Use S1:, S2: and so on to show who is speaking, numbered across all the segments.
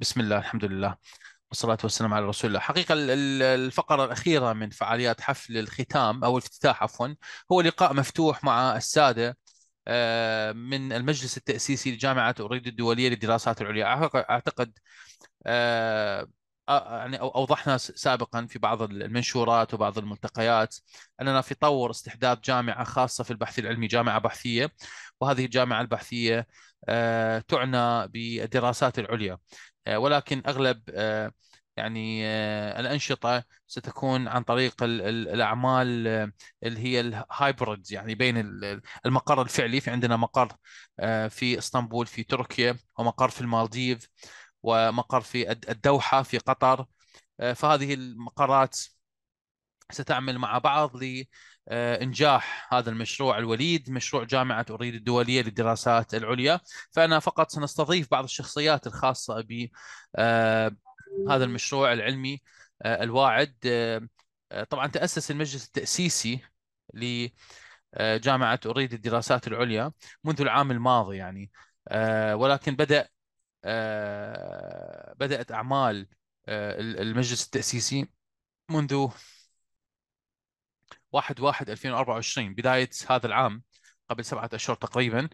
S1: بسم الله الحمد لله والصلاة والسلام على رسول الله حقيقة الفقرة الأخيرة من فعاليات حفل الختام أو الافتتاح عفوا هو لقاء مفتوح مع السادة آه، من المجلس التأسيسي لجامعة أوريد الدولية للدراسات العليا أعتقد آه، آه، يعني اوضحنا سابقا في بعض المنشورات وبعض الملتقيات اننا في طور استحداث جامعه خاصه في البحث العلمي جامعه بحثيه وهذه الجامعه البحثيه تعنى بالدراسات العليا آه، ولكن اغلب آه، يعني آه، الانشطه ستكون عن طريق الاعمال اللي هي الهايبرد يعني بين المقر الفعلي في عندنا مقر في اسطنبول في تركيا ومقر في المالديف ومقر في الدوحه في قطر فهذه المقرات ستعمل مع بعض آه، انجاح هذا المشروع الوليد مشروع جامعه اريد الدوليه للدراسات العليا فانا فقط سنستضيف بعض الشخصيات الخاصه ب آه، هذا المشروع العلمي آه، الواعد طبعا تاسس المجلس التاسيسي لجامعه اريد الدراسات العليا منذ العام الماضي يعني ولكن بدا بدات اعمال المجلس التاسيسي منذ 1 1 2024 بدايه هذا العام قبل سبعه اشهر تقريبا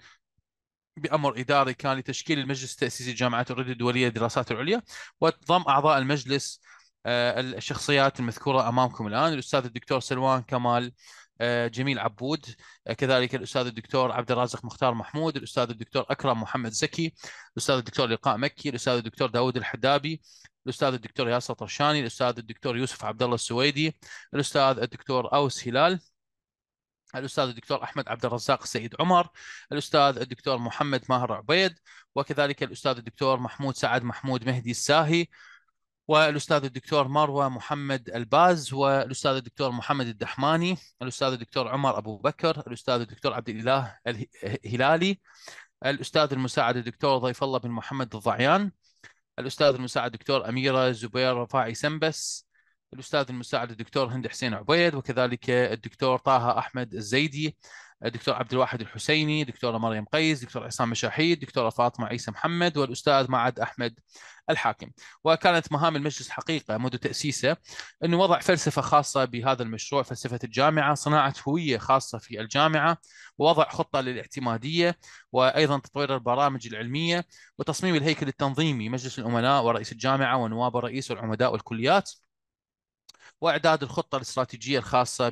S1: بامر اداري كان لتشكيل المجلس التاسيسي لجامعه الرد الدوليه للدراسات العليا وضم اعضاء المجلس آه، الشخصيات المذكوره امامكم الان الاستاذ الدكتور سلوان كمال آه، جميل عبود آه، كذلك الاستاذ الدكتور عبد الرازق مختار محمود الاستاذ الدكتور اكرم محمد زكي الاستاذ الدكتور لقاء مكي الاستاذ الدكتور داود الحدابي الاستاذ الدكتور ياسر طرشاني الاستاذ الدكتور يوسف عبد الله السويدي الاستاذ الدكتور اوس هلال الاستاذ الدكتور احمد عبد الرزاق السيد عمر الاستاذ الدكتور محمد ماهر عبيد وكذلك الاستاذ الدكتور محمود سعد محمود مهدي الساهي والاستاذ الدكتور مروه محمد الباز والاستاذ الدكتور محمد الدحماني الاستاذ الدكتور عمر ابو بكر الاستاذ الدكتور عبد الاله الهلالي الاستاذ المساعد الدكتور ضيف الله بن محمد الضعيان الاستاذ المساعد دكتور اميره زبير رفاعي سنبس الاستاذ المساعد الدكتور هند حسين عبيد وكذلك الدكتور طه احمد الزيدي الدكتور عبد الواحد الحسيني دكتوره مريم قيس دكتور عصام مشاحيد دكتوره فاطمه عيسى محمد والاستاذ معد احمد الحاكم وكانت مهام المجلس حقيقه منذ تاسيسه انه وضع فلسفه خاصه بهذا المشروع فلسفه الجامعه صناعه هويه خاصه في الجامعه ووضع خطه للاعتماديه وايضا تطوير البرامج العلميه وتصميم الهيكل التنظيمي مجلس الامناء ورئيس الجامعه ونواب الرئيس والعمداء والكليات واعداد الخطه الاستراتيجيه الخاصه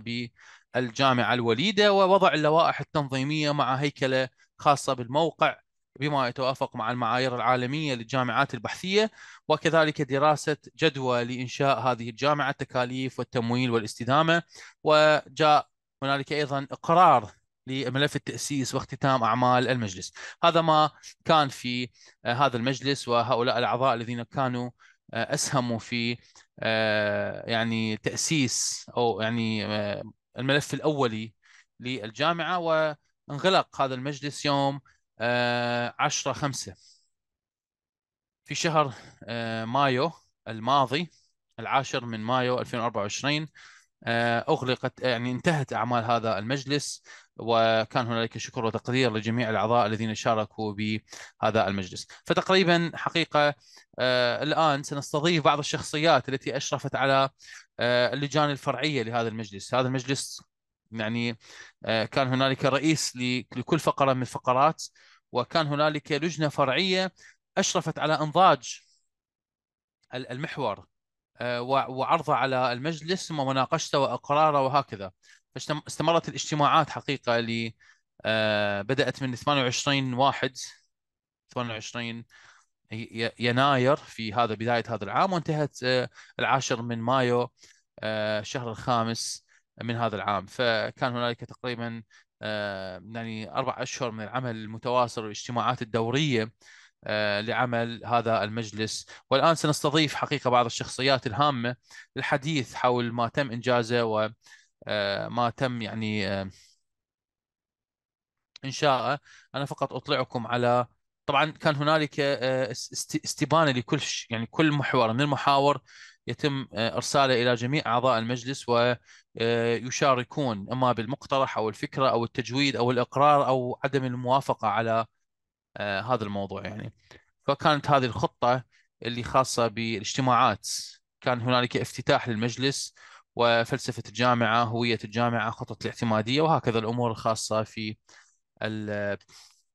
S1: الجامعة الوليدة ووضع اللوائح التنظيمية مع هيكلة خاصة بالموقع بما يتوافق مع المعايير العالمية للجامعات البحثية وكذلك دراسة جدوى لإنشاء هذه الجامعة التكاليف والتمويل والاستدامة وجاء هنالك أيضا إقرار لملف التأسيس واختتام أعمال المجلس هذا ما كان في آه، هذا المجلس وهؤلاء الأعضاء الذين كانوا آه، أسهموا في آه، يعني تأسيس أو يعني الملف الأولي للجامعة وانغلق هذا المجلس يوم 10 آه، 5 في شهر آه، مايو الماضي العاشر من مايو 2024 آه، أغلقت يعني انتهت أعمال هذا المجلس وكان هنالك شكر وتقدير لجميع الأعضاء الذين شاركوا بهذا المجلس فتقريبا حقيقة الآن سنستضيف بعض الشخصيات التي أشرفت على آه، اللجان الفرعيه لهذا المجلس، هذا المجلس يعني آه، كان هنالك رئيس لكل فقره من الفقرات وكان هنالك لجنه فرعيه اشرفت على انضاج المحور آه، وعرضه على المجلس ثم مناقشته واقراره وهكذا فاستمرت الاجتماعات حقيقه ل بدات من 28 واحد 28 يناير في هذا بدايه هذا العام وانتهت آه، العاشر من مايو آه، الشهر الخامس من هذا العام فكان هنالك تقريبا آه، يعني اربع اشهر من العمل المتواصل والاجتماعات الدوريه لعمل هذا المجلس والان سنستضيف حقيقه بعض الشخصيات الهامه للحديث حول ما تم انجازه وما تم يعني انشاءه انا فقط اطلعكم على طبعا كان هنالك آه، استبانه لكل يعني كل محور من المحاور يتم آه، ارساله الى جميع اعضاء المجلس ويشاركون آه، اما بالمقترح او الفكره او التجويد او الاقرار او عدم الموافقه على هذا الموضوع يعني فكانت هذه الخطه اللي خاصه بالاجتماعات كان هنالك افتتاح للمجلس وفلسفه الجامعه هويه الجامعه خطط الاعتماديه وهكذا الامور الخاصه في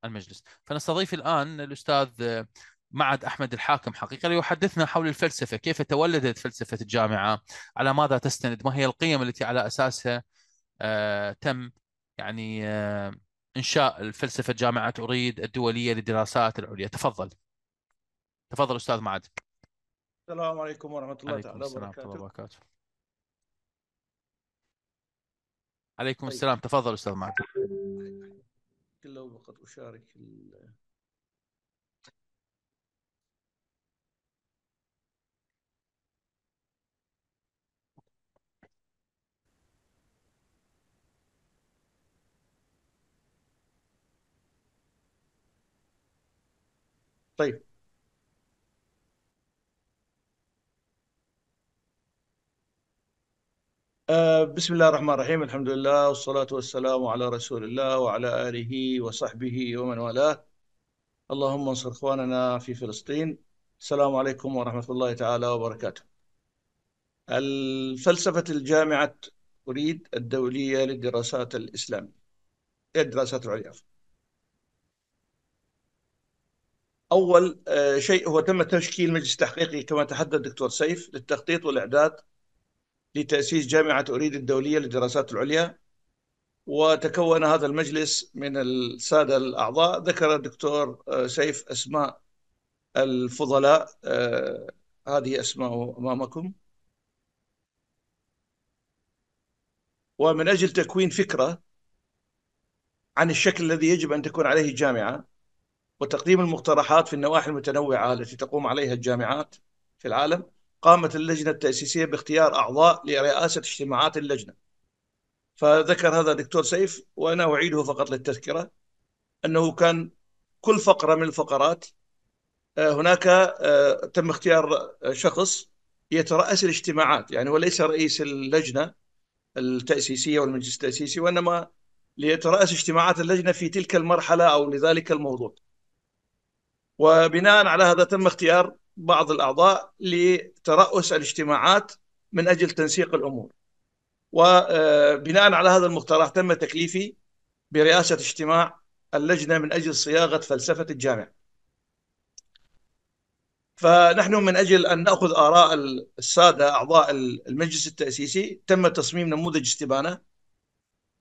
S1: المجلس فنستضيف الآن الأستاذ آه، معد احمد الحاكم حقيقه ليحدثنا حول الفلسفه، كيف تولدت فلسفه الجامعه؟ على ماذا تستند؟ ما هي القيم التي على اساسها آه، تم يعني آه، انشاء الفلسفه جامعه اريد الدوليه للدراسات العليا، تفضل. تفضل استاذ معد.
S2: السلام عليكم ورحمه الله تعالى وبركاته. السلام ورحمه الله
S1: وبركاته. عليكم طيب. السلام تفضل استاذ معد.
S2: طيب. لو فقط أشارك آه، بسم الله الرحمن الرحيم الحمد لله والصلاة والسلام على رسول الله وعلى آله وصحبه ومن والاه اللهم انصر إخواننا في فلسطين السلام عليكم ورحمة الله تعالى وبركاته الفلسفة الجامعة أريد الدولية للدراسات الإسلامية إيه الدراسات العليا أول آه، شيء هو تم تشكيل مجلس تحقيقي كما تحدث الدكتور سيف للتخطيط والإعداد لتأسيس جامعة أريد الدولية للدراسات العليا وتكون هذا المجلس من السادة الأعضاء ذكر الدكتور آه، سيف أسماء الفضلاء آه، هذه أسماء أمامكم ومن أجل تكوين فكرة عن الشكل الذي يجب أن تكون عليه الجامعة وتقديم المقترحات في النواحي المتنوعة التي تقوم عليها الجامعات في العالم قامت اللجنة التأسيسية باختيار أعضاء لرئاسة اجتماعات اللجنة فذكر هذا الدكتور سيف وأنا أعيده فقط للتذكرة أنه كان كل فقرة من الفقرات آه، هناك آه، تم اختيار شخص يترأس الاجتماعات يعني هو ليس رئيس اللجنة التأسيسية والمجلس التأسيسي وإنما ليترأس اجتماعات اللجنة في تلك المرحلة أو لذلك الموضوع وبناء على هذا تم اختيار بعض الاعضاء لترأس الاجتماعات من اجل تنسيق الامور. وبناء آه، على هذا المقترح تم تكليفي برئاسه اجتماع اللجنه من اجل صياغه فلسفه الجامعه. فنحن من اجل ان ناخذ اراء الساده اعضاء المجلس التاسيسي تم تصميم نموذج استبانه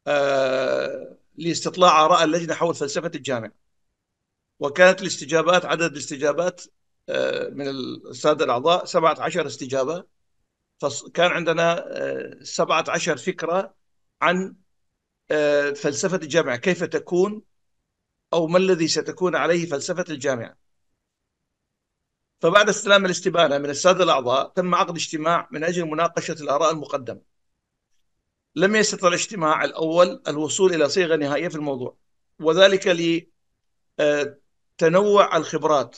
S2: آه، لاستطلاع اراء اللجنه حول فلسفه الجامعه. وكانت الاستجابات عدد الاستجابات آه، من الساده الاعضاء 17 استجابه فكان عندنا 17 آه، فكره عن آه، فلسفه الجامعه كيف تكون او ما الذي ستكون عليه فلسفه الجامعه فبعد استلام الاستبانه من الساده الاعضاء تم عقد اجتماع من اجل مناقشه الاراء المقدمه لم يستطع الاجتماع الاول الوصول الى صيغه نهائيه في الموضوع وذلك لتنوع الخبرات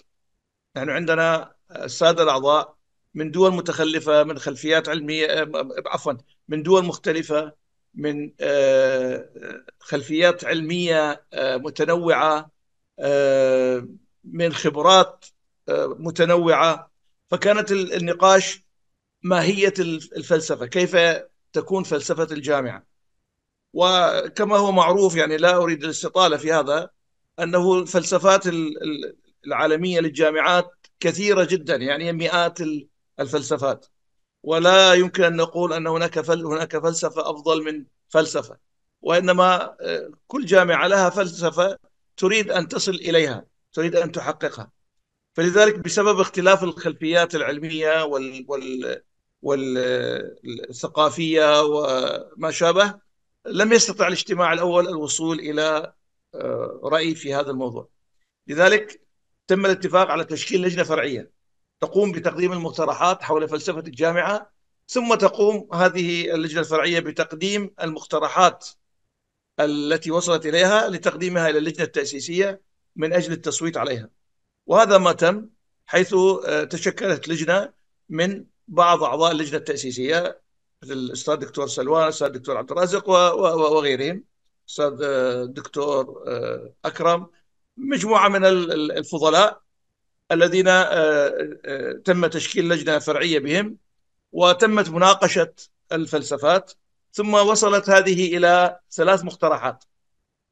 S2: نحن عندنا الساده الاعضاء من دول متخلفه من خلفيات علميه عفوا من دول مختلفه من آه، خلفيات علميه آه، متنوعه آه، من خبرات متنوعه فكانت النقاش ماهيه الفلسفه كيف تكون فلسفه الجامعه وكما هو معروف يعني لا اريد الاستطاله في هذا انه الفلسفات العالمية للجامعات كثيرة جدا يعني مئات الفلسفات ولا يمكن أن نقول أن هناك فل هناك فلسفة أفضل من فلسفة وإنما آه، كل جامعة لها فلسفة تريد أن تصل إليها تريد أن تحققها فلذلك بسبب اختلاف الخلفيات العلمية وال, وال... والثقافية وما شابه لم يستطع الاجتماع الأول الوصول إلى آه، رأي في هذا الموضوع لذلك تم الاتفاق على تشكيل لجنه فرعيه تقوم بتقديم المقترحات حول فلسفه الجامعه ثم تقوم هذه اللجنه الفرعيه بتقديم المقترحات التي وصلت اليها لتقديمها الى اللجنه التاسيسيه من اجل التصويت عليها. وهذا ما تم حيث آه، تشكلت لجنه من بعض اعضاء اللجنه التاسيسيه مثل الاستاذ الدكتور سلوان، الاستاذ الدكتور عبد الرازق وغيرهم، الاستاذ الدكتور آه، آه، اكرم مجموعه من الفضلاء الذين آه، آه، تم تشكيل لجنه فرعيه بهم وتمت مناقشه الفلسفات ثم وصلت هذه الى ثلاث مقترحات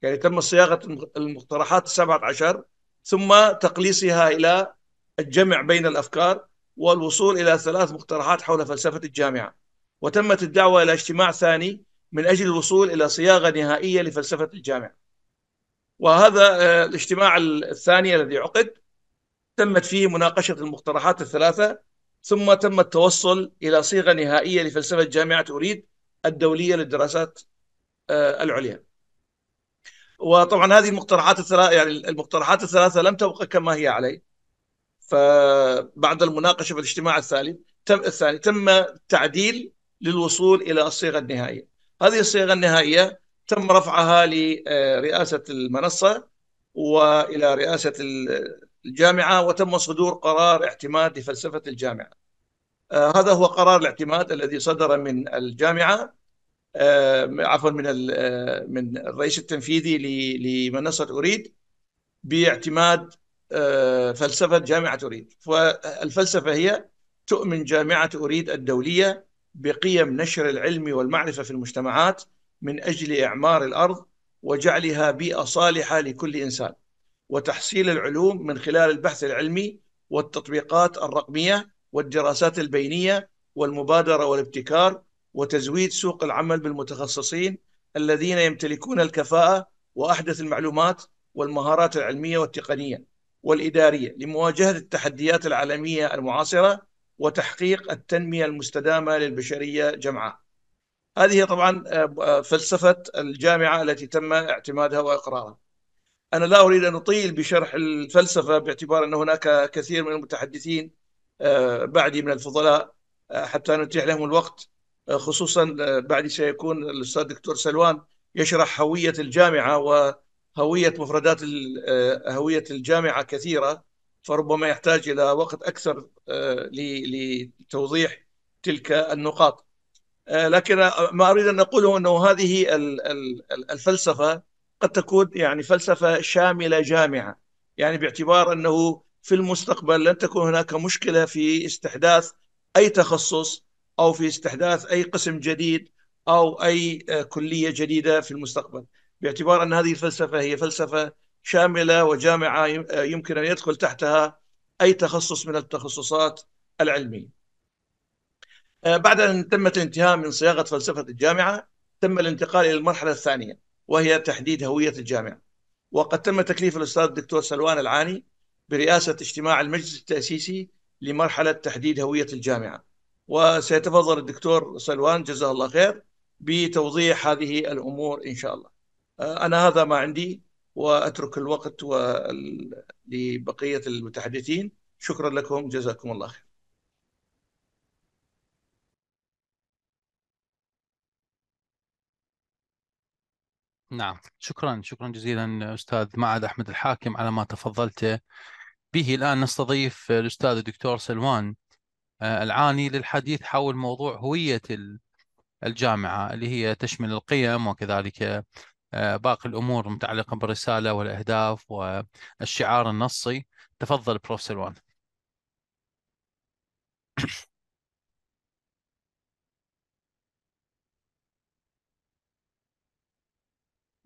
S2: يعني تم صياغه المقترحات السبعه عشر ثم تقليصها الى الجمع بين الافكار والوصول الى ثلاث مقترحات حول فلسفه الجامعه وتمت الدعوه الى اجتماع ثاني من اجل الوصول الى صياغه نهائيه لفلسفه الجامعه وهذا آه، الاجتماع الثاني الذي عقد تمت فيه مناقشة المقترحات الثلاثة ثم تم التوصل إلى صيغة نهائية لفلسفة جامعة أريد الدولية للدراسات آه، العليا وطبعا هذه المقترحات الثلاثة يعني المقترحات الثلاثة لم تبقى كما هي عليه فبعد المناقشة في الاجتماع الثالث تم الثاني تم التعديل للوصول إلى الصيغة النهائية هذه الصيغة النهائية تم رفعها لرئاسه المنصه والى رئاسه الجامعه وتم صدور قرار اعتماد لفلسفه الجامعه. آه، هذا هو قرار الاعتماد الذي صدر من الجامعه آه، عفوا من آه، من الرئيس التنفيذي لمنصه اريد باعتماد فلسفه جامعه اريد فالفلسفه هي تؤمن جامعه اريد الدوليه بقيم نشر العلم والمعرفه في المجتمعات من اجل اعمار الارض وجعلها بيئه صالحه لكل انسان وتحصيل العلوم من خلال البحث العلمي والتطبيقات الرقميه والدراسات البينيه والمبادره والابتكار وتزويد سوق العمل بالمتخصصين الذين يمتلكون الكفاءه واحدث المعلومات والمهارات العلميه والتقنيه والاداريه لمواجهه التحديات العالميه المعاصره وتحقيق التنميه المستدامه للبشريه جمعاء هذه طبعا آه، آه، فلسفة الجامعة التي تم اعتمادها وإقرارها أنا لا أريد أن أطيل بشرح الفلسفة باعتبار أن هناك كثير من المتحدثين آه، بعدي من الفضلاء حتى نتيح لهم الوقت خصوصا بعد سيكون الأستاذ الدكتور سلوان يشرح هوية الجامعة وهوية مفردات هوية الجامعة كثيرة فربما يحتاج إلى وقت أكثر لتوضيح تلك النقاط آه، لكن ما اريد ان اقوله انه هذه الفلسفه قد تكون يعني فلسفه شامله جامعه يعني باعتبار انه في المستقبل لن تكون هناك مشكله في استحداث اي تخصص او في استحداث اي قسم جديد او اي آه، كليه جديده في المستقبل باعتبار ان هذه الفلسفه هي فلسفه شامله وجامعه آه، يمكن ان يدخل تحتها اي تخصص من التخصصات العلميه آه، بعد أن تمت الانتهاء من صياغة فلسفة الجامعة تم الانتقال إلى المرحلة الثانية وهي تحديد هوية الجامعة وقد تم تكليف الأستاذ الدكتور سلوان العاني برئاسة اجتماع المجلس التأسيسي لمرحلة تحديد هوية الجامعة وسيتفضل الدكتور سلوان جزاه الله خير بتوضيح هذه الأمور إن شاء الله آه، أنا هذا ما عندي وأترك الوقت لبقية المتحدثين شكرا لكم جزاكم الله خير
S1: نعم شكرا شكرا جزيلا استاذ معاذ احمد الحاكم على ما تفضلت به الان نستضيف الاستاذ الدكتور سلوان آه، العاني للحديث حول موضوع هويه الجامعه اللي هي تشمل القيم وكذلك آه، باقي الامور المتعلقه بالرساله والاهداف والشعار النصي تفضل بروف سلوان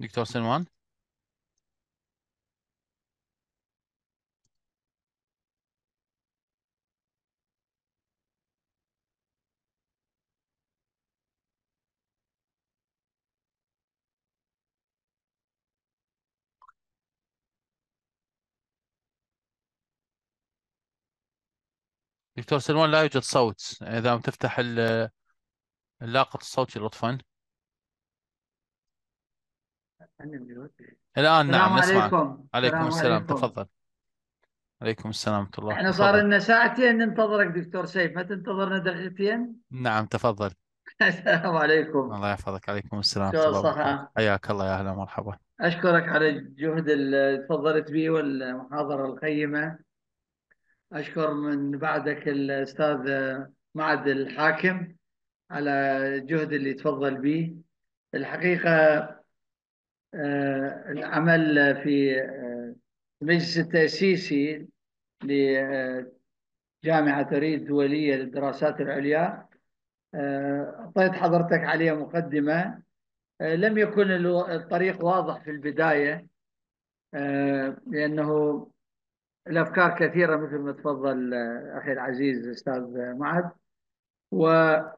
S1: دكتور سلمان دكتور سلمان لا يوجد صوت إذا تفتح اللاقط الصوتي لطفا الآن نعم نسمع عليكم عليكم السلام عليكم. تفضل عليكم السلام ورحمة الله احنا صار
S3: لنا ساعتين ننتظرك دكتور سيف ما تنتظرنا دقيقتين؟
S1: نعم تفضل
S3: السلام عليكم
S1: الله يحفظك عليكم السلام ورحمة حياك الله يا أهلا ومرحبا
S3: أشكرك على الجهد اللي تفضلت به والمحاضرة القيمة أشكر من بعدك الأستاذ معد الحاكم على الجهد اللي تفضل به الحقيقة آه، العمل في المجلس آه، التأسيسي لجامعة ريد الدولية للدراسات العليا آه، أعطيت حضرتك عليها مقدمة لم يكن الطريق واضح في البداية لأنه الأفكار كثيرة مثل ما تفضل أخي العزيز أستاذ معد وكانت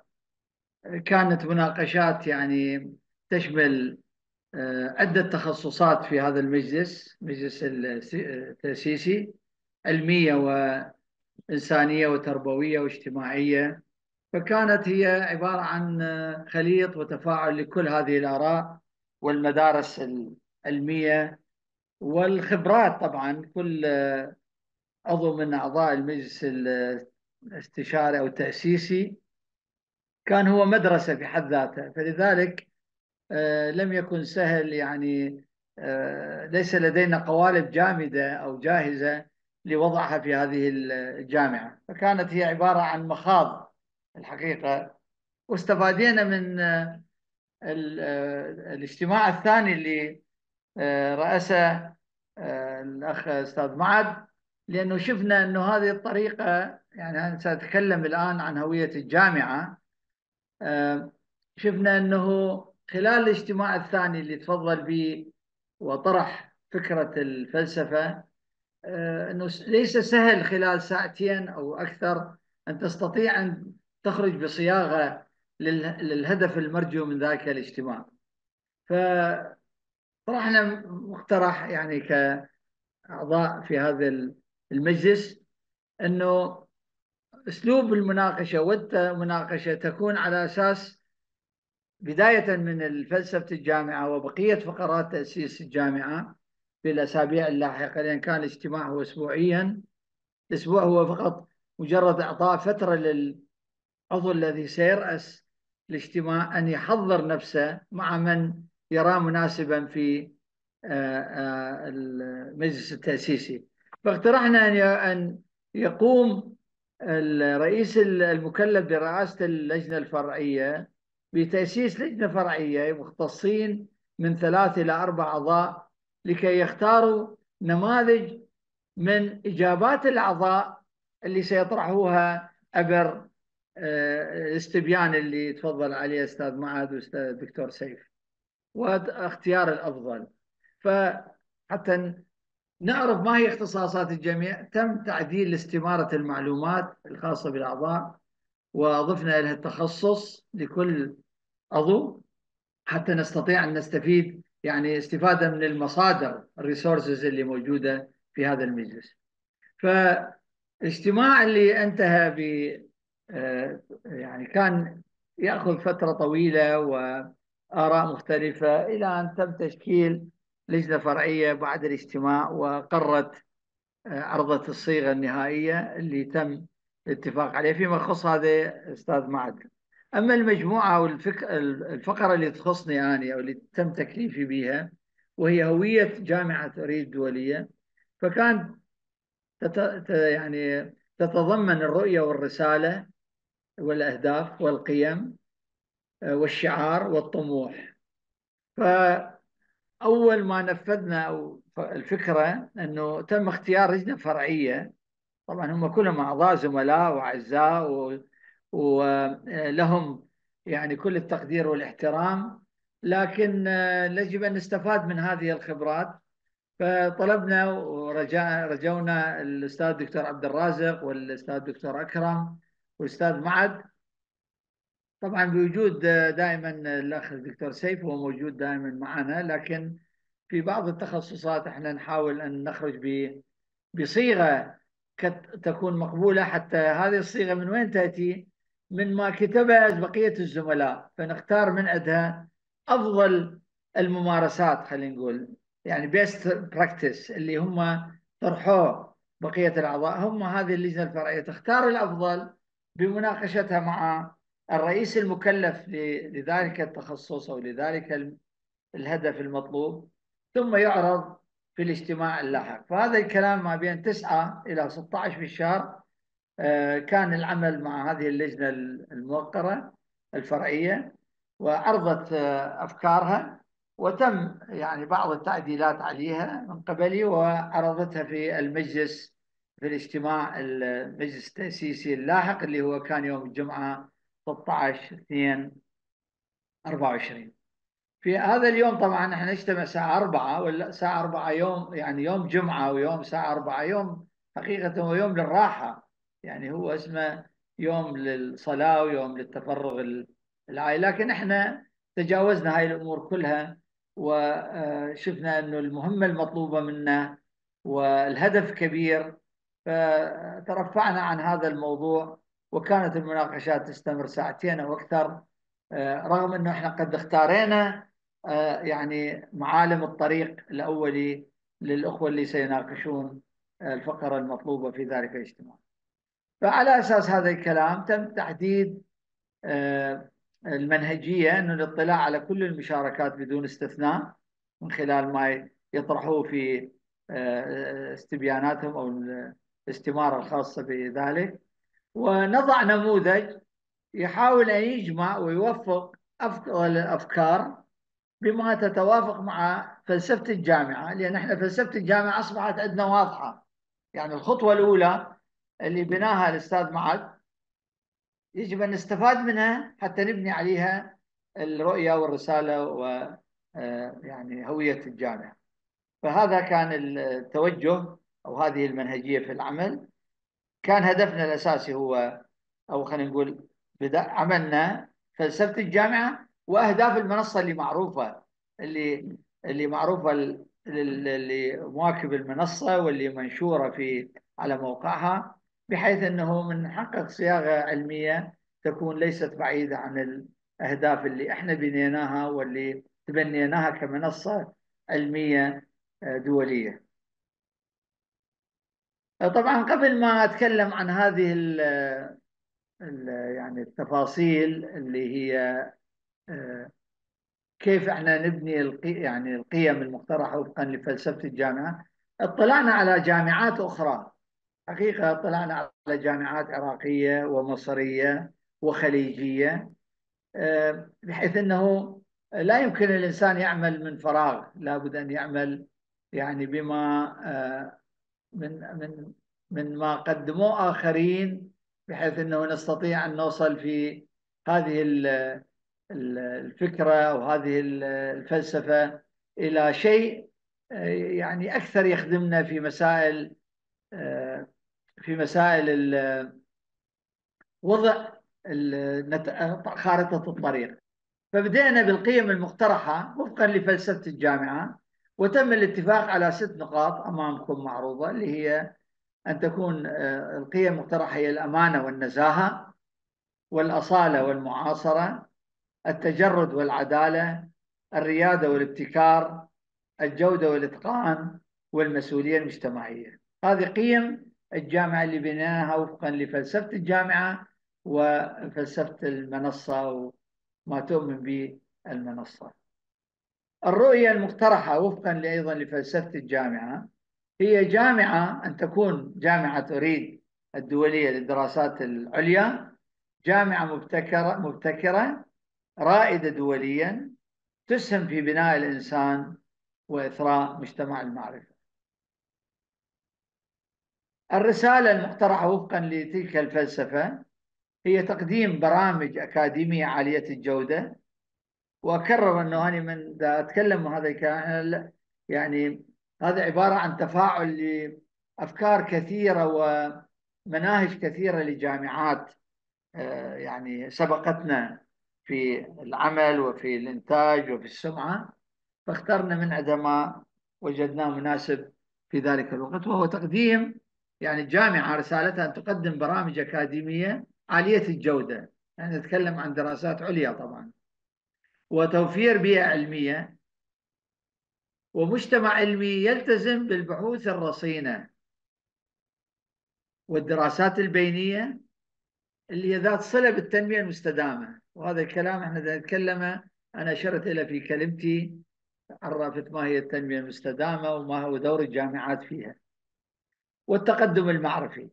S3: مناقشات يعني تشمل عدة تخصصات في هذا المجلس مجلس التأسيسي علمية وإنسانية وتربوية واجتماعية فكانت هي عبارة عن خليط وتفاعل لكل هذه الآراء والمدارس العلمية والخبرات طبعا كل عضو من أعضاء المجلس الاستشاري أو التأسيسي كان هو مدرسة في حد ذاته فلذلك آه، لم يكن سهل يعني آه، ليس لدينا قوالب جامدة أو جاهزة لوضعها في هذه الجامعة فكانت هي عبارة عن مخاض الحقيقة واستفادينا من آه، الاجتماع الثاني اللي رأسه الأخ أستاذ معد لأنه شفنا أنه هذه الطريقة يعني انا سأتكلم الآن عن هوية الجامعة شفنا أنه خلال الاجتماع الثاني اللي تفضل به وطرح فكرة الفلسفة آه، أنه ليس سهل خلال ساعتين أو أكثر أن تستطيع أن تخرج بصياغة للهدف المرجو من ذاك الاجتماع فطرحنا مقترح يعني كأعضاء في هذا المجلس أنه أسلوب المناقشة والمناقشة تكون على أساس بداية من الفلسفة الجامعة وبقية فقرات تأسيس الجامعة في الأسابيع اللاحقة لأن كان الاجتماع هو أسبوعيا الأسبوع هو فقط مجرد إعطاء فترة للعضو الذي سيرأس الاجتماع أن يحضر نفسه مع من يرى مناسبا في آه، آه، المجلس التأسيسي فاقترحنا أن يقوم الرئيس المكلف برئاسة اللجنة الفرعية بتأسيس لجنة فرعية مختصين من ثلاث إلى أربع أعضاء لكي يختاروا نماذج من إجابات الأعضاء اللي سيطرحوها عبر الاستبيان آه، اللي تفضل عليه أستاذ معاذ وأستاذ دكتور سيف واختيار الأفضل فحتى نعرف ما هي اختصاصات الجميع تم تعديل استمارة المعلومات الخاصة بالأعضاء وأضفنا لها التخصص لكل اظن حتى نستطيع ان نستفيد يعني استفاده من المصادر الريسورسز اللي موجوده في هذا المجلس. فاجتماع اللي انتهى ب آه، يعني كان ياخذ فتره طويله واراء مختلفه الى ان تم تشكيل لجنه فرعيه بعد الاجتماع وقرت آه، عرضت الصيغه النهائيه اللي تم الاتفاق عليه فيما يخص هذا استاذ معد اما المجموعه او الفقره اللي تخصني يعني او اللي تم تكليفي بها وهي هويه جامعه اريد الدوليه فكان تت... يعني تتضمن الرؤيه والرساله والاهداف والقيم آه، والشعار والطموح فاول ما نفذنا الفكره انه تم اختيار لجنه فرعيه طبعا هم كلهم اعضاء زملاء واعزاء و... ولهم يعني كل التقدير والاحترام لكن يجب آه، أن نستفاد من هذه الخبرات فطلبنا ورجاء رجونا الأستاذ دكتور عبد الرازق والأستاذ دكتور أكرم والأستاذ معد طبعا بوجود آه، دائما الأخ الدكتور سيف هو موجود دائما معنا لكن في بعض التخصصات احنا نحاول أن نخرج بصيغة تكون مقبولة حتى هذه الصيغة من وين تأتي؟ من ما كتبها بقية الزملاء فنختار من عندها أفضل الممارسات خلينا نقول يعني بيست براكتس اللي هم طرحوه بقية الأعضاء هم هذه اللجنة الفرعية تختار الأفضل بمناقشتها مع الرئيس المكلف لذلك التخصص أو لذلك الهدف المطلوب ثم يعرض في الاجتماع اللاحق فهذا الكلام ما بين 9 إلى 16 في الشهر آه، كان العمل مع هذه اللجنة الموقرة الفرعية وعرضت آه، أفكارها وتم يعني بعض التعديلات عليها من قبلي وعرضتها في المجلس في الاجتماع المجلس التأسيسي اللاحق اللي هو كان يوم الجمعة 16 2 24 في هذا اليوم طبعا احنا نجتمع الساعة 4 ولا الساعة 4 يوم يعني يوم جمعة ويوم ساعة 4 يوم حقيقة هو يوم للراحة يعني هو اسمه يوم للصلاة ويوم للتفرغ العائلي لكن احنا تجاوزنا هاي الأمور كلها وشفنا آه، أنه المهمة المطلوبة منا والهدف كبير فترفعنا عن هذا الموضوع وكانت المناقشات تستمر ساعتين أو أكثر آه، رغم أنه احنا قد اختارينا آه، يعني معالم الطريق الأولي للأخوة اللي سيناقشون الفقرة المطلوبة في ذلك الاجتماع فعلى أساس هذا الكلام تم تحديد آه، المنهجية أنه الاطلاع على كل المشاركات بدون استثناء من خلال ما يطرحوه في آه، آه، استبياناتهم أو الاستمارة الخاصة بذلك ونضع نموذج يحاول أن يجمع ويوفق أفضل الأفكار بما تتوافق مع فلسفة الجامعة لأن احنا فلسفة الجامعة أصبحت عندنا واضحة يعني الخطوة الأولى اللي بناها الاستاذ معد يجب ان نستفاد منها حتى نبني عليها الرؤيه والرساله و آه، يعني هويه الجامعه. فهذا كان التوجه او هذه المنهجيه في العمل. كان هدفنا الاساسي هو او خلينا نقول بدا عملنا فلسفه الجامعه واهداف المنصه اللي معروفه اللي اللي معروفه اللي مواكب المنصه واللي منشوره في على موقعها بحيث انه من حقق صياغه علميه تكون ليست بعيده عن الاهداف اللي احنا بنيناها واللي تبنيناها كمنصه علميه آه، دوليه. آه، طبعا قبل ما اتكلم عن هذه ال آه، ال يعني التفاصيل اللي هي كيف احنا نبني القي يعني القيم المقترحه وفقا لفلسفه الجامعه اطلعنا على جامعات اخرى حقيقة طلعنا على جامعات عراقية ومصرية وخليجية آه، بحيث أنه لا يمكن الإنسان يعمل من فراغ لابد أن يعمل يعني بما آه، من من من ما قدموه آخرين بحيث أنه نستطيع أن نوصل في هذه الفكرة وهذه الفلسفة إلى شيء آه، يعني أكثر يخدمنا في مسائل في مسائل وضع خارطة الطريق فبدأنا بالقيم المقترحة وفقا لفلسفة الجامعة وتم الاتفاق على ست نقاط أمامكم معروضة اللي هي أن تكون آه، القيم المقترحة هي الأمانة والنزاهة والأصالة والمعاصرة التجرد والعدالة الريادة والابتكار الجودة والإتقان والمسؤولية المجتمعية هذه قيم الجامعة اللي بنيناها وفقا لفلسفة الجامعة وفلسفة المنصة وما تؤمن به المنصة الرؤية المقترحة وفقا أيضا لفلسفة الجامعة هي جامعة أن تكون جامعة أريد الدولية للدراسات العليا جامعة مبتكرة, مبتكرة رائدة دوليا تسهم في بناء الإنسان وإثراء مجتمع المعرفة الرسالة المقترحة وفقا لتلك الفلسفة هي تقديم برامج أكاديمية عالية الجودة وأكرر أنه أنا من أتكلم هذا الكلام يعني هذا عبارة عن تفاعل لأفكار كثيرة ومناهج كثيرة لجامعات آه، يعني سبقتنا في العمل وفي الإنتاج وفي السمعة فاخترنا من عندما وجدناه مناسب في ذلك الوقت وهو تقديم يعني الجامعة رسالتها أن تقدم برامج أكاديمية عالية الجودة يعني نتكلم عن دراسات عليا طبعا وتوفير بيئة علمية ومجتمع علمي يلتزم بالبحوث الرصينة والدراسات البينية اللي هي ذات صلة بالتنمية المستدامة وهذا الكلام احنا نتكلمه أنا أشرت إلى في كلمتي عرفت ما هي التنمية المستدامة وما هو دور الجامعات فيها والتقدم المعرفي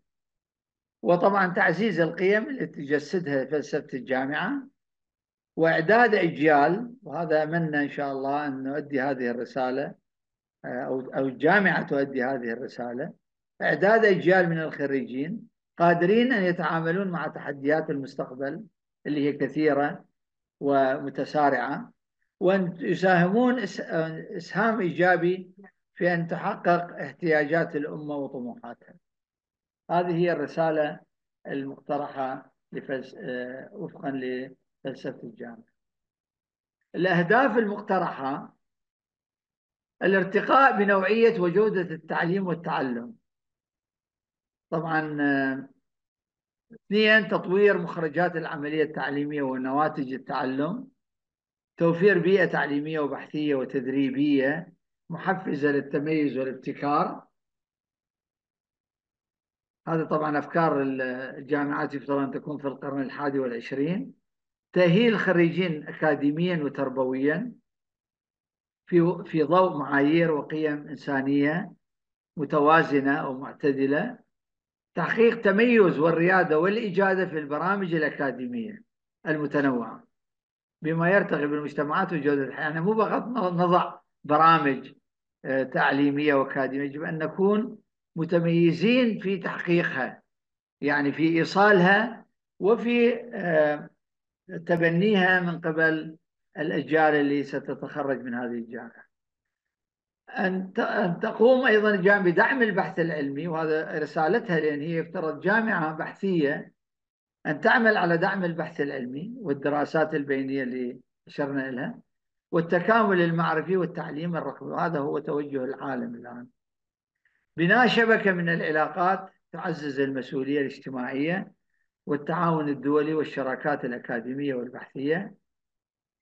S3: وطبعا تعزيز القيم اللي تجسدها فلسفة الجامعة وإعداد أجيال وهذا أمنا إن شاء الله أن نؤدي هذه الرسالة آه، أو أو الجامعة تؤدي هذه الرسالة إعداد أجيال من الخريجين قادرين أن يتعاملون مع تحديات المستقبل اللي هي كثيرة ومتسارعة وأن يساهمون آه، إسهام إيجابي في أن تحقق احتياجات الأمة وطموحاتها هذه هي الرسالة المقترحة لفلس... آه، وفقا لفلسفة الجامعة الأهداف المقترحة الارتقاء بنوعية وجودة التعليم والتعلم طبعا آه، اثنين تطوير مخرجات العملية التعليمية ونواتج التعلم توفير بيئة تعليمية وبحثية وتدريبية محفزة للتميز والابتكار هذا طبعا أفكار الجامعات يفترض أن تكون في القرن الحادي والعشرين تأهيل الخريجين أكاديميا وتربويا في في ضوء معايير وقيم إنسانية متوازنة أو معتدلة تحقيق تميز والريادة والإجادة في البرامج الأكاديمية المتنوعة بما يرتقي بالمجتمعات وجودة الحياة انا مو فقط نضع برامج تعليمية وأكاديمية يجب أن نكون متميزين في تحقيقها يعني في إيصالها وفي آه، تبنيها من قبل الأجيال اللي ستتخرج من هذه الجامعة أن تقوم أيضا الجامعة بدعم البحث العلمي وهذا رسالتها لأن هي افترض جامعة بحثية أن تعمل على دعم البحث العلمي والدراسات البينية اللي أشرنا إليها والتكامل المعرفي والتعليم الرقمي وهذا هو توجه العالم الآن بناء شبكة من العلاقات تعزز المسؤولية الاجتماعية والتعاون الدولي والشراكات الأكاديمية والبحثية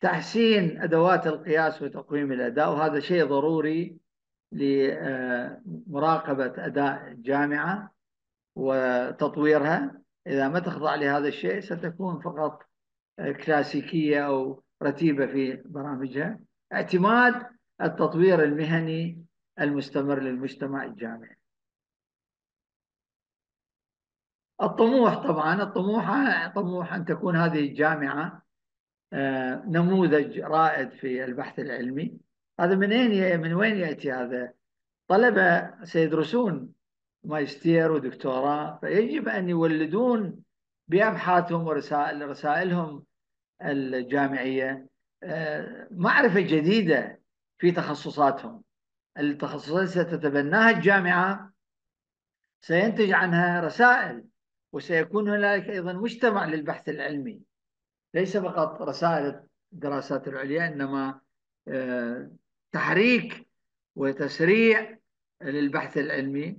S3: تحسين أدوات القياس وتقويم الأداء وهذا شيء ضروري لمراقبة أداء الجامعة وتطويرها إذا ما تخضع لهذا الشيء ستكون فقط كلاسيكية أو رتيبة في برامجها اعتماد التطوير المهني المستمر للمجتمع الجامعي الطموح طبعا الطموح طموح أن تكون هذه الجامعة آه، نموذج رائد في البحث العلمي هذا من أين من وين يأتي هذا؟ طلبة سيدرسون ماجستير ودكتوراه فيجب أن يولدون بأبحاثهم ورسائل رسائلهم الجامعيه آه، معرفه جديده في تخصصاتهم التخصصات ستتبناها الجامعه سينتج عنها رسائل وسيكون هنالك ايضا مجتمع للبحث العلمي ليس فقط رسائل الدراسات العليا انما آه، تحريك وتسريع للبحث العلمي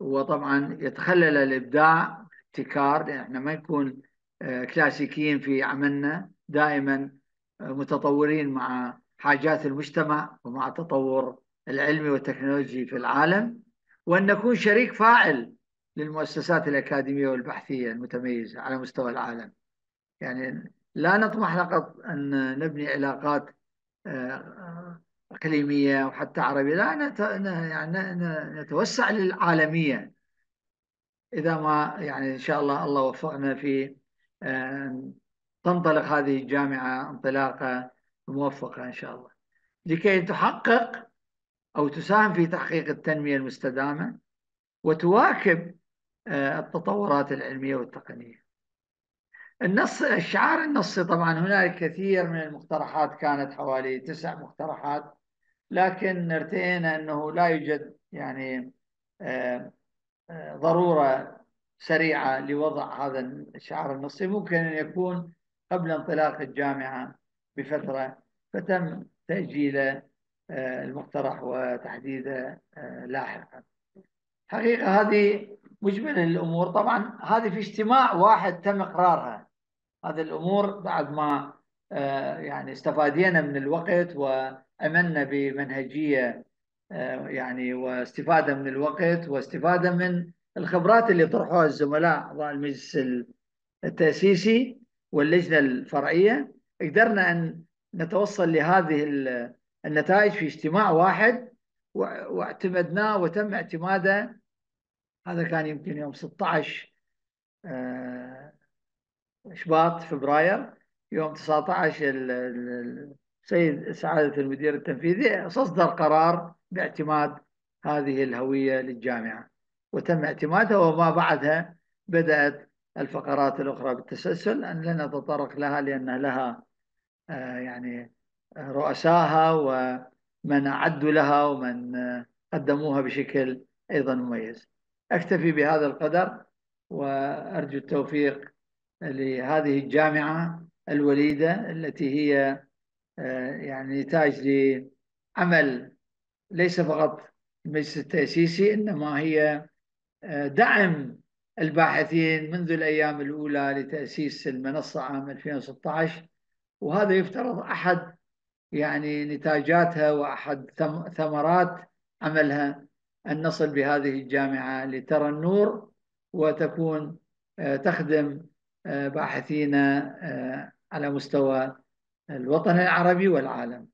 S3: وطبعا يتخلل الابداع والابتكار لان احنا ما يكون كلاسيكيين في عملنا دائما متطورين مع حاجات المجتمع ومع التطور العلمي والتكنولوجي في العالم وأن نكون شريك فاعل للمؤسسات الأكاديمية والبحثية المتميزة على مستوى العالم يعني لا نطمح فقط أن نبني علاقات آه، إقليمية وحتى عربية لا يعني نتوسع للعالمية إذا ما يعني إن شاء الله الله وفقنا في تنطلق هذه الجامعة انطلاقة موفقة إن شاء الله لكي تحقق أو تساهم في تحقيق التنمية المستدامة وتواكب آه، التطورات العلمية والتقنية النص الشعار النصي طبعا هناك كثير من المقترحات كانت حوالي تسع مقترحات لكن ارتئينا أنه لا يوجد يعني آه، آه، ضرورة سريعة لوضع هذا الشعار النصي ممكن أن يكون قبل انطلاق الجامعة بفترة فتم تأجيل آه، المقترح وتحديده آه، لاحقا حقيقة هذه مجمل الأمور طبعا هذه في اجتماع واحد تم إقرارها هذه الأمور بعد ما آه، يعني استفادينا من الوقت وأمنا بمنهجية يعني واستفادة من الوقت واستفادة من الخبرات اللي طرحوها الزملاء أعضاء المجلس التأسيسي واللجنة الفرعية قدرنا أن نتوصل لهذه النتائج في اجتماع واحد واعتمدناه وتم اعتماده هذا كان يمكن يوم 16 آه، شباط فبراير يوم 19 السيد سعادة المدير التنفيذي أصدر قرار باعتماد هذه الهوية للجامعة وتم اعتمادها وما بعدها بدأت الفقرات الأخرى بالتسلسل أن لن نتطرق لها لأن لها آه، يعني آه، رؤساها ومن أعدوا لها ومن آه، قدموها بشكل أيضا مميز أكتفي بهذا القدر وأرجو التوفيق لهذه الجامعة الوليدة التي هي يعني نتاج لعمل ليس فقط المجلس التأسيسي إنما هي دعم الباحثين منذ الأيام الأولى لتأسيس المنصة عام 2016 وهذا يفترض أحد يعني نتاجاتها وأحد ثمرات عملها أن نصل بهذه الجامعة لترى النور وتكون آه، تخدم آه، باحثينا آه، على مستوى الوطن العربي والعالم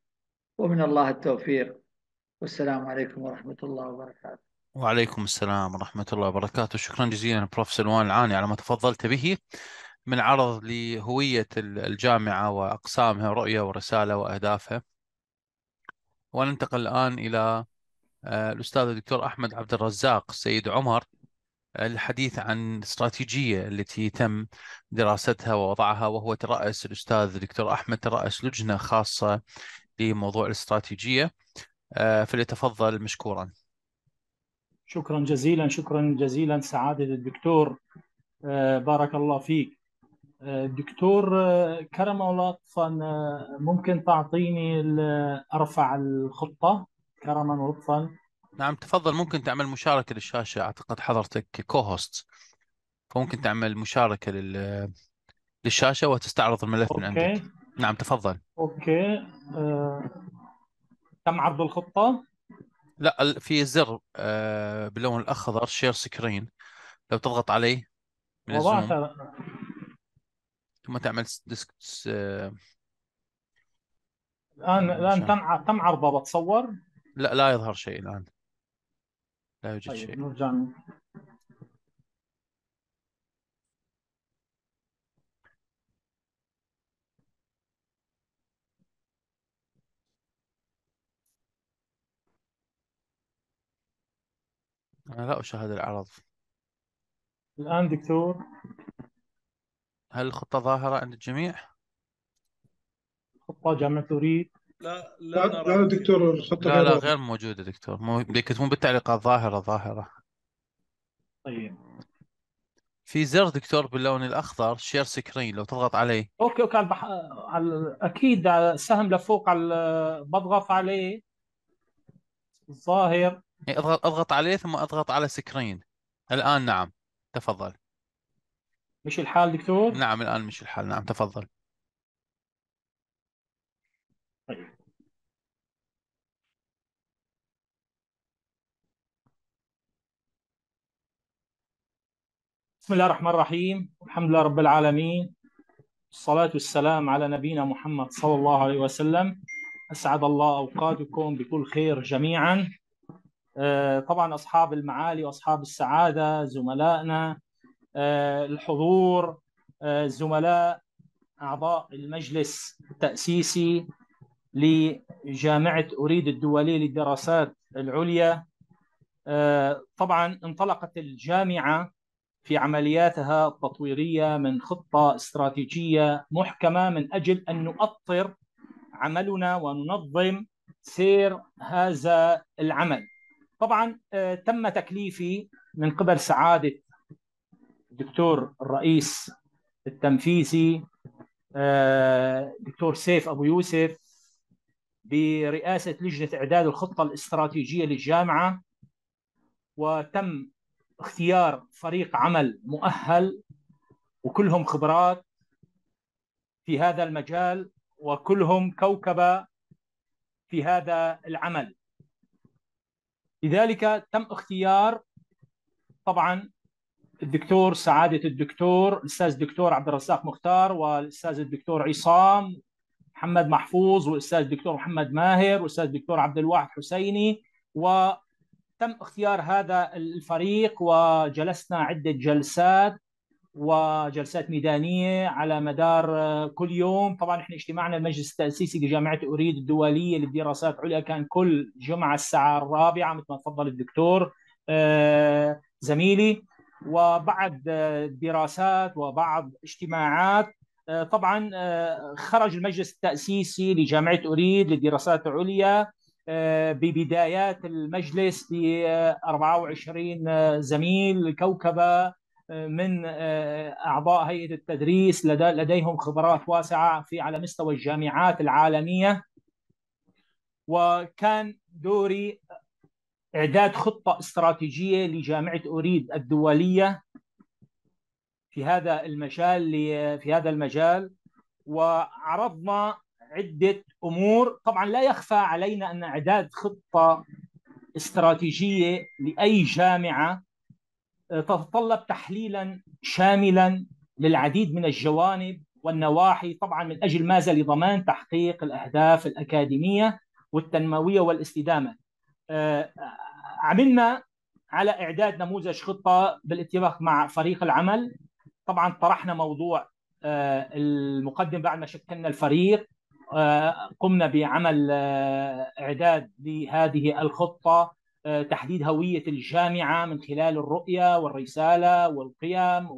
S3: ومن الله التوفيق والسلام عليكم ورحمة الله وبركاته
S4: وعليكم
S1: السلام ورحمة الله وبركاته شكرا جزيلا بروف سلوان العاني على ما تفضلت به من عرض لهوية الجامعة وأقسامها رؤية ورسالة وأهدافها وننتقل الآن إلى آه، الأستاذ الدكتور أحمد عبد الرزاق سيد عمر الحديث آه، عن استراتيجية التي تم دراستها ووضعها وهو ترأس الأستاذ الدكتور أحمد ترأس لجنة خاصة لموضوع الاستراتيجية آه، فليتفضل مشكورا
S5: شكرا جزيلا شكرا جزيلا سعادة الدكتور آه، بارك الله فيك آه، دكتور آه، كرم ولطفا ممكن تعطيني ارفع الخطه كرما ولطفا
S1: نعم تفضل ممكن تعمل مشاركه للشاشه اعتقد حضرتك كوهوست فممكن تعمل مشاركه لل للشاشه وتستعرض الملف أوكي. من عندك نعم تفضل
S4: اوكي أه...
S5: تم عرض الخطه
S1: لا في زر آه، باللون الاخضر شير سكرين لو تضغط عليه من الزوم ثم تعمل ديسك
S4: الان آه،
S5: الان تم تم عرضه بتصور
S1: لا لا يظهر شيء الان لا يوجد طيب شيء مجاني. أنا لا أشاهد العرض الآن دكتور هل الخطة ظاهرة عند الجميع؟ خطة جامعة أريد
S4: لا لا لا, لا دكتور الخطة لا لا غير
S1: موجودة دكتور مو مو بالتعليقات ظاهرة ظاهرة طيب في زر دكتور باللون الأخضر شير سكرين لو تضغط عليه
S5: أوكي أوكي البح... على... أكيد سهم لفوق على...
S1: بضغط عليه الظاهر يعني اضغط اضغط عليه ثم اضغط على سكرين الان نعم تفضل مش الحال دكتور نعم الان مش الحال نعم تفضل
S4: طيب
S5: بسم الله الرحمن الرحيم الحمد لله رب العالمين الصلاة والسلام على نبينا محمد صلى الله عليه وسلم أسعد الله أوقاتكم بكل خير جميعا آه، طبعا اصحاب المعالي واصحاب السعاده زملائنا آه، الحضور آه، زملاء اعضاء المجلس التاسيسي لجامعه اريد الدوليه للدراسات العليا طبعا انطلقت الجامعه في عملياتها التطويريه من خطه استراتيجيه محكمه من اجل ان نؤطر عملنا وننظم سير هذا العمل طبعا آه، تم تكليفي من قبل سعاده الدكتور الرئيس التنفيذي آه، دكتور سيف ابو يوسف برئاسه لجنه اعداد الخطه الاستراتيجيه للجامعه وتم اختيار فريق عمل مؤهل وكلهم خبرات في هذا المجال وكلهم كوكبه في هذا العمل لذلك تم اختيار طبعا الدكتور سعادة الدكتور الأستاذ الدكتور عبد الرزاق مختار والأستاذ الدكتور عصام محمد محفوظ والأستاذ الدكتور محمد ماهر والأستاذ الدكتور عبد الواحد حسيني وتم اختيار هذا الفريق وجلسنا عدة جلسات وجلسات ميدانيه على مدار آه، كل يوم طبعا احنا اجتماعنا المجلس التاسيسي لجامعه اريد الدوليه للدراسات العليا كان كل جمعه الساعه الرابعه مثل ما تفضل الدكتور آه، زميلي وبعد آه، دراسات وبعض اجتماعات طبعا خرج المجلس التاسيسي لجامعه اريد للدراسات العليا ببدايات المجلس ب 24 زميل كوكبه من آه، اعضاء هيئه التدريس لديهم خبرات واسعه في على مستوى الجامعات العالميه وكان دوري اعداد خطه استراتيجيه لجامعه اريد الدوليه في هذا المجال في هذا المجال وعرضنا عده امور طبعا لا يخفى علينا ان اعداد خطه استراتيجيه لاي جامعه تتطلب تحليلا شاملا للعديد من الجوانب والنواحي طبعا من اجل ماذا لضمان تحقيق الاهداف الاكاديميه والتنمويه والاستدامه. آه، عملنا على اعداد نموذج خطه بالاتفاق مع فريق العمل طبعا طرحنا موضوع آه، المقدم بعد ما شكلنا الفريق آه، قمنا بعمل اعداد لهذه الخطه آه، تحديد هويه الجامعه من خلال الرؤيه والرساله والقيم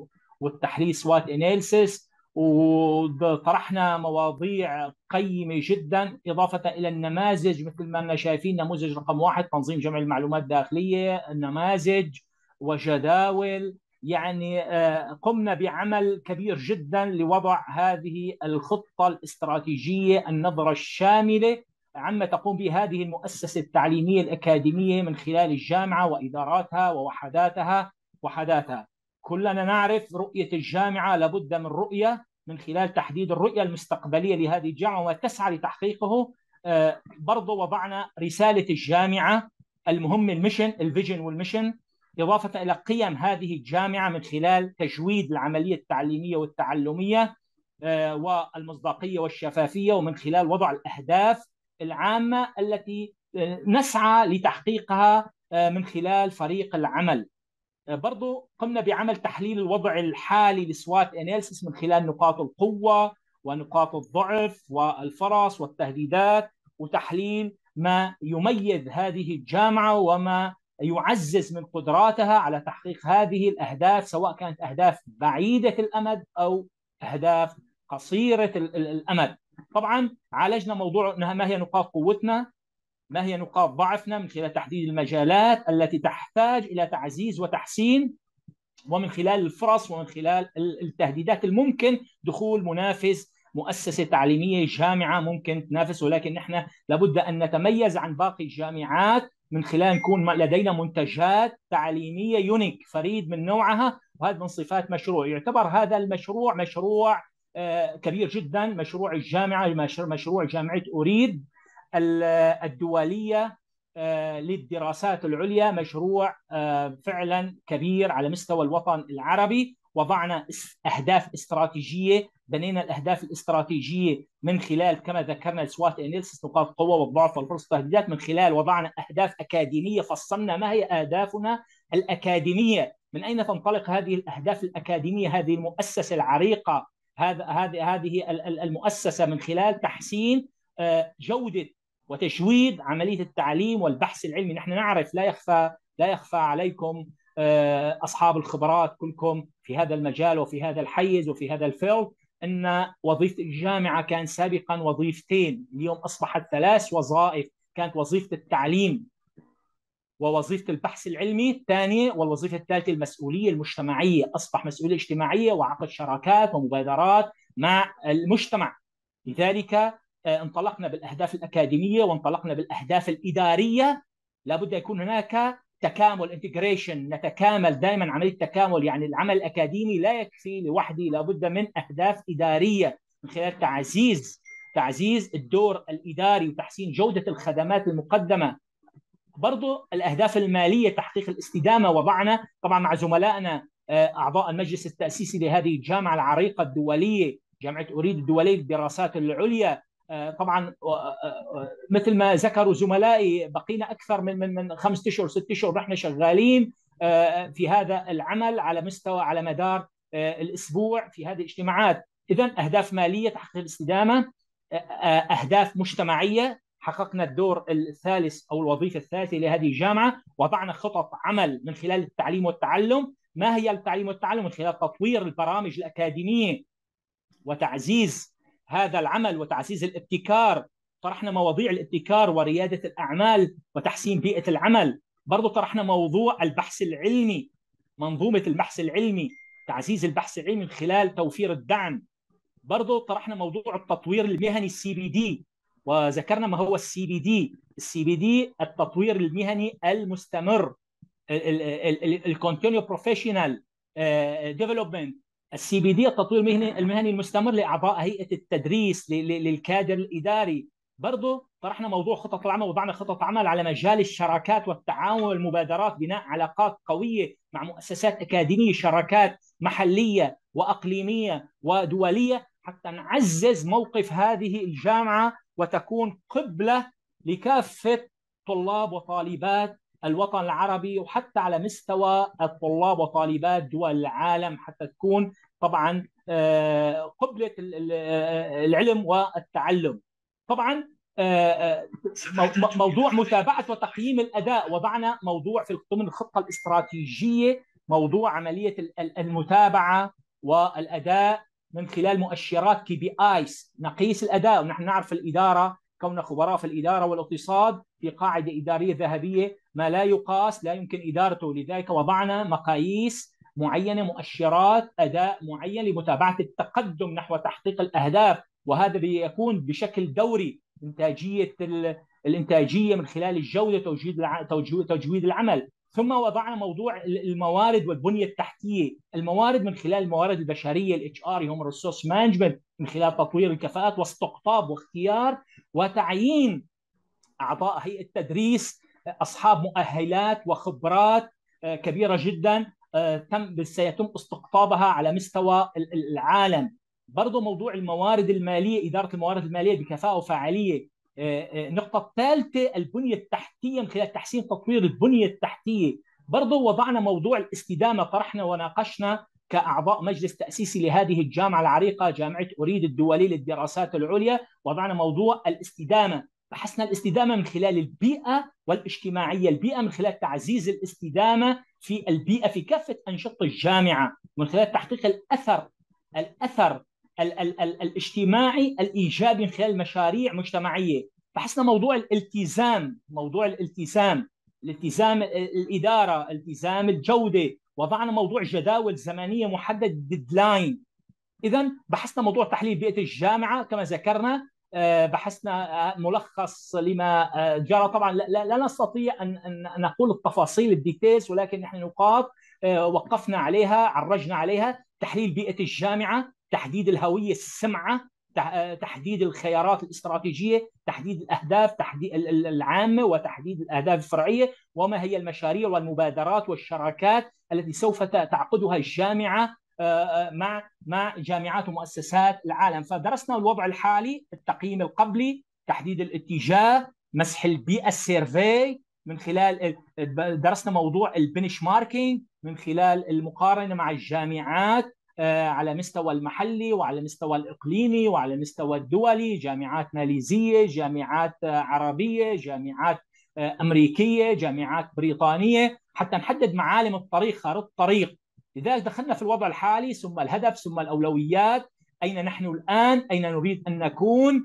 S5: والتحليل سوات اناليسيس وطرحنا مواضيع قيمه جدا اضافه الى النماذج مثل ما احنا شايفين نموذج رقم واحد تنظيم جمع المعلومات الداخليه النماذج وجداول يعني آه، قمنا بعمل كبير جدا لوضع هذه الخطه الاستراتيجيه النظره الشامله عما تقوم به هذه المؤسسة التعليمية الأكاديمية من خلال الجامعة وإداراتها ووحداتها وحداتها كلنا نعرف رؤية الجامعة لابد من رؤية من خلال تحديد الرؤية المستقبلية لهذه الجامعة وتسعى لتحقيقه آه، برضه وضعنا رسالة الجامعة المهم المشن الفيجن والمشن إضافة إلى قيم هذه الجامعة من خلال تجويد العملية التعليمية والتعلمية آه، والمصداقية والشفافية ومن خلال وضع الأهداف العامه التي آه، نسعى لتحقيقها آه، من خلال فريق العمل آه، برضو قمنا بعمل تحليل الوضع الحالي لسوات اناليسيس من خلال نقاط القوه ونقاط الضعف والفرص والتهديدات وتحليل ما يميز هذه الجامعه وما يعزز من قدراتها على تحقيق هذه الاهداف سواء كانت اهداف بعيده الامد او اهداف قصيره الامد. طبعا عالجنا موضوع ما هي نقاط قوتنا ما هي نقاط ضعفنا من خلال تحديد المجالات التي تحتاج الى تعزيز وتحسين ومن خلال الفرص ومن خلال التهديدات الممكن دخول منافس مؤسسه تعليميه جامعه ممكن تنافس ولكن نحن لابد ان نتميز عن باقي الجامعات من خلال نكون لدينا منتجات تعليميه يونيك فريد من نوعها وهذا من صفات مشروع يعتبر هذا المشروع مشروع كبير جدا مشروع الجامعه مشروع جامعه اريد الدوليه آه، للدراسات العليا مشروع آه، فعلا كبير على مستوى الوطن العربي وضعنا اهداف استراتيجيه بنينا الاهداف الاستراتيجيه من خلال كما ذكرنا سوات اناليسيس نقاط القوه والضعف والفرص والتهديدات من خلال وضعنا اهداف اكاديميه فصلنا ما هي اهدافنا الاكاديميه من اين تنطلق هذه الاهداف الاكاديميه هذه المؤسسه العريقه هذا هذه هذه المؤسسه من خلال تحسين آه، جوده وتجويد عمليه التعليم والبحث العلمي، نحن نعرف لا يخفى لا يخفى عليكم آه، اصحاب الخبرات كلكم في هذا المجال وفي هذا الحيز وفي هذا الفيلد ان وظيفه الجامعه كان سابقا وظيفتين، اليوم اصبحت ثلاث وظائف، كانت وظيفه التعليم ووظيفه البحث العلمي الثانيه والوظيفه الثالثه المسؤوليه المجتمعيه اصبح مسؤوليه اجتماعيه وعقد شراكات ومبادرات مع المجتمع لذلك آه، انطلقنا بالاهداف الاكاديميه وانطلقنا بالاهداف الاداريه لابد يكون هناك تكامل انتجريشن نتكامل دائما عمليه تكامل يعني العمل الاكاديمي لا يكفي لوحده لابد من اهداف اداريه من خلال تعزيز تعزيز الدور الاداري وتحسين جوده الخدمات المقدمه برضو الاهداف الماليه تحقيق الاستدامه وضعنا طبعا مع زملائنا آه، اعضاء المجلس التاسيسي لهذه الجامعه العريقه الدوليه جامعه اريد الدوليه للدراسات العليا آه، طبعا آه، مثل ما ذكروا زملائي بقينا اكثر من من من خمسة اشهر ست اشهر نحن شغالين في هذا العمل على مستوى على مدار الاسبوع في هذه الاجتماعات اذا اهداف ماليه تحقيق الاستدامه اهداف مجتمعيه حققنا الدور الثالث او الوظيفه الثالثه لهذه الجامعه وضعنا خطط عمل من خلال التعليم والتعلم ما هي التعليم والتعلم من خلال تطوير البرامج الاكاديميه وتعزيز هذا العمل وتعزيز الابتكار طرحنا مواضيع الابتكار ورياده الاعمال وتحسين بيئه العمل برضه طرحنا موضوع البحث العلمي منظومه البحث العلمي تعزيز البحث العلمي من خلال توفير الدعم برضه طرحنا موضوع التطوير المهني السي بي دي وذكرنا ما هو السي بي دي السي بي دي التطوير المهني المستمر الكونتينيو بروفيشنال ديفلوبمنت السي بي دي التطوير المهني المهني المستمر لاعضاء هيئه التدريس للكادر الاداري برضه طرحنا موضوع خطط العمل وضعنا خطط عمل على مجال الشراكات والتعاون والمبادرات بناء علاقات قويه مع مؤسسات اكاديميه شراكات محليه واقليميه ودوليه حتى نعزز موقف هذه الجامعه وتكون قبله لكافه طلاب وطالبات الوطن العربي وحتى على مستوى الطلاب وطالبات دول العالم حتى تكون طبعا آه، قبله آه، العلم والتعلم. طبعا آه، موضوع متابعه وتقييم الاداء وضعنا موضوع في ضمن الخطه الاستراتيجيه موضوع عمليه المتابعه والاداء من خلال مؤشرات كي بي ايس نقيس الاداء ونحن نعرف الاداره كوننا خبراء في الاداره والاقتصاد في قاعده اداريه ذهبيه ما لا يقاس لا يمكن ادارته لذلك وضعنا مقاييس معينه مؤشرات اداء معين لمتابعه التقدم نحو تحقيق الاهداف وهذا بيكون بشكل دوري انتاجيه الانتاجيه من خلال الجوده توجيه توجيه العمل ثم وضعنا موضوع الموارد والبنيه التحتيه، الموارد من خلال الموارد البشريه الاتش ار هم ريسورس مانجمنت من خلال تطوير الكفاءات واستقطاب واختيار وتعيين اعضاء هيئه تدريس اصحاب مؤهلات وخبرات آه، كبيره جدا آه، تم سيتم استقطابها على مستوى العالم. برضه موضوع الموارد الماليه، اداره الموارد الماليه بكفاءه وفاعليه، آه، آه، النقطة الثالثة البنية التحتية من خلال تحسين تطوير البنية التحتية برضو وضعنا موضوع الاستدامة طرحنا وناقشنا كأعضاء مجلس تأسيسي لهذه الجامعة العريقة جامعة أريد الدولية للدراسات العليا وضعنا موضوع الاستدامة بحثنا الاستدامة من خلال البيئة والاجتماعية البيئة من خلال تعزيز الاستدامة في البيئة في كافة أنشطة الجامعة من خلال تحقيق الأثر الأثر ال- ال- ال- الاجتماعي الايجابي من خلال مشاريع مجتمعيه فحسنا موضوع الالتزام موضوع الالتزام الالتزام الاداره التزام الجوده وضعنا موضوع جداول زمنيه محدده ديدلاين اذا بحثنا موضوع تحليل بيئه الجامعه كما ذكرنا آه، بحثنا آه، ملخص لما آه، جرى طبعا لا, لا نستطيع ان نقول التفاصيل الديتيلز ولكن نحن نقاط وقفنا عليها عرجنا عليها تحليل بيئه الجامعه تحديد الهويه السمعه تحديد الخيارات الاستراتيجيه، تحديد الاهداف تحديد العامه وتحديد الاهداف الفرعيه، وما هي المشاريع والمبادرات والشراكات التي سوف تعقدها الجامعه مع مع جامعات ومؤسسات العالم، فدرسنا الوضع الحالي، التقييم القبلي، تحديد الاتجاه، مسح البيئه السيرفي من خلال درسنا موضوع البنش ماركينج من خلال المقارنه مع الجامعات آه، على مستوى المحلي وعلى مستوى الاقليمي وعلى مستوى الدولي جامعات ماليزيه جامعات آه، عربيه جامعات آه، امريكيه جامعات بريطانيه حتى نحدد معالم الطريق خارطه الطريق لذلك دخلنا في الوضع الحالي ثم الهدف ثم الاولويات اين نحن الان اين نريد ان نكون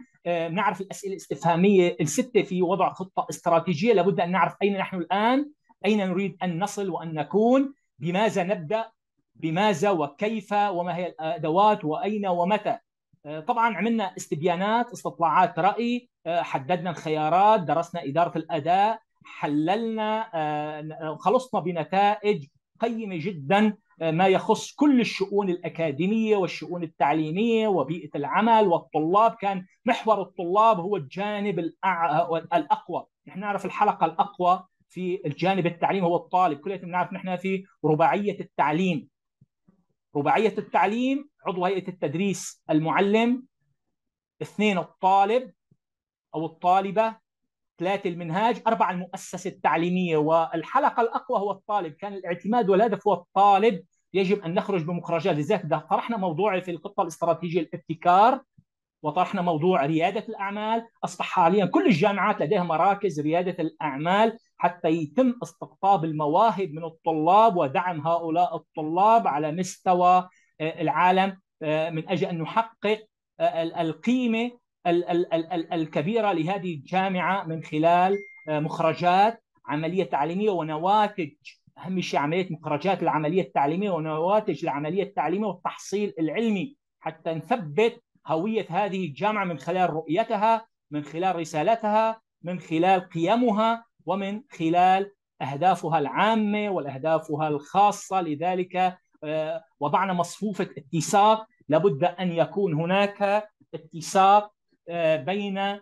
S5: نعرف الاسئله الاستفهاميه السته في وضع خطه استراتيجيه لابد ان نعرف اين نحن الان اين نريد ان نصل وان نكون بماذا نبدا بماذا وكيف وما هي الادوات واين ومتى آه، طبعا عملنا استبيانات استطلاعات راي آه، حددنا الخيارات درسنا اداره الاداء حللنا آه، خلصنا بنتائج قيمه جدا ما يخص كل الشؤون الاكاديميه والشؤون التعليميه وبيئه العمل والطلاب كان محور الطلاب هو الجانب الاقوى نحن نعرف الحلقه الاقوى في الجانب التعليم هو الطالب كلنا بنعرف نحن في رباعيه التعليم رباعية التعليم عضو هيئة التدريس المعلم اثنين الطالب أو الطالبة ثلاثة المنهاج أربعة المؤسسة التعليمية والحلقة الأقوى هو الطالب كان الاعتماد والهدف هو الطالب يجب أن نخرج بمخرجات لذلك طرحنا موضوع في الخطة الاستراتيجية الابتكار وطرحنا موضوع ريادة الأعمال أصبح حاليا كل الجامعات لديها مراكز ريادة الأعمال حتى يتم استقطاب المواهب من الطلاب ودعم هؤلاء الطلاب على مستوى آه، العالم آه، من اجل ان نحقق آه، القيمه الكبيره لهذه الجامعه من خلال مخرجات عمليه تعليميه ونواتج اهم شيء عمليه مخرجات العمليه التعليميه ونواتج العمليه التعليميه والتحصيل العلمي حتى نثبت هويه هذه الجامعه من خلال رؤيتها من خلال رسالتها من خلال قيمها ومن خلال أهدافها العامة والأهدافها الخاصة لذلك آه، وضعنا مصفوفة اتساق لابد أن يكون هناك اتساق آه، بين آه،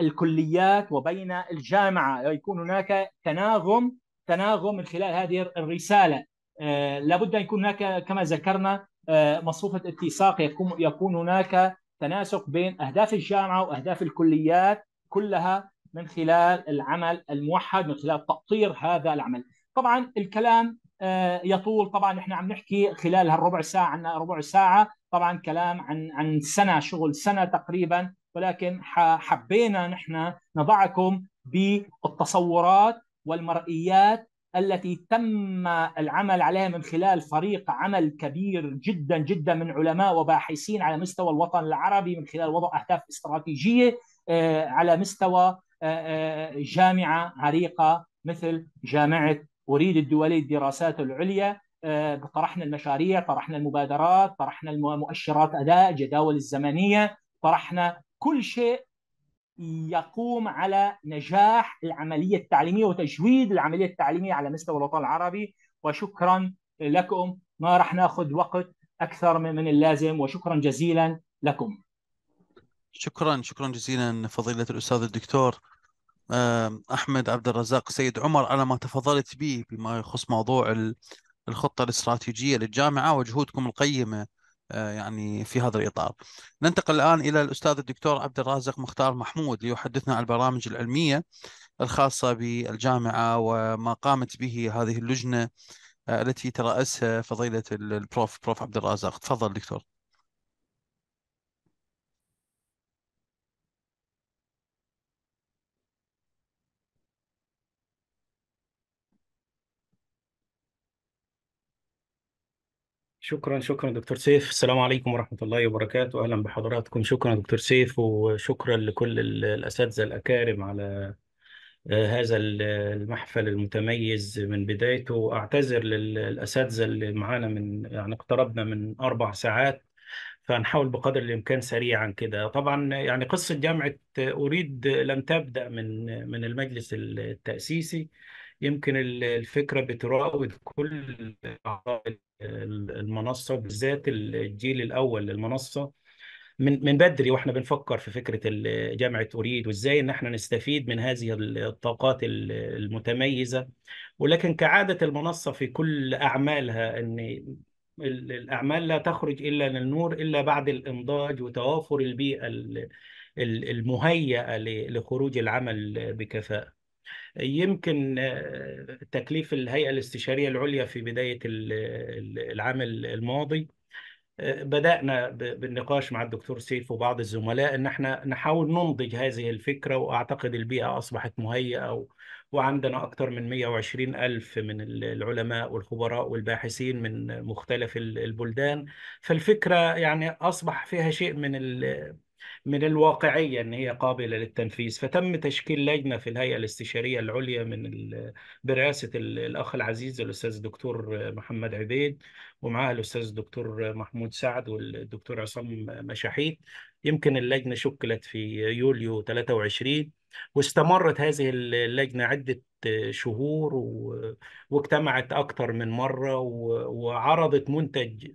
S5: الكليات وبين الجامعة يكون هناك تناغم تناغم من خلال هذه الرسالة لابد أن يكون هناك كما ذكرنا مصفوفة اتساق يكون, هناك تناسق بين أهداف الجامعة وأهداف الكليات كلها من خلال العمل الموحد من خلال تأطير هذا العمل طبعا الكلام آه، يطول طبعا احنا عم نحكي خلال هالربع ساعه عندنا ربع ساعه طبعا كلام عن عن سنه شغل سنه تقريبا ولكن حبينا نحن نضعكم بالتصورات والمرئيات التي تم العمل عليها من خلال فريق عمل كبير جدا جدا من علماء وباحثين على مستوى الوطن العربي من خلال وضع اهداف استراتيجيه آه، على مستوى آه، آه، جامعه عريقه مثل جامعه اريد الدوليه الدراسات العليا آه، طرحنا المشاريع طرحنا المبادرات طرحنا مؤشرات اداء جداول الزمنيه طرحنا كل شيء يقوم على نجاح العمليه التعليميه وتجويد العمليه التعليميه على مستوى الوطن العربي وشكرا لكم ما راح ناخذ وقت اكثر من اللازم وشكرا
S1: جزيلا لكم شكرا شكرا جزيلا فضيله الاستاذ الدكتور احمد عبد الرزاق سيد عمر على ما تفضلت به بما يخص موضوع الخطه الاستراتيجيه للجامعه وجهودكم القيمه آه، يعني في هذا الاطار. ننتقل الان الى الاستاذ الدكتور عبد الرازق مختار محمود ليحدثنا عن البرامج العلميه الخاصه بالجامعه وما قامت به هذه اللجنه آه، التي ترأسها فضيله البروف بروف عبد الرازق، تفضل دكتور.
S6: شكرا شكرا دكتور سيف السلام عليكم ورحمة الله وبركاته أهلا بحضراتكم شكرا دكتور سيف وشكرا لكل الأساتذة الأكارم على آه، هذا المحفل المتميز من بدايته أعتذر للأساتذة اللي معانا من يعني اقتربنا من أربع ساعات فنحاول بقدر الإمكان سريعا كده طبعا يعني قصة جامعة أريد لم تبدأ من من المجلس التأسيسي يمكن الفكرة بتراود كل أعضاء المنصة بالذات الجيل الأول للمنصة من من بدري واحنا بنفكر في فكره جامعه اريد وازاي ان احنا نستفيد من هذه الطاقات المتميزه ولكن كعاده المنصه في كل اعمالها ان الاعمال لا تخرج الا للنور الا بعد الانضاج وتوافر البيئه المهيئه لخروج العمل بكفاءه. يمكن آه، تكليف الهيئة الاستشارية العليا في بداية العام الماضي آه، بدأنا بالنقاش مع الدكتور سيف وبعض الزملاء ان احنا نحاول ننضج هذه الفكرة واعتقد البيئة اصبحت مهيئة وعندنا اكثر من 120 الف من العلماء والخبراء والباحثين من مختلف البلدان فالفكرة يعني اصبح فيها شيء من من الواقعية أن هي قابلة للتنفيذ فتم تشكيل لجنة في الهيئة الاستشارية العليا من برئاسة الأخ العزيز الأستاذ الدكتور محمد عبيد ومعها الأستاذ الدكتور محمود سعد والدكتور عصام مشاحيت يمكن اللجنة شكلت في يوليو 23 واستمرت هذه اللجنة عدة شهور و... واجتمعت أكثر من مرة و... وعرضت منتج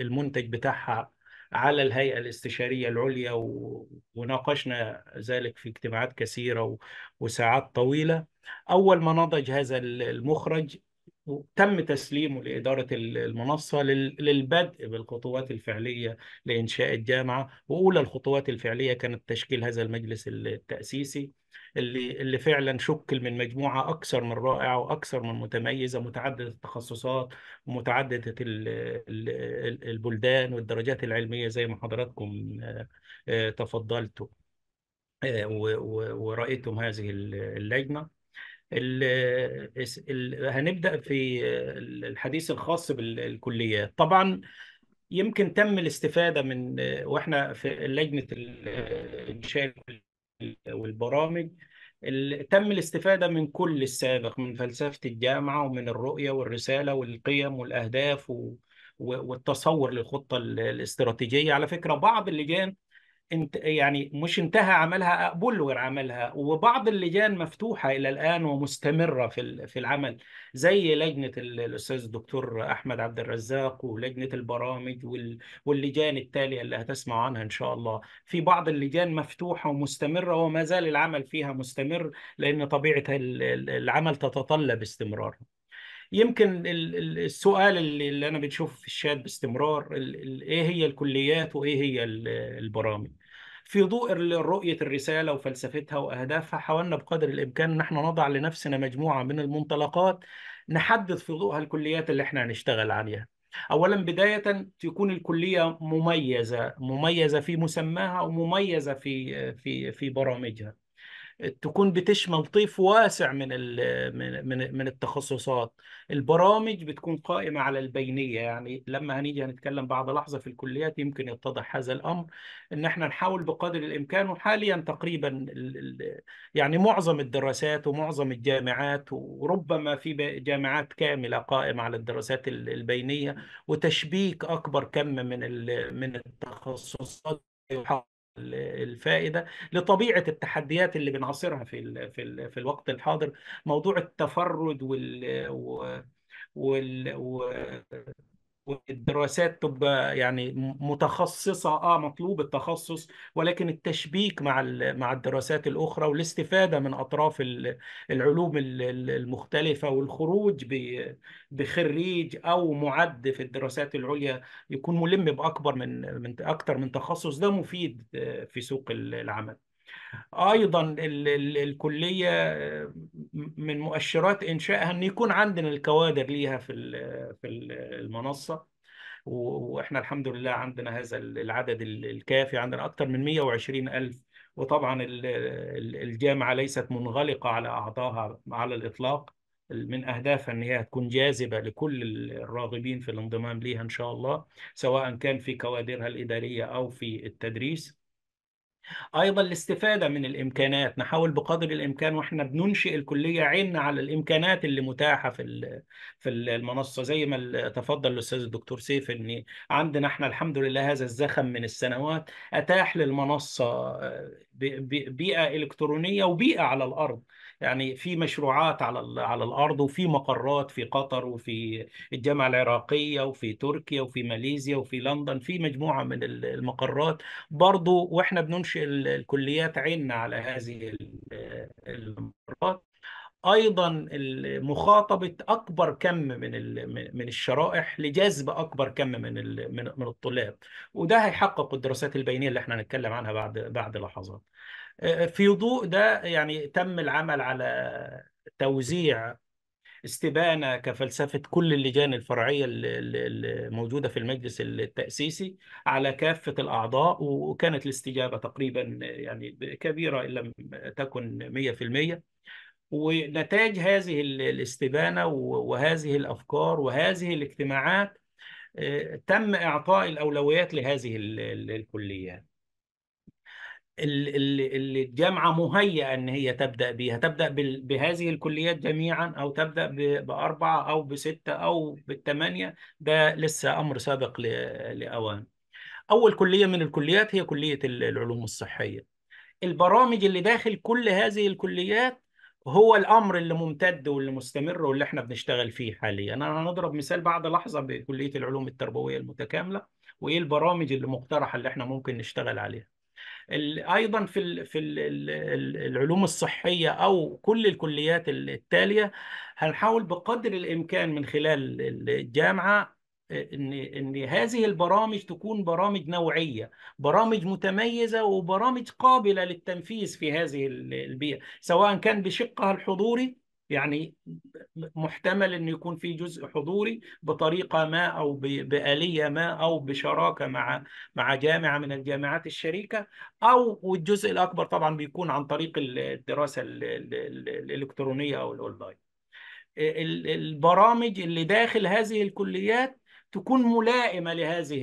S6: المنتج بتاعها على الهيئة الاستشارية العليا و... وناقشنا ذلك في اجتماعات كثيرة و... وساعات طويلة أول ما نضج هذا المخرج تم تسليمه لإدارة المنصة للبدء بالخطوات الفعلية لإنشاء الجامعة وأولى الخطوات الفعلية كانت تشكيل هذا المجلس التأسيسي اللي اللي فعلا شكل من مجموعه اكثر من رائعه واكثر من متميزه متعدده التخصصات ومتعدده البلدان والدرجات العلميه زي ما حضراتكم آه، آه، تفضلتوا آه، ورايتم هذه اللجنه هنبدا في الحديث الخاص بالكليات طبعا يمكن تم الاستفاده من واحنا في لجنه الانشاء والبرامج تم الاستفاده من كل السابق من فلسفه الجامعه ومن الرؤيه والرساله والقيم والاهداف والتصور للخطه الاستراتيجيه على فكره بعض اللجان انت يعني مش انتهى عملها اقبل غير عملها وبعض اللجان مفتوحه الى الان ومستمره في في العمل زي لجنه الاستاذ الدكتور احمد عبد الرزاق ولجنه البرامج واللجان التاليه اللي هتسمع عنها ان شاء الله في بعض اللجان مفتوحه ومستمره وما زال العمل فيها مستمر لان طبيعه العمل تتطلب استمرار يمكن السؤال اللي انا بنشوفه في الشات باستمرار ايه هي الكليات وايه هي البرامج في ضوء رؤية الرسالة وفلسفتها وأهدافها حاولنا بقدر الإمكان إن احنا نضع لنفسنا مجموعة من المنطلقات نحدد في ضوءها الكليات اللي احنا هنشتغل عليها أولا بداية تكون الكلية مميزة مميزة في مسماها ومميزة في في في برامجها تكون بتشمل طيف واسع من من من التخصصات البرامج بتكون قائمه على البينيه يعني لما هنيجي هنتكلم بعد لحظه في الكليات يمكن يتضح هذا الامر ان احنا نحاول بقدر الامكان وحاليا تقريبا يعني معظم الدراسات ومعظم الجامعات وربما في جامعات كامله قائمه على الدراسات البينيه وتشبيك اكبر كم من من التخصصات الفائده لطبيعه التحديات اللي بنعاصرها في الـ في الـ في الوقت الحاضر موضوع التفرد وال وال والدراسات تبقى يعني متخصصة اه مطلوب التخصص ولكن التشبيك مع مع الدراسات الأخرى والاستفادة من أطراف العلوم المختلفة والخروج بخريج أو معد في الدراسات العليا يكون ملم بأكبر من من اكثر من تخصص ده مفيد في سوق العمل. ايضا الكليه من مؤشرات انشائها ان يكون عندنا الكوادر ليها في في المنصه واحنا الحمد لله عندنا هذا العدد الكافي عندنا اكثر من 120 الف وطبعا الجامعه ليست منغلقه على اعضائها على الاطلاق من اهدافها ان هي تكون جاذبه لكل الراغبين في الانضمام ليها ان شاء الله سواء كان في كوادرها الاداريه او في التدريس ايضا الاستفاده من الامكانات نحاول بقدر الامكان واحنا بننشئ الكليه عيننا على الامكانات اللي متاحه في في المنصه زي ما تفضل الاستاذ الدكتور سيف ان عندنا احنا الحمد لله هذا الزخم من السنوات اتاح للمنصه آه، بيئه الكترونيه وبيئه على الارض يعني في مشروعات على على الارض وفي مقرات في قطر وفي الجامعه العراقيه وفي تركيا وفي ماليزيا وفي لندن في مجموعه من المقرات برضو واحنا بننشئ الكليات عيننا على هذه المقرات ايضا مخاطبه اكبر كم من من الشرائح لجذب اكبر كم من من الطلاب وده هيحقق الدراسات البينيه اللي احنا هنتكلم عنها بعد بعد لحظات آه، آه، في ضوء ده يعني تم العمل على توزيع استبانة كفلسفة كل اللجان الفرعية الموجودة في المجلس التأسيسي على كافة الأعضاء وكانت الاستجابة تقريبا يعني كبيرة إن لم تكن 100% ونتاج هذه الاستبانة وهذه الأفكار وهذه الاجتماعات آه، تم إعطاء الأولويات لهذه الكليات اللي الجامعه مهيئه ان هي تبدا بيها تبدا بهذه الكليات جميعا او تبدا باربعه او بسته او بالثمانيه ده لسه امر سابق لاوان اول كليه من الكليات هي كليه العلوم الصحيه البرامج اللي داخل كل هذه الكليات هو الامر اللي ممتد واللي مستمر واللي احنا بنشتغل فيه حاليا انا هنضرب مثال بعد لحظه بكليه العلوم التربويه المتكامله وايه البرامج اللي مقترحه اللي احنا ممكن نشتغل عليها ايضا في في العلوم الصحيه او كل الكليات التاليه هنحاول بقدر الامكان من خلال الجامعه آه، ان ان هذه البرامج تكون برامج نوعيه، برامج متميزه وبرامج قابله للتنفيذ في هذه البيئه، سواء كان بشقها الحضوري يعني محتمل أن يكون في جزء حضوري بطريقة ما أو بآلية ما أو بشراكة مع مع جامعة من الجامعات الشريكة أو والجزء الأكبر طبعا بيكون عن طريق الدراسة الإلكترونية أو الأونلاين البرامج اللي داخل هذه الكليات تكون ملائمه لهذه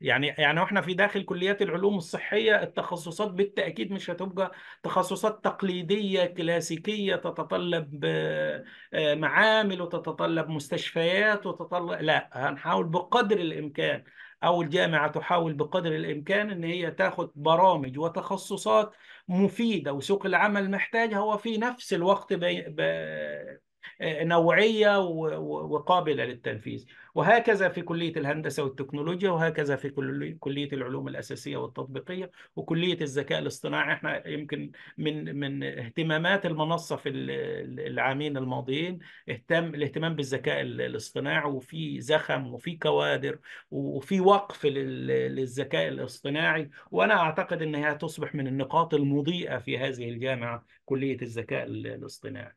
S6: يعني يعني احنا في داخل كليات العلوم الصحيه التخصصات بالتاكيد مش هتبقى تخصصات تقليديه كلاسيكيه تتطلب آه، معامل وتتطلب مستشفيات وتتطلب لا هنحاول بقدر الامكان او الجامعه تحاول بقدر الامكان ان هي تاخد برامج وتخصصات مفيده وسوق العمل محتاجها وفي نفس الوقت آه، نوعيه وقابله للتنفيذ وهكذا في كليه الهندسه والتكنولوجيا وهكذا في كليه العلوم الاساسيه والتطبيقيه وكليه الذكاء الاصطناعي احنا يمكن من من اهتمامات المنصه في العامين الماضيين اهتم الاهتمام بالذكاء الاصطناعي وفي زخم وفي كوادر وفي وقف للذكاء الاصطناعي وانا اعتقد انها تصبح من النقاط المضيئه في هذه الجامعه كليه الذكاء الاصطناعي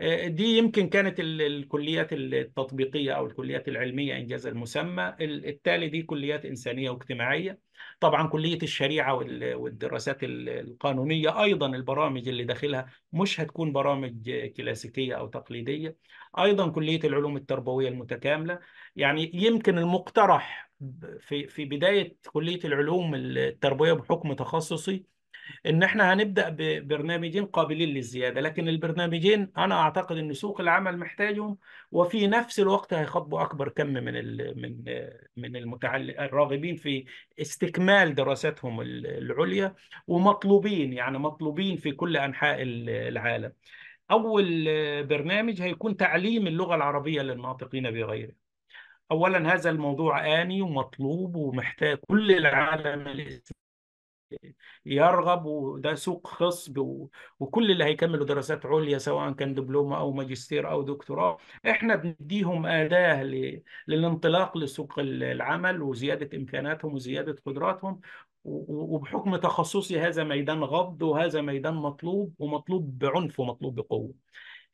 S6: آه، دي يمكن كانت الكليات التطبيقية أو الكليات العلمية إنجاز المسمى التالي دي كليات إنسانية واجتماعية طبعا كلية الشريعة والدراسات القانونية أيضا البرامج اللي داخلها مش هتكون برامج كلاسيكية أو تقليدية أيضا كلية العلوم التربوية المتكاملة يعني يمكن المقترح في في بداية كلية العلوم التربوية بحكم تخصصي ان احنا هنبدا ببرنامجين قابلين للزياده لكن البرنامجين انا اعتقد ان سوق العمل محتاجهم وفي نفس الوقت هيخاطبوا اكبر كم من من من المتعلم الراغبين في استكمال دراساتهم العليا ومطلوبين يعني مطلوبين في كل انحاء العالم اول برنامج هيكون تعليم اللغه العربيه للناطقين بغيرها اولا هذا الموضوع اني ومطلوب ومحتاج كل العالم الاسلامي يرغب وده سوق خصب وكل اللي هيكملوا دراسات عليا سواء كان دبلومه او ماجستير او دكتوراه احنا بنديهم اداه للانطلاق لسوق العمل وزياده امكاناتهم وزياده قدراتهم وبحكم تخصصي هذا ميدان غض وهذا ميدان مطلوب ومطلوب بعنف ومطلوب بقوه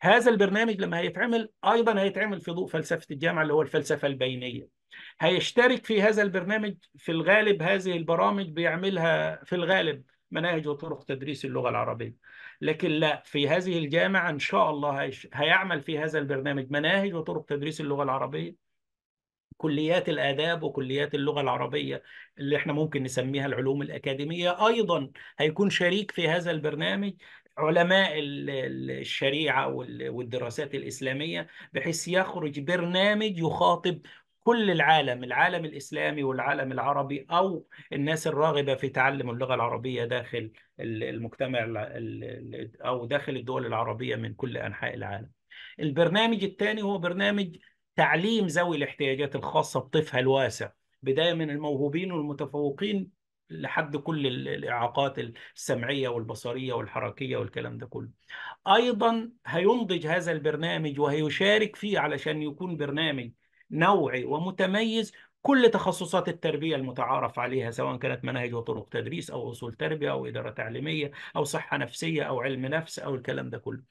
S6: هذا البرنامج لما هيتعمل ايضا هيتعمل في ضوء فلسفه الجامعه اللي هو الفلسفه البينيه هيشترك في هذا البرنامج في الغالب هذه البرامج بيعملها في الغالب مناهج وطرق تدريس اللغه العربيه لكن لا في هذه الجامعه ان شاء الله هيعمل في هذا البرنامج مناهج وطرق تدريس اللغه العربيه كليات الآداب وكليات اللغة العربية اللي احنا ممكن نسميها العلوم الأكاديمية أيضا هيكون شريك في هذا البرنامج علماء الشريعه والدراسات الاسلاميه بحيث يخرج برنامج يخاطب كل العالم العالم الاسلامي والعالم العربي او الناس الراغبه في تعلم اللغه العربيه داخل المجتمع او داخل الدول العربيه من كل انحاء العالم. البرنامج الثاني هو برنامج تعليم ذوي الاحتياجات الخاصه بطفها الواسع بدايه من الموهوبين والمتفوقين لحد كل الاعاقات السمعيه والبصريه والحركيه والكلام ده كله. ايضا هينضج هذا البرنامج وهيشارك فيه علشان يكون برنامج نوعي ومتميز كل تخصصات التربيه المتعارف عليها سواء كانت مناهج وطرق تدريس او اصول تربيه او اداره تعليميه او صحه نفسيه او علم نفس او الكلام ده كله.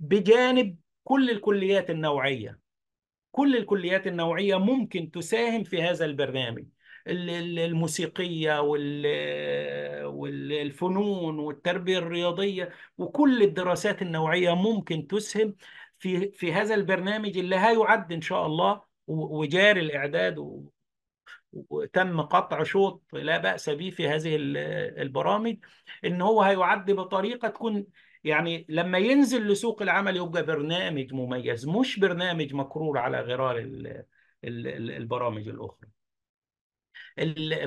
S6: بجانب كل الكليات النوعيه كل الكليات النوعيه ممكن تساهم في هذا البرنامج. الموسيقيه والفنون والتربيه الرياضيه وكل الدراسات النوعيه ممكن تسهم في في هذا البرنامج اللي هيعد ان شاء الله وجاري الاعداد وتم قطع شوط لا باس به في هذه البرامج ان هو هيعد بطريقه تكون يعني لما ينزل لسوق العمل يبقى برنامج مميز مش برنامج مكرور على غرار البرامج الاخرى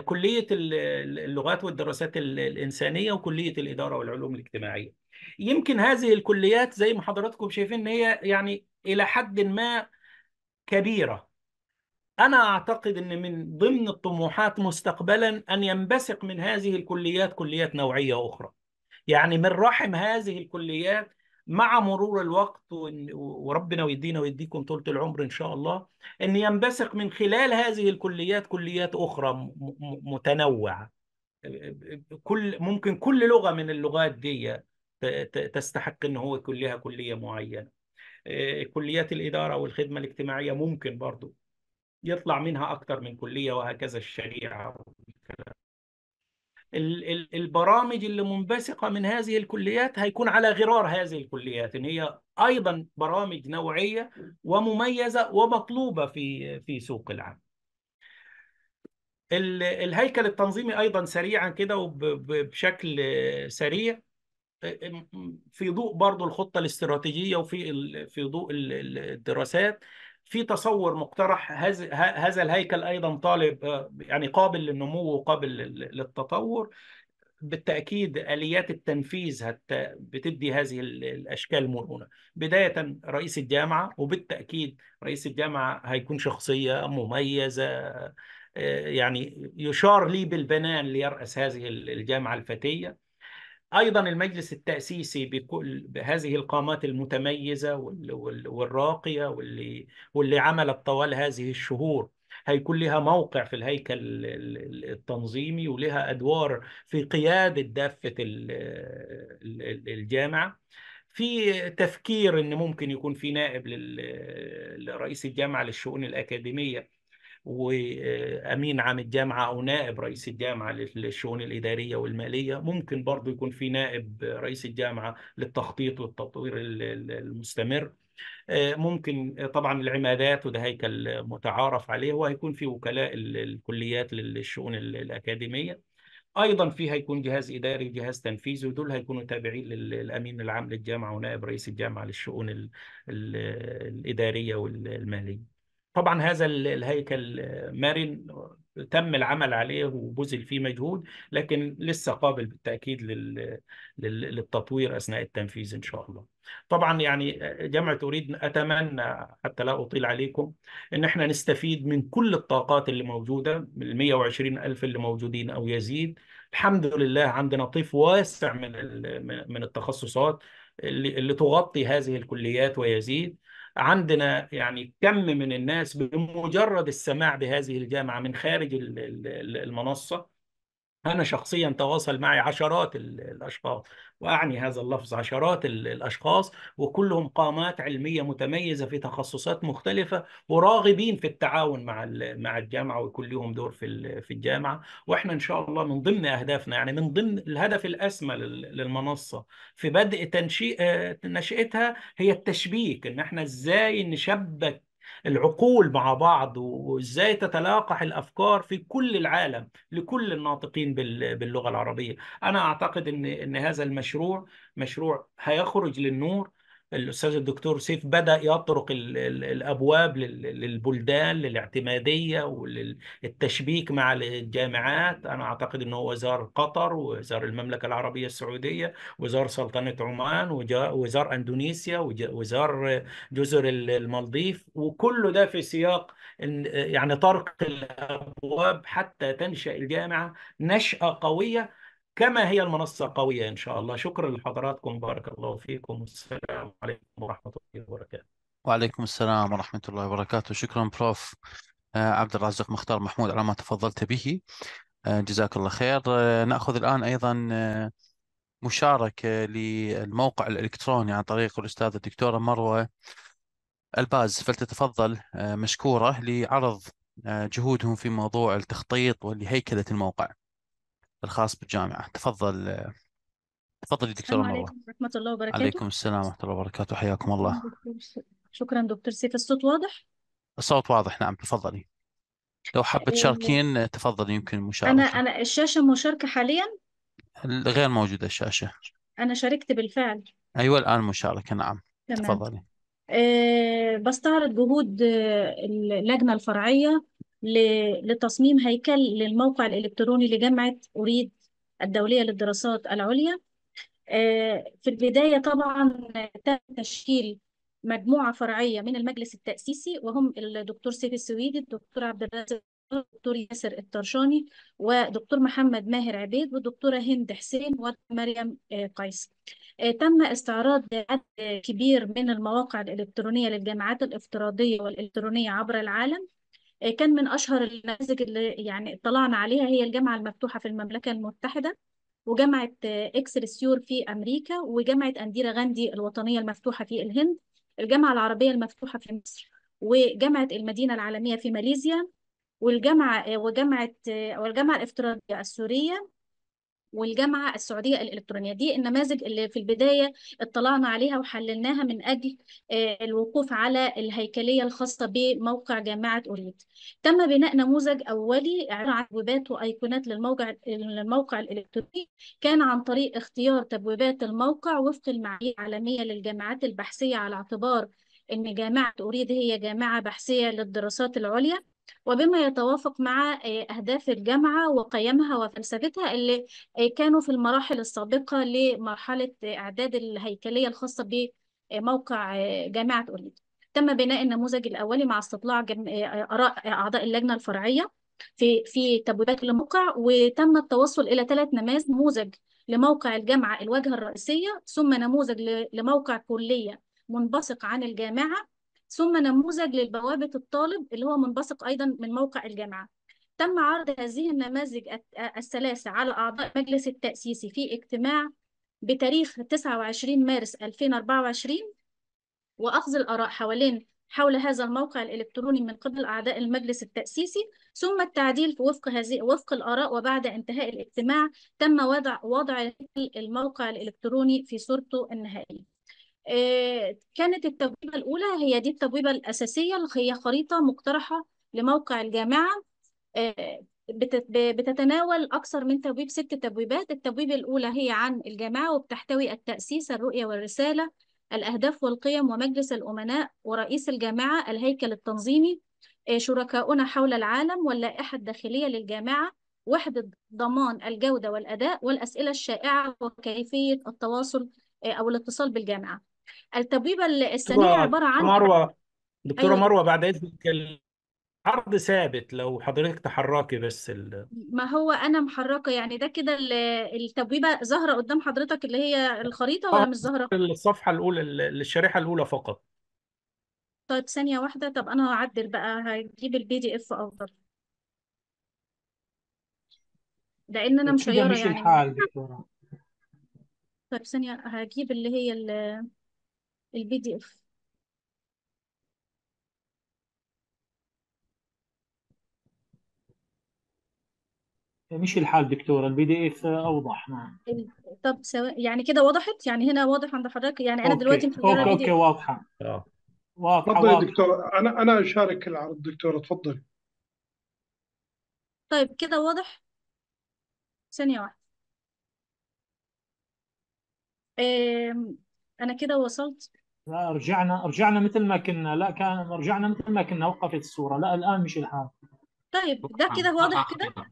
S6: كليه اللغات والدراسات الانسانيه وكليه الاداره والعلوم الاجتماعيه يمكن هذه الكليات زي ما حضراتكم شايفين ان هي يعني الى حد ما كبيره أنا أعتقد أن من ضمن الطموحات مستقبلا أن ينبثق من هذه الكليات كليات نوعية أخرى يعني من رحم هذه الكليات مع مرور الوقت وربنا ويدينا ويديكم طولة العمر إن شاء الله أن ينبثق من خلال هذه الكليات كليات أخرى متنوعة كل ممكن كل لغة من اللغات دي تستحق أن هو كلها كلية معينة إيه، كليات الإدارة والخدمة الاجتماعية ممكن برضو يطلع منها أكثر من كلية وهكذا الشريعة والكلام البرامج اللي منبثقه من هذه الكليات هيكون على غرار هذه الكليات ان هي ايضا برامج نوعيه ومميزه ومطلوبه في في سوق العمل. الهيكل التنظيمي ايضا سريعا كده وبشكل سريع في ضوء برضو الخطه الاستراتيجيه وفي في ضوء الدراسات في تصور مقترح هذا الهيكل ايضا طالب آه، يعني قابل للنمو وقابل للتطور بالتاكيد اليات التنفيذ هت بتدي هذه الاشكال مرونه بدايه رئيس الجامعه وبالتاكيد رئيس الجامعه هيكون شخصيه مميزه آه، يعني يشار لي بالبنان ليرأس هذه الجامعه الفتيه ايضا المجلس التاسيسي بكل بهذه القامات المتميزه والراقيه واللي واللي عملت طوال هذه الشهور هيكون لها موقع في الهيكل التنظيمي ولها ادوار في قياده دفه الجامعه في تفكير ان ممكن يكون في نائب لرئيس الجامعه للشؤون الاكاديميه وامين عام الجامعه او نائب رئيس الجامعه للشؤون الاداريه والماليه ممكن برضه يكون في نائب رئيس الجامعه للتخطيط والتطوير المستمر آه، ممكن طبعا العمادات وده هيكل متعارف عليه وهيكون في وكلاء الكليات للشؤون الاكاديميه ايضا في هيكون جهاز اداري وجهاز تنفيذي ودول هيكونوا تابعين للامين العام للجامعه ونائب رئيس الجامعه للشؤون الاداريه والماليه طبعا هذا الهيكل آه، مرن آه، تم العمل عليه وبذل فيه مجهود لكن لسه قابل بالتاكيد للتطوير اثناء التنفيذ ان شاء الله. طبعا يعني آه، جامعه اريد اتمنى حتى لا اطيل عليكم ان احنا نستفيد من كل الطاقات اللي موجوده ال 120 الف اللي موجودين او يزيد الحمد لله عندنا طيف واسع من من التخصصات اللي تغطي هذه الكليات ويزيد عندنا يعني كم من الناس بمجرد السماع بهذه الجامعة من خارج المنصة أنا شخصيا تواصل معي عشرات الأشخاص وأعني هذا اللفظ عشرات الأشخاص وكلهم قامات علمية متميزة في تخصصات مختلفة وراغبين في التعاون مع مع الجامعة ويكون لهم دور في في الجامعة وإحنا إن شاء الله من ضمن أهدافنا يعني من ضمن الهدف الأسمى للمنصة في بدء تنشئتها آه، نشأتها هي التشبيك إن إحنا إزاي نشبك العقول مع بعض وازاي تتلاقح الافكار في كل العالم لكل الناطقين باللغه العربيه انا اعتقد ان ان هذا المشروع مشروع هيخرج للنور الاستاذ الدكتور سيف بدا يطرق الابواب للبلدان للاعتماديه وللتشبيك مع الجامعات انا اعتقد انه هو زار قطر وزار المملكه العربيه السعوديه وزار سلطنه عمان وزار اندونيسيا وزار جزر المالديف وكل ده في سياق يعني طرق الابواب حتى تنشا الجامعه نشاه قويه كما هي المنصة قوية إن شاء الله شكرا لحضراتكم بارك الله فيكم والسلام عليكم ورحمة الله وبركاته
S1: وعليكم السلام ورحمة الله وبركاته شكرا بروف آه، عبد الرزاق مختار محمود على ما تفضلت به آه، جزاك الله خير آه، نأخذ الآن أيضا مشاركة للموقع الإلكتروني عن طريق الأستاذة الدكتورة مروة الباز فلتتفضل مشكورة لعرض جهودهم في موضوع التخطيط ولهيكلة الموقع الخاص بالجامعة تفضل تفضل دكتور دكتورة السلام عليكم
S7: ورحمة الله وبركاته عليكم
S1: السلام ورحمة الله وبركاته حياكم الله
S7: نعم شكرا دكتور سيف الصوت واضح؟
S1: الصوت واضح نعم تفضلي لو حابة إيه، تشاركين تفضلي يمكن مشاركة أنا
S7: أنا الشاشة مشاركة حاليا؟
S1: غير موجودة الشاشة
S7: أنا شاركت بالفعل
S1: أيوة الآن مشاركة نعم
S7: تمام تفضلي أه بستعرض جهود آه، اللجنة الفرعية لتصميم هيكل للموقع الإلكتروني لجامعة أريد الدولية للدراسات العليا آه، في البداية طبعا تم تشكيل مجموعة فرعية من المجلس التأسيسي وهم الدكتور سيف السويدي الدكتور عبد الرزاق الدكتور ياسر الطرشاني ودكتور محمد ماهر عبيد والدكتورة هند حسين ومريم آه، قيس آه، تم استعراض عدد كبير من المواقع الإلكترونية للجامعات الافتراضية والإلكترونية عبر العالم آه، كان من اشهر النماذج اللي يعني اطلعنا عليها هي الجامعه المفتوحه في المملكه المتحده وجامعه آه، إكسلسيور في امريكا وجامعه انديرا غاندي الوطنيه المفتوحه في الهند الجامعه العربيه المفتوحه في مصر وجامعه المدينه العالميه في ماليزيا والجامعه آه، وجامعه والجامعه الافتراضيه السوريه والجامعه السعوديه الالكترونيه دي النماذج اللي في البدايه اطلعنا عليها وحللناها من اجل آه، الوقوف على الهيكليه الخاصه بموقع جامعه اوريد تم بناء نموذج اولي عباره عن تبويبات وايقونات للموقع للموقع الالكتروني كان عن طريق اختيار تبويبات الموقع وفق المعايير العالميه للجامعات البحثيه على اعتبار ان جامعه اوريد هي جامعه بحثيه للدراسات العليا وبما يتوافق مع آه، أهداف الجامعة وقيمها وفلسفتها اللي آه، كانوا في المراحل السابقة لمرحلة آه، إعداد الهيكلية الخاصة بموقع جامعة أورليد تم بناء النموذج الأولي مع استطلاع آراء أعضاء اللجنة الفرعية في في تبويبات الموقع وتم التوصل إلى ثلاث نماذج نموذج لموقع الجامعة الواجهة الرئيسية ثم نموذج لموقع كلية منبثق عن الجامعة ثم نموذج للبوابة الطالب اللي هو منبثق أيضا من موقع الجامعة تم عرض هذه النماذج الثلاثة على أعضاء مجلس التأسيسي في اجتماع بتاريخ 29 مارس 2024 وأخذ الآراء حوالين حول هذا الموقع الإلكتروني من قبل أعضاء المجلس التأسيسي ثم التعديل في وفق هذه وفق الآراء وبعد انتهاء الاجتماع تم وضع وضع الموقع الإلكتروني في صورته النهائية كانت التبويبة الأولى هي دي التبويبة الأساسية هي خريطة مقترحة لموقع الجامعة آه، بتتناول أكثر من تبويب ست تبويبات التبويبة الأولى هي عن الجامعة وبتحتوي التأسيس الرؤية والرسالة الأهداف والقيم ومجلس الأمناء ورئيس الجامعة الهيكل التنظيمي آه، شركاؤنا حول العالم واللائحة الداخلية للجامعة وحدة ضمان الجودة والأداء والأسئلة الشائعة وكيفية التواصل آه، أو الاتصال بالجامعة التبويبة السريعة عبارة عن مروة
S6: دكتورة أيوة. مروة بعد إذنك العرض ثابت لو حضرتك تحركي بس ال...
S7: ما هو أنا محركة يعني ده كده التبويبة ظاهرة قدام حضرتك اللي هي الخريطة ولا آه، مش ظاهرة؟
S6: الصفحة الأولى الشريحة الأولى فقط
S7: طيب ثانية واحدة طب أنا هعدل بقى هجيب البي دي إف أفضل لأن أنا مشيرة مش يعني الحال دكتورة طيب ثانية هجيب اللي هي ال البي دي اف
S5: مش الحال
S4: دكتورة البي دي اف اوضح نعم
S7: طب سواء يعني كده وضحت يعني هنا واضح عند حضرتك يعني انا دلوقتي مش اوكي اوكي
S4: واضحة اه واضحة تفضلي دكتور انا انا اشارك العرض دكتورة تفضلي
S7: طيب كده واضح ثانية واحدة انا كده وصلت
S5: لا رجعنا رجعنا مثل ما كنا لا كان رجعنا مثل ما كنا وقفت الصورة لا الآن مش الحال
S7: طيب ده كده واضح كده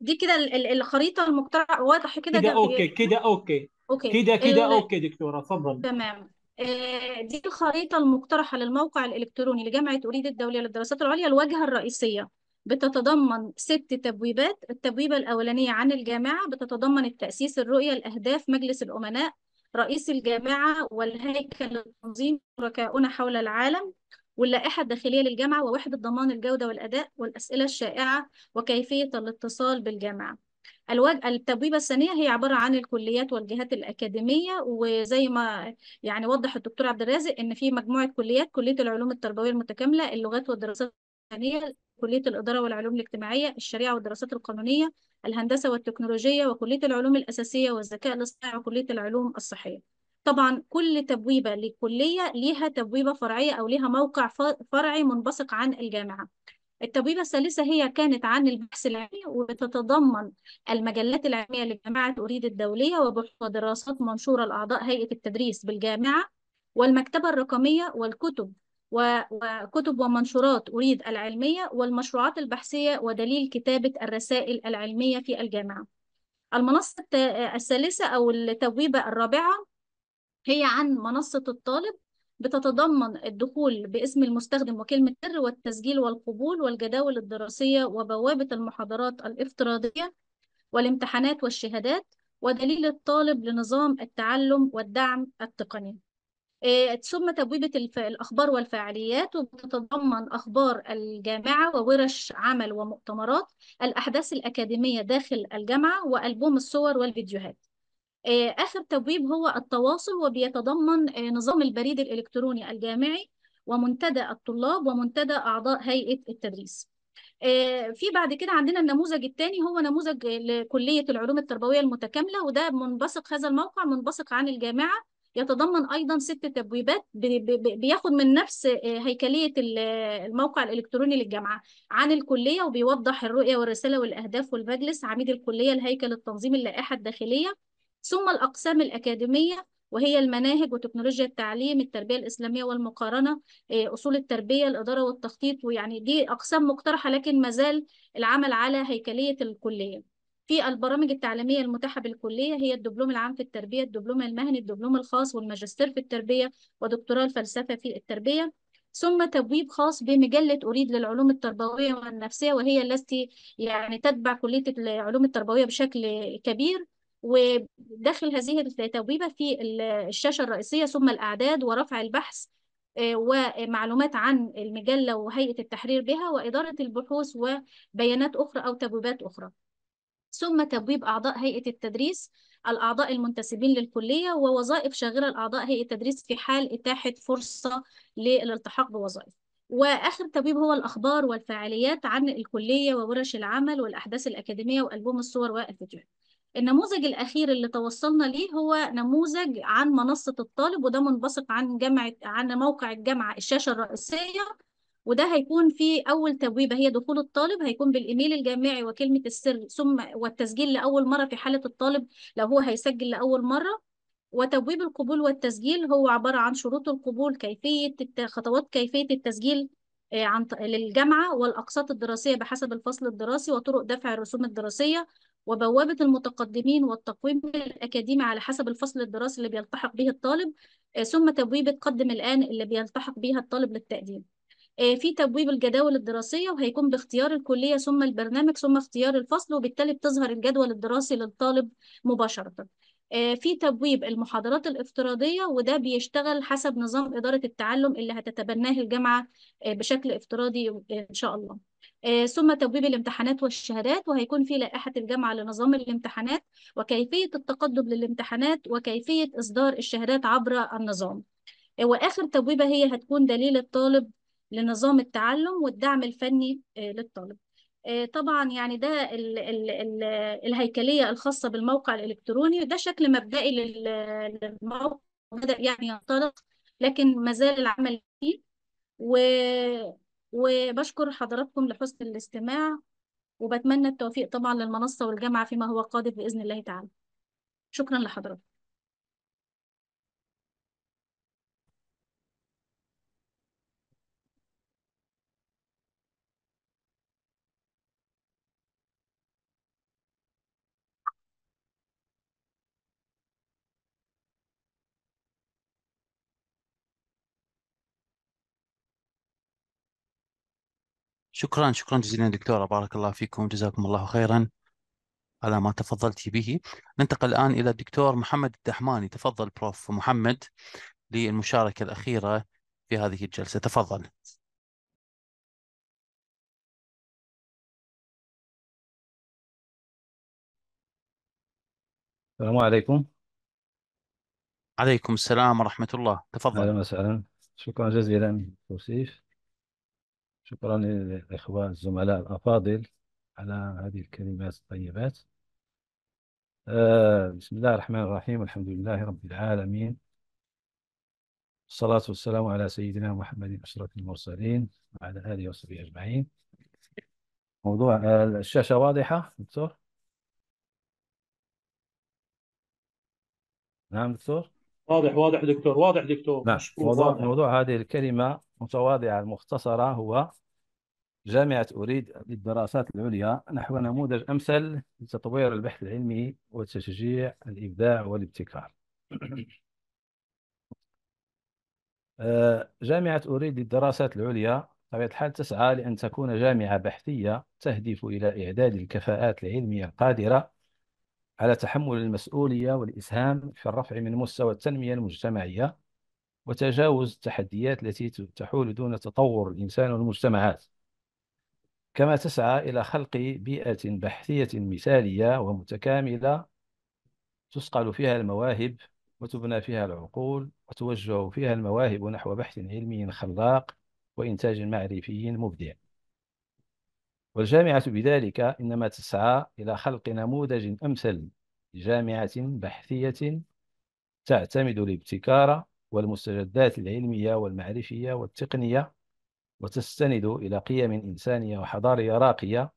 S7: دي كده الخريطة المقترحة واضح كده كده أوكي
S5: كده أوكي
S7: اوكي كده كده اوكي
S5: دكتوره
S8: تفضل
S7: تمام آه، دي الخريطه المقترحه للموقع الالكتروني لجامعه اريد الدوليه للدراسات العليا الواجهه الرئيسيه بتتضمن ست تبويبات التبويبه الاولانيه عن الجامعه بتتضمن التاسيس الرؤيه الاهداف مجلس الامناء رئيس الجامعة والهيكل التنظيم شركاؤنا حول العالم واللائحة الداخلية للجامعة ووحدة ضمان الجودة والأداء والأسئلة الشائعة وكيفية الاتصال بالجامعة التبويبة الثانية هي عبارة عن الكليات والجهات الأكاديمية وزي ما يعني وضح الدكتور عبد الرازق إن في مجموعة كليات كلية العلوم التربوية المتكاملة اللغات والدراسات الثانية كلية الإدارة والعلوم الاجتماعية الشريعة والدراسات القانونية الهندسة والتكنولوجية وكلية العلوم الأساسية والذكاء الاصطناعي وكلية العلوم الصحية طبعا كل تبويبة لكلية ليها تبويبة فرعية أو ليها موقع فرعي منبثق عن الجامعة التبويبة الثالثة هي كانت عن البحث العلمي وتتضمن المجلات العلمية لجامعة أريد الدولية وبحوث ودراسات منشورة لأعضاء هيئة التدريس بالجامعة والمكتبة الرقمية والكتب وكتب ومنشورات أريد العلمية والمشروعات البحثية ودليل كتابة الرسائل العلمية في الجامعة المنصة الثالثة أو التبويبة الرابعة هي عن منصة الطالب بتتضمن الدخول باسم المستخدم وكلمة سر والتسجيل والقبول والجداول الدراسية وبوابة المحاضرات الافتراضية والامتحانات والشهادات ودليل الطالب لنظام التعلم والدعم التقني تسمى آه، تبويبة الأخبار والفعاليات وبتتضمن أخبار الجامعة وورش عمل ومؤتمرات الأحداث الأكاديمية داخل الجامعة وألبوم الصور والفيديوهات آه، آخر تبويب هو التواصل وبيتضمن آه، نظام البريد الإلكتروني الجامعي ومنتدى الطلاب ومنتدى أعضاء هيئة التدريس في بعد كده عندنا النموذج الثاني هو نموذج لكلية العلوم التربوية المتكاملة وده منبثق هذا الموقع منبثق عن الجامعة يتضمن أيضا ست تبويبات بياخد من نفس آه، هيكلية الموقع الإلكتروني للجامعة عن الكلية وبيوضح الرؤية والرسالة والأهداف والمجلس عميد الكلية الهيكل التنظيمي اللائحة الداخلية ثم الأقسام الأكاديمية وهي المناهج وتكنولوجيا التعليم التربية الإسلامية والمقارنة آه، أصول التربية الإدارة والتخطيط ويعني دي أقسام مقترحة لكن مازال العمل على هيكلية الكلية في البرامج التعليمية المتاحة بالكلية هي الدبلوم العام في التربية الدبلوم المهني الدبلوم الخاص والماجستير في التربية ودكتوراه الفلسفة في التربية ثم تبويب خاص بمجلة أريد للعلوم التربوية والنفسية وهي التي يعني تتبع كلية العلوم التربوية بشكل كبير وداخل هذه التبويبة في الشاشة الرئيسية ثم الأعداد ورفع البحث آه، ومعلومات عن المجلة وهيئة التحرير بها وإدارة البحوث وبيانات أخرى أو تبويبات أخرى ثم تبويب أعضاء هيئة التدريس الأعضاء المنتسبين للكلية ووظائف شاغرة الأعضاء هيئة التدريس في حال إتاحة فرصة للالتحاق بوظائف وآخر تبويب هو الأخبار والفعاليات عن الكلية وورش العمل والأحداث الأكاديمية وألبوم الصور والفيديوهات النموذج الأخير اللي توصلنا ليه هو نموذج عن منصة الطالب وده منبثق عن جامعة عن موقع الجامعة الشاشة الرئيسية وده هيكون في اول تبويبه هي دخول الطالب هيكون بالايميل الجامعي وكلمه السر ثم والتسجيل لاول مره في حاله الطالب لو هو هيسجل لاول مره وتبويب القبول والتسجيل هو عباره عن شروط القبول كيفيه خطوات كيفيه التسجيل آه، عن للجامعه والاقساط الدراسيه بحسب الفصل الدراسي وطرق دفع الرسوم الدراسيه وبوابة المتقدمين والتقويم الأكاديمي على حسب الفصل الدراسي اللي بيلتحق به الطالب آه، ثم تبويبة قدم الآن اللي بيلتحق بها الطالب للتقديم آه، في تبويب الجداول الدراسية وهيكون باختيار الكلية ثم البرنامج ثم اختيار الفصل وبالتالي بتظهر الجدول الدراسي للطالب مباشرة آه، في تبويب المحاضرات الافتراضية وده بيشتغل حسب نظام إدارة التعلم اللي هتتبناه الجامعة آه، بشكل افتراضي إن شاء الله ثم تبويب الامتحانات والشهادات وهيكون في لائحة الجامعة لنظام الامتحانات وكيفية التقدم للامتحانات وكيفية إصدار الشهادات عبر النظام وآخر تبويبة هي هتكون دليل الطالب لنظام التعلم والدعم الفني آه، للطالب آه، طبعا يعني ده الهيكليه الخاصه بالموقع الالكتروني ده شكل مبدئي للموقع بدا يعني ينطلق لكن ما زال العمل فيه و... وبشكر حضراتكم لحسن الاستماع وبتمنى التوفيق طبعا للمنصه والجامعه فيما هو قادم باذن الله تعالى شكرا لحضراتكم
S1: شكرا شكرا جزيلا دكتورة بارك الله فيكم جزاكم الله خيرا على ما تفضلت به ننتقل الآن إلى الدكتور محمد الدحماني تفضل بروف محمد للمشاركة الأخيرة في هذه الجلسة تفضل
S9: السلام عليكم عليكم السلام ورحمة الله تفضل أهلا وسهلا شكرا جزيلا توصيف شكرا للإخوة الزملاء الأفاضل على هذه الكلمات الطيبات آه بسم الله الرحمن الرحيم والحمد لله رب العالمين الصلاة والسلام على سيدنا محمد أشرف المرسلين وعلى آله وصحبه أجمعين موضوع آه، الشاشة واضحة دكتور نعم دكتور
S6: واضح واضح دكتور واضح دكتور نعم موضوع واضح.
S9: موضوع هذه الكلمة متواضعة المختصرة هو جامعة أريد للدراسات العليا نحو نموذج أمثل لتطوير البحث العلمي وتشجيع الإبداع والابتكار آه، جامعة أريد للدراسات العليا بطبيعة الحال تسعى لأن تكون جامعة بحثية تهدف إلى إعداد الكفاءات العلمية القادرة على تحمل المسؤولية والإسهام في الرفع من مستوى التنمية المجتمعية وتجاوز التحديات التي تحول دون تطور الإنسان والمجتمعات كما تسعى إلى خلق بيئة بحثية مثالية ومتكاملة تصقل فيها المواهب وتبنى فيها العقول وتوجه فيها المواهب نحو بحث علمي خلاق وإنتاج معرفي مبدع والجامعة بذلك إنما تسعى إلى خلق نموذج أمثل لجامعة بحثية تعتمد الابتكار والمستجدات العلمية والمعرفية والتقنية وتستند إلى قيم إنسانية وحضارية راقية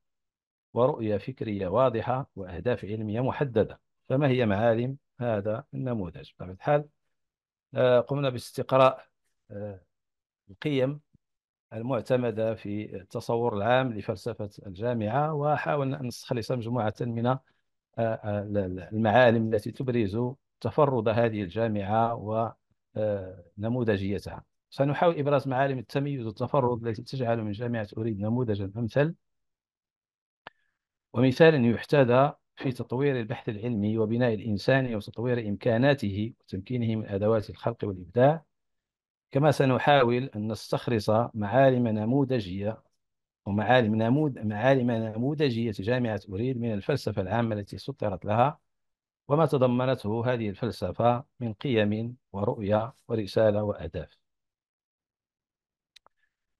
S9: ورؤية فكرية واضحة وأهداف علمية محددة فما هي معالم هذا النموذج بطبيعة الحال آه، قمنا باستقراء آه، القيم المعتمدة في التصور العام لفلسفة الجامعة وحاولنا أن نستخلص مجموعة من آه، آه، المعالم التي تبرز تفرد هذه الجامعة ونموذجيتها آه، سنحاول إبراز معالم التميز والتفرد التي تجعل من جامعة أريد نموذجا أمثل ومثالا يحتذى في تطوير البحث العلمي وبناء الإنسان وتطوير إمكاناته وتمكينه من أدوات الخلق والإبداع كما سنحاول أن نستخلص معالم نموذجية ومعالم نمود معالم نموذجية جامعة أريد من الفلسفة العامة التي سطرت لها وما تضمنته هذه الفلسفة من قيم ورؤية ورسالة وأهداف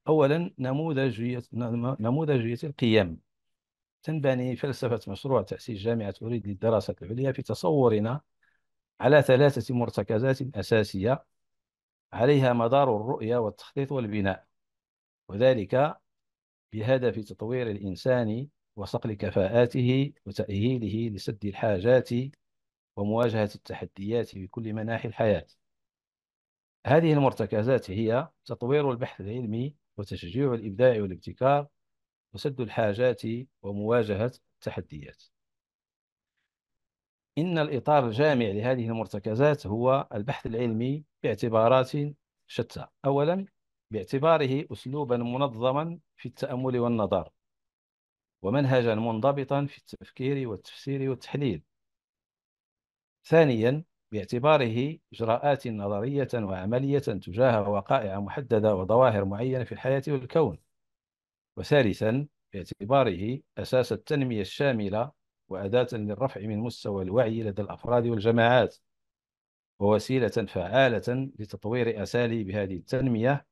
S9: أولا نموذجية نموذجية القيم تنبني فلسفة مشروع تأسيس جامعة أريد للدراسة العليا في تصورنا على ثلاثة مرتكزات أساسية عليها مدار الرؤية والتخطيط والبناء وذلك بهدف تطوير الإنسان وصقل كفاءاته وتأهيله لسد الحاجات ومواجهة التحديات في كل مناحي الحياة هذه المرتكزات هي تطوير البحث العلمي وتشجيع الإبداع والابتكار وسد الحاجات ومواجهة التحديات إن الإطار الجامع لهذه المرتكزات هو البحث العلمي باعتبارات شتى أولا باعتباره أسلوبا منظما في التأمل والنظر ومنهجا منضبطا في التفكير والتفسير والتحليل ثانيا باعتباره إجراءات نظرية وعملية تجاه وقائع محددة وظواهر معينة في الحياة والكون وثالثا باعتباره أساس التنمية الشاملة وأداة للرفع من مستوى الوعي لدى الأفراد والجماعات ووسيلة فعالة لتطوير أساليب هذه التنمية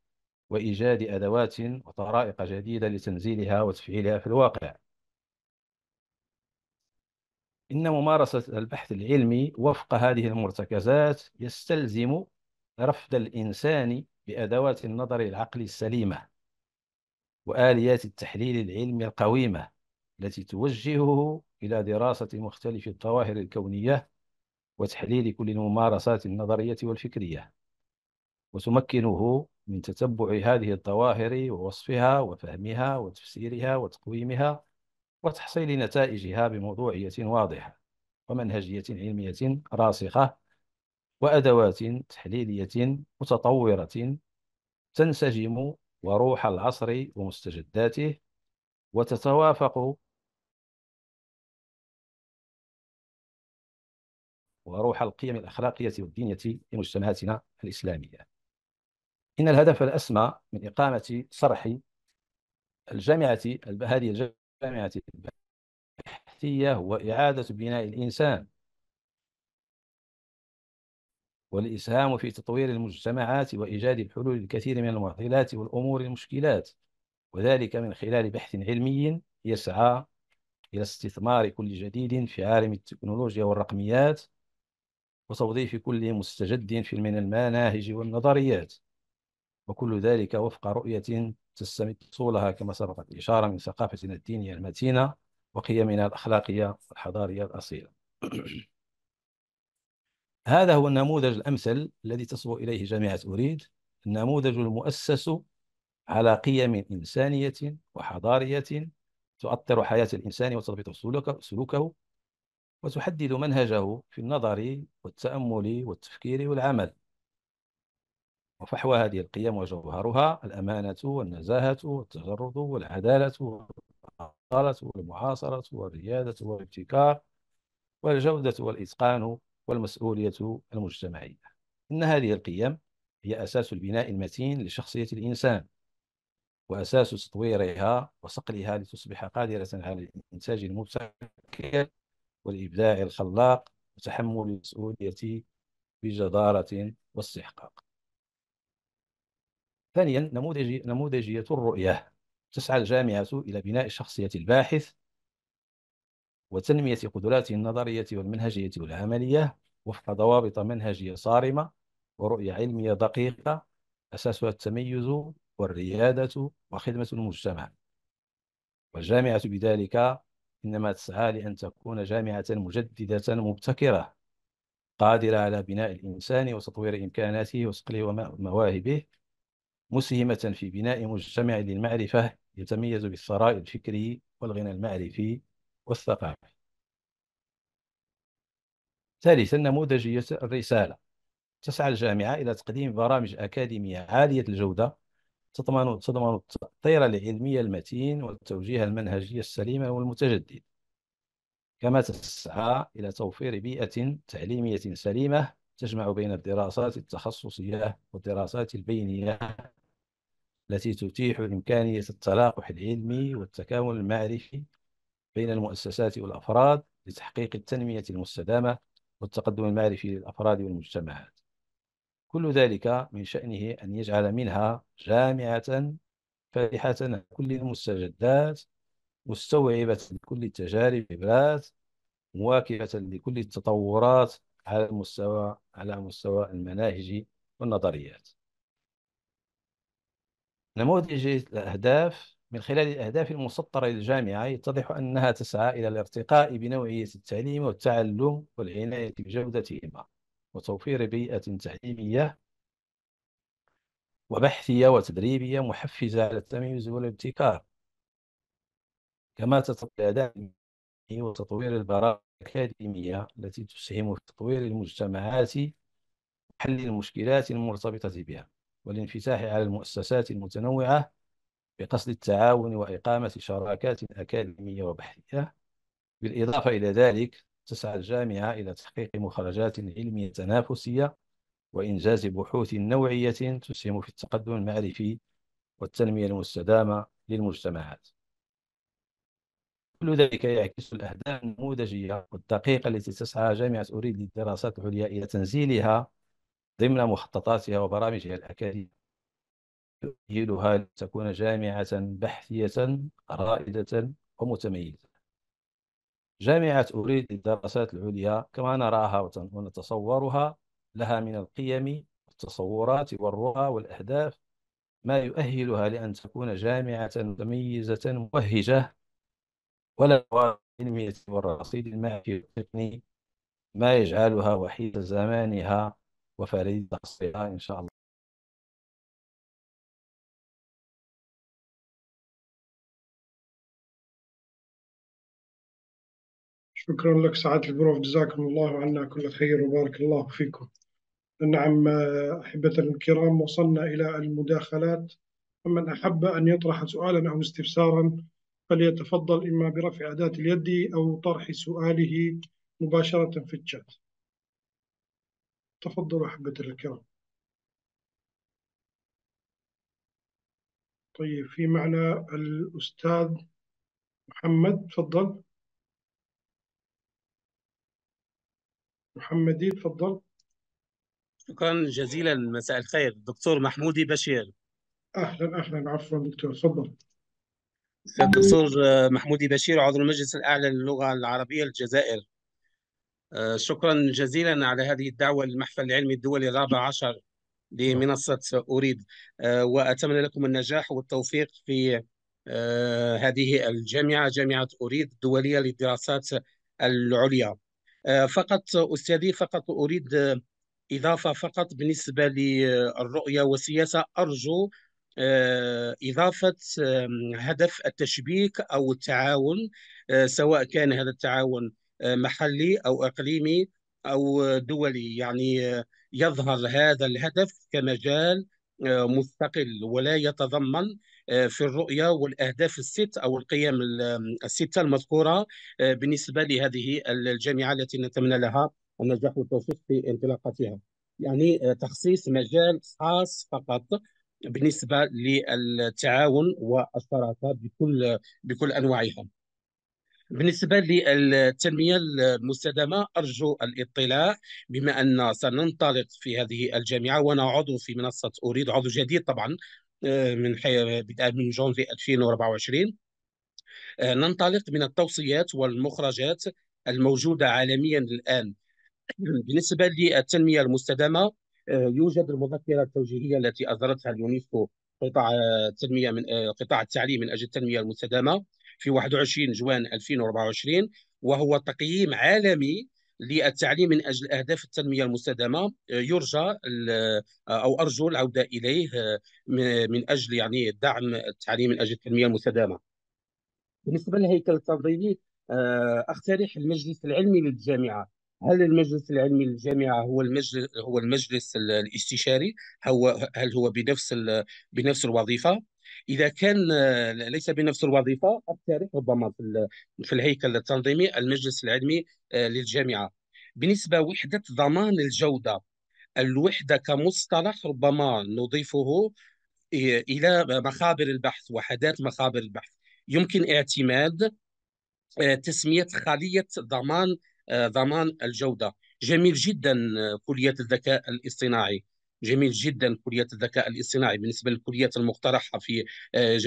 S9: وإيجاد أدوات وطرائق جديدة لتنزيلها وتفعيلها في الواقع إن ممارسة البحث العلمي وفق هذه المرتكزات يستلزم رفض الإنسان بأدوات النظر العقلي السليمة وآليات التحليل العلمي القويمة التي توجهه إلى دراسة مختلف الظواهر الكونية وتحليل كل الممارسات النظرية والفكرية وتمكنه من تتبع هذه الظواهر ووصفها وفهمها وتفسيرها وتقويمها وتحصيل نتائجها بموضوعية واضحة ومنهجية علمية راسخة وأدوات تحليلية متطورة تنسجم وروح العصر ومستجداته وتتوافق وروح القيم الأخلاقية والدينية لمجتمعاتنا الإسلامية إن الهدف الأسمى من إقامة صرح الجامعة هذه الجامعة البحثية هو إعادة بناء الإنسان والإسهام في تطوير المجتمعات وإيجاد الحلول الكثير من المعضلات والأمور المشكلات وذلك من خلال بحث علمي يسعى إلى استثمار كل جديد في عالم التكنولوجيا والرقميات وتوظيف كل مستجد في من المناهج والنظريات وكل ذلك وفق رؤية تستمد أصولها كما سبقت الإشارة من ثقافتنا الدينية المتينة وقيمنا الأخلاقية والحضارية الأصيلة هذا هو النموذج الأمثل الذي تصبو إليه جامعة أريد النموذج المؤسس على قيم إنسانية وحضارية تؤطر حياة الإنسان وتضبط سلوكه وتحدد منهجه في النظر والتأمل والتفكير والعمل وفحوى هذه القيم وجوهرها الأمانة والنزاهة والتجرد والعدالة والأصالة والمعاصرة والريادة والابتكار والجودة والإتقان والمسؤولية المجتمعية إن هذه القيم هي أساس البناء المتين لشخصية الإنسان وأساس تطويرها وصقلها لتصبح قادرة على الإنتاج المبتكر والإبداع الخلاق وتحمل المسؤولية بجدارة واستحقاق ثانيا نموذج نموذجية الرؤية تسعى الجامعة إلى بناء شخصية الباحث وتنمية قدراته النظرية والمنهجية والعملية وفق ضوابط منهجية صارمة ورؤية علمية دقيقة أساسها التميز والريادة وخدمة المجتمع والجامعة بذلك إنما تسعى لأن تكون جامعة مجددة مبتكرة قادرة على بناء الإنسان وتطوير إمكاناته وصقله ومواهبه مسهمة في بناء مجتمع للمعرفة يتميز بالثراء الفكري والغنى المعرفي والثقافي ثالثا نموذجية الرسالة تسعى الجامعة إلى تقديم برامج أكاديمية عالية الجودة تضمن تضمن التأطير العلمي المتين والتوجيه المنهجي السليم والمتجدد كما تسعى إلى توفير بيئة تعليمية سليمة تجمع بين الدراسات التخصصية والدراسات البينية التي تتيح إمكانية التلاقح العلمي والتكامل المعرفي بين المؤسسات والأفراد لتحقيق التنمية المستدامة والتقدم المعرفي للأفراد والمجتمعات كل ذلك من شأنه أن يجعل منها جامعة فاتحة كل المستجدات مستوعبة لكل التجارب والخبرات مواكبة لكل التطورات على المستوى على مستوى المناهج والنظريات نموذج الأهداف من خلال الأهداف المسطرة للجامعة يتضح أنها تسعى إلى الارتقاء بنوعية التعليم والتعلم والعناية بجودتهما وتوفير بيئة تعليمية وبحثية وتدريبية محفزة على التميز والابتكار كما تطوير الأداء وتطوير البرامج الأكاديمية التي تسهم في تطوير المجتمعات وحل المشكلات المرتبطة بها والانفتاح على المؤسسات المتنوعة بقصد التعاون وإقامة شراكات أكاديمية وبحثية بالإضافة إلى ذلك تسعى الجامعة إلى تحقيق مخرجات علمية تنافسية وإنجاز بحوث نوعية تسهم في التقدم المعرفي والتنمية المستدامة للمجتمعات كل ذلك يعكس الأهداف النموذجية والدقيقة التي تسعى جامعة أريد للدراسات العليا إلى تنزيلها ضمن مخططاتها وبرامجها الأكاديمية يؤهلها لتكون جامعة بحثية رائدة ومتميزة جامعة أريد للدراسات العليا كما نراها ونتصورها لها من القيم والتصورات والرؤى والأهداف ما يؤهلها لأن تكون جامعة متميزة موهجة ولا علميه والرصيد المعرفي والتقني ما يجعلها وحيد زمانها وفريد عصرها إن شاء الله
S4: شكرا لك سعاده البروف جزاكم الله عنا كل خير وبارك الله فيكم نعم احبتنا الكرام وصلنا الى المداخلات فمن احب ان يطرح سؤالا او استفسارا فليتفضل اما برفع اداه اليد او طرح سؤاله مباشره في الشات تفضلوا احبتنا الكرام طيب في معنا الأستاذ محمد تفضل محمدي تفضل
S8: شكرا جزيلا مساء الخير دكتور محمودي بشير
S4: اهلا اهلا عفوا دكتور تفضل
S8: الدكتور محمودي بشير عضو المجلس الاعلى للغه العربيه الجزائر أه، شكرا جزيلا على هذه الدعوه للمحفل العلمي الدولي الرابع عشر لمنصه اريد أه، واتمنى لكم النجاح والتوفيق في أه، هذه الجامعه جامعه اريد الدوليه للدراسات العليا آه، فقط أستاذي فقط أريد آه، إضافة فقط بالنسبة للرؤية والسياسة أرجو آه، إضافة هدف التشبيك أو التعاون سواء كان هذا التعاون محلي أو إقليمي أو دولي يعني يظهر هذا الهدف كمجال مستقل ولا يتضمن آه، في الرؤية والأهداف الست أو القيم الستة المذكورة آه، بالنسبة لهذه الجامعة التي نتمنى لها النجاح والتوفيق في انطلاقتها يعني آه، تخصيص مجال خاص فقط بالنسبة للتعاون والشراكة بكل بكل أنواعها بالنسبة للتنمية المستدامة أرجو الاطلاع بما أن سننطلق في هذه الجامعة وأنا عضو في منصة أريد عضو جديد طبعا آه، من بداية من جونفي 2024 آه، ننطلق من التوصيات والمخرجات الموجودة عالميا الآن بالنسبة للتنمية المستدامة آه، يوجد المذكرة التوجيهية التي أصدرتها اليونسكو قطاع التنمية من قطاع التعليم من أجل التنمية المستدامة في 21 جوان 2024 وهو تقييم عالمي للتعليم من اجل اهداف التنميه المستدامه آه، يرجى آه، او ارجو العوده اليه آه، من اجل يعني دعم التعليم من اجل التنميه المستدامه. بالنسبه للهيكل التنظيمي اقترح المجلس العلمي للجامعه هل المجلس العلمي للجامعه هو المجلس هو المجلس الاستشاري هو هل هو بنفس بنفس الوظيفه اذا كان آه، ليس بنفس الوظيفه اقترح ربما في في الهيكل التنظيمي المجلس العلمي آه، للجامعه بالنسبه وحده ضمان الجوده الوحده كمصطلح ربما نضيفه الى مخابر البحث وحدات مخابر البحث يمكن اعتماد آه، تسميه خليه ضمان آه، ضمان الجوده جميل جدا آه، كليه الذكاء الاصطناعي جميل جدا كليه الذكاء الاصطناعي بالنسبه للكليات المقترحه في آه،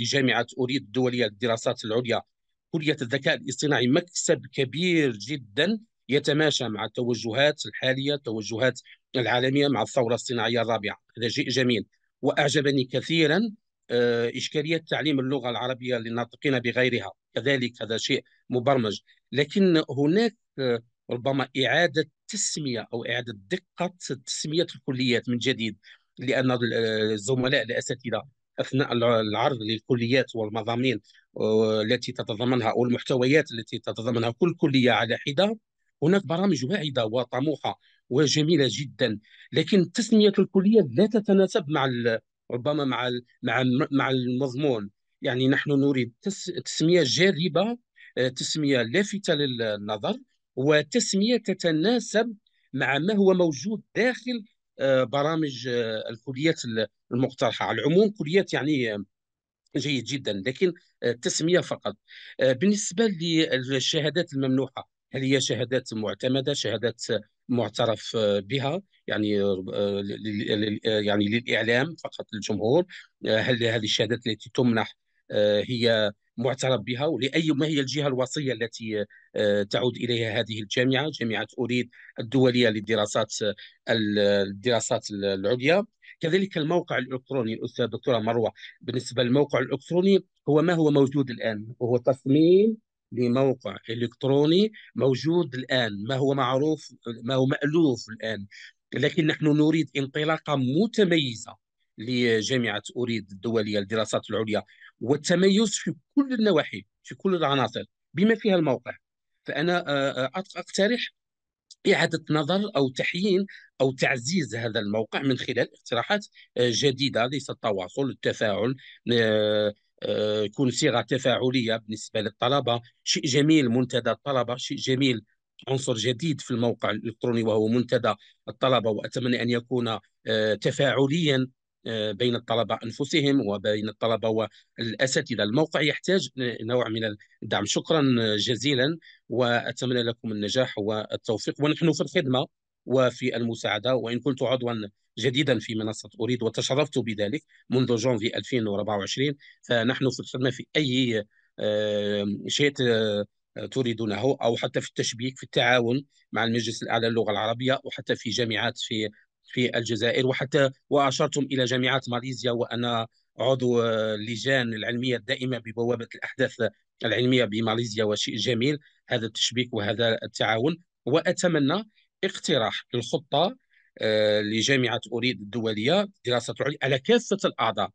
S8: لجامعه اريد الدوليه للدراسات العليا كليه الذكاء الاصطناعي مكسب كبير جدا يتماشى مع التوجهات الحاليه التوجهات العالميه مع الثوره الصناعيه الرابعه هذا شيء جميل واعجبني كثيرا اشكاليه تعليم اللغه العربيه للناطقين بغيرها كذلك هذا شيء مبرمج لكن هناك آه، ربما إعادة تسمية أو إعادة دقة تسمية الكليات من جديد لأن آه، الزملاء الأساتذة أثناء العرض للكليات والمضامين آه، التي تتضمنها أو المحتويات التي تتضمنها كل كلية على حدة هناك برامج واعدة وطموحة وجميلة جدا لكن تسمية الكلية لا تتناسب مع ربما مع مع مع المضمون يعني نحن نريد تسمية جاذبة آه، تسمية لافتة للنظر وتسمية تتناسب مع ما هو موجود داخل آه، برامج آه، الكليات المقترحة على العموم كليات يعني جيد جدا لكن التسمية فقط بالنسبة للشهادات الممنوحة هل هي شهادات معتمدة شهادات معترف بها يعني يعني للاعلام فقط للجمهور هل هذه الشهادات التي تمنح آه، هي معترف بها ولأي ما هي الجهة الوصية التي آه، تعود إليها هذه الجامعة جامعة أوريد الدولية للدراسات الدراسات العليا كذلك الموقع الإلكتروني الأستاذ دكتورة مروة بالنسبة للموقع الإلكتروني هو ما هو موجود الآن وهو تصميم لموقع إلكتروني موجود الآن ما هو معروف ما هو مألوف الآن لكن نحن نريد انطلاقة متميزة لجامعه اريد الدوليه للدراسات العليا والتميز في كل النواحي في كل العناصر بما فيها الموقع فانا آه، آه، اقترح إعادة نظر أو تحيين أو تعزيز هذا الموقع من خلال اقتراحات آه، جديدة ليس التواصل التفاعل يكون صيغة تفاعلية بالنسبة للطلبة شيء جميل منتدى الطلبة شيء جميل عنصر جديد في الموقع الإلكتروني وهو منتدى الطلبة وأتمنى أن يكون تفاعليا بين الطلبه انفسهم وبين الطلبه والاساتذه الموقع يحتاج نوع من الدعم شكرا جزيلا واتمنى لكم النجاح والتوفيق ونحن في الخدمه وفي المساعده وان كنت عضوا جديدا في منصه اريد وتشرفت بذلك منذ جونفي 2024 فنحن في الخدمه في اي آه، شيء آه، تريدونه او حتى في التشبيك في التعاون مع المجلس الاعلى للغه العربيه وحتى في جامعات في في الجزائر وحتى واشرتم الى جامعات ماليزيا وانا عضو اللجان العلميه الدائمه ببوابه الاحداث العلميه بماليزيا وشيء جميل هذا التشبيك وهذا التعاون واتمنى اقتراح الخطه آه، لجامعه اريد الدوليه دراسه عليا على كافه الاعضاء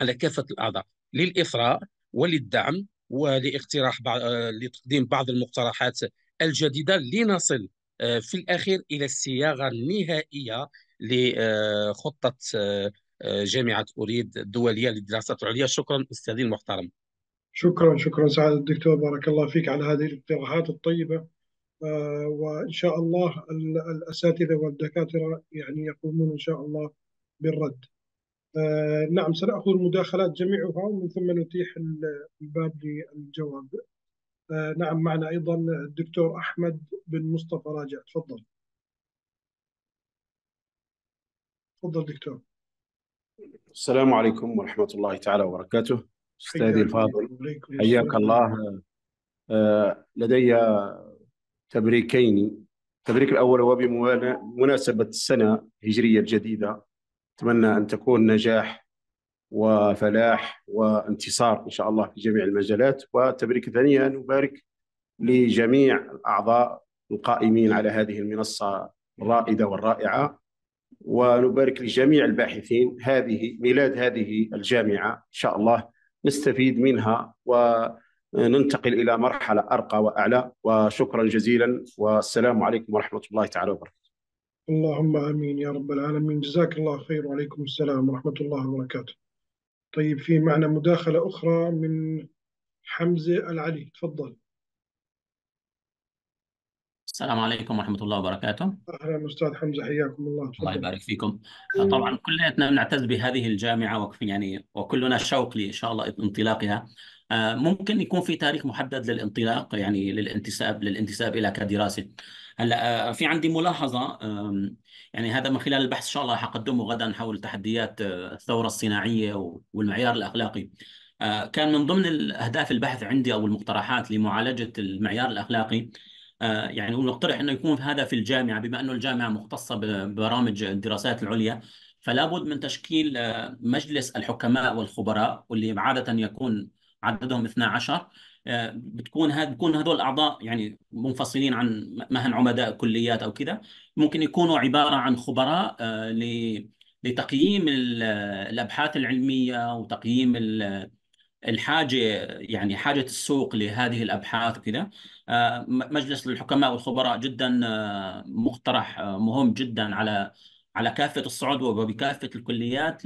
S8: على كافه الاعضاء للاثراء وللدعم ولاقتراح بعض آه، لتقديم بعض المقترحات الجديده لنصل آه، في الأخير إلى الصياغة النهائية لخطة آه، آه، جامعة أريد الدولية للدراسات العليا شكرا أستاذي المحترم
S4: شكرا شكرا سعادة الدكتور بارك الله فيك على هذه الاقتراحات الطيبة وإن شاء الله الأساتذة والدكاترة يعني يقومون إن شاء الله بالرد نعم سنأخذ المداخلات جميعها ومن ثم نتيح الباب للجواب آه، نعم معنا أيضا الدكتور أحمد بن مصطفى راجع تفضل تفضل دكتور
S8: السلام عليكم ورحمة الله تعالى وبركاته أستاذي الفاضل
S4: حياك الله
S8: آه، لدي تبريكين التبريك الأول هو بمناسبة السنة الهجرية الجديدة أتمنى أن تكون نجاح وفلاح وانتصار ان شاء الله في جميع المجالات وتبريك ثانيه نبارك لجميع الاعضاء القائمين على هذه المنصه الرائده والرائعه ونبارك لجميع الباحثين هذه ميلاد هذه الجامعه ان شاء الله نستفيد منها وننتقل الى مرحله ارقى واعلى وشكرا جزيلا والسلام عليكم ورحمه الله تعالى وبركاته.
S4: اللهم امين يا رب العالمين جزاك الله خير وعليكم السلام ورحمه الله وبركاته. طيب في معنى مداخلة أخرى من حمزة العلي تفضل
S10: السلام عليكم ورحمة الله وبركاته
S4: أهلا أستاذ حمزة حياكم الله تفضل. الله
S10: يبارك فيكم طبعا كلنا نعتز بهذه الجامعة يعني وكلنا شوق لإن شاء الله انطلاقها آه، ممكن يكون في تاريخ محدد للانطلاق يعني للانتساب للانتساب إلى كدراسة هلا آه، في عندي ملاحظه يعني هذا من خلال البحث ان شاء الله حقدمه غدا حول تحديات آه، الثوره الصناعيه والمعيار الاخلاقي آه، كان من ضمن اهداف البحث عندي او المقترحات لمعالجه المعيار الاخلاقي يعني ونقترح انه يكون هذا في الجامعه بما انه الجامعه مختصه ببرامج الدراسات العليا فلا بد من تشكيل مجلس الحكماء والخبراء واللي عاده يكون عددهم 12 آه، بتكون هاد بكون هذول الاعضاء يعني منفصلين عن ما هن عمداء كليات او كذا ممكن يكونوا عباره عن خبراء آه، لتقييم الابحاث العلميه وتقييم الحاجه يعني حاجه السوق لهذه الابحاث وكذا آه، مجلس الحكماء والخبراء جدا مقترح مهم جدا على على كافه الصعد وبكافه الكليات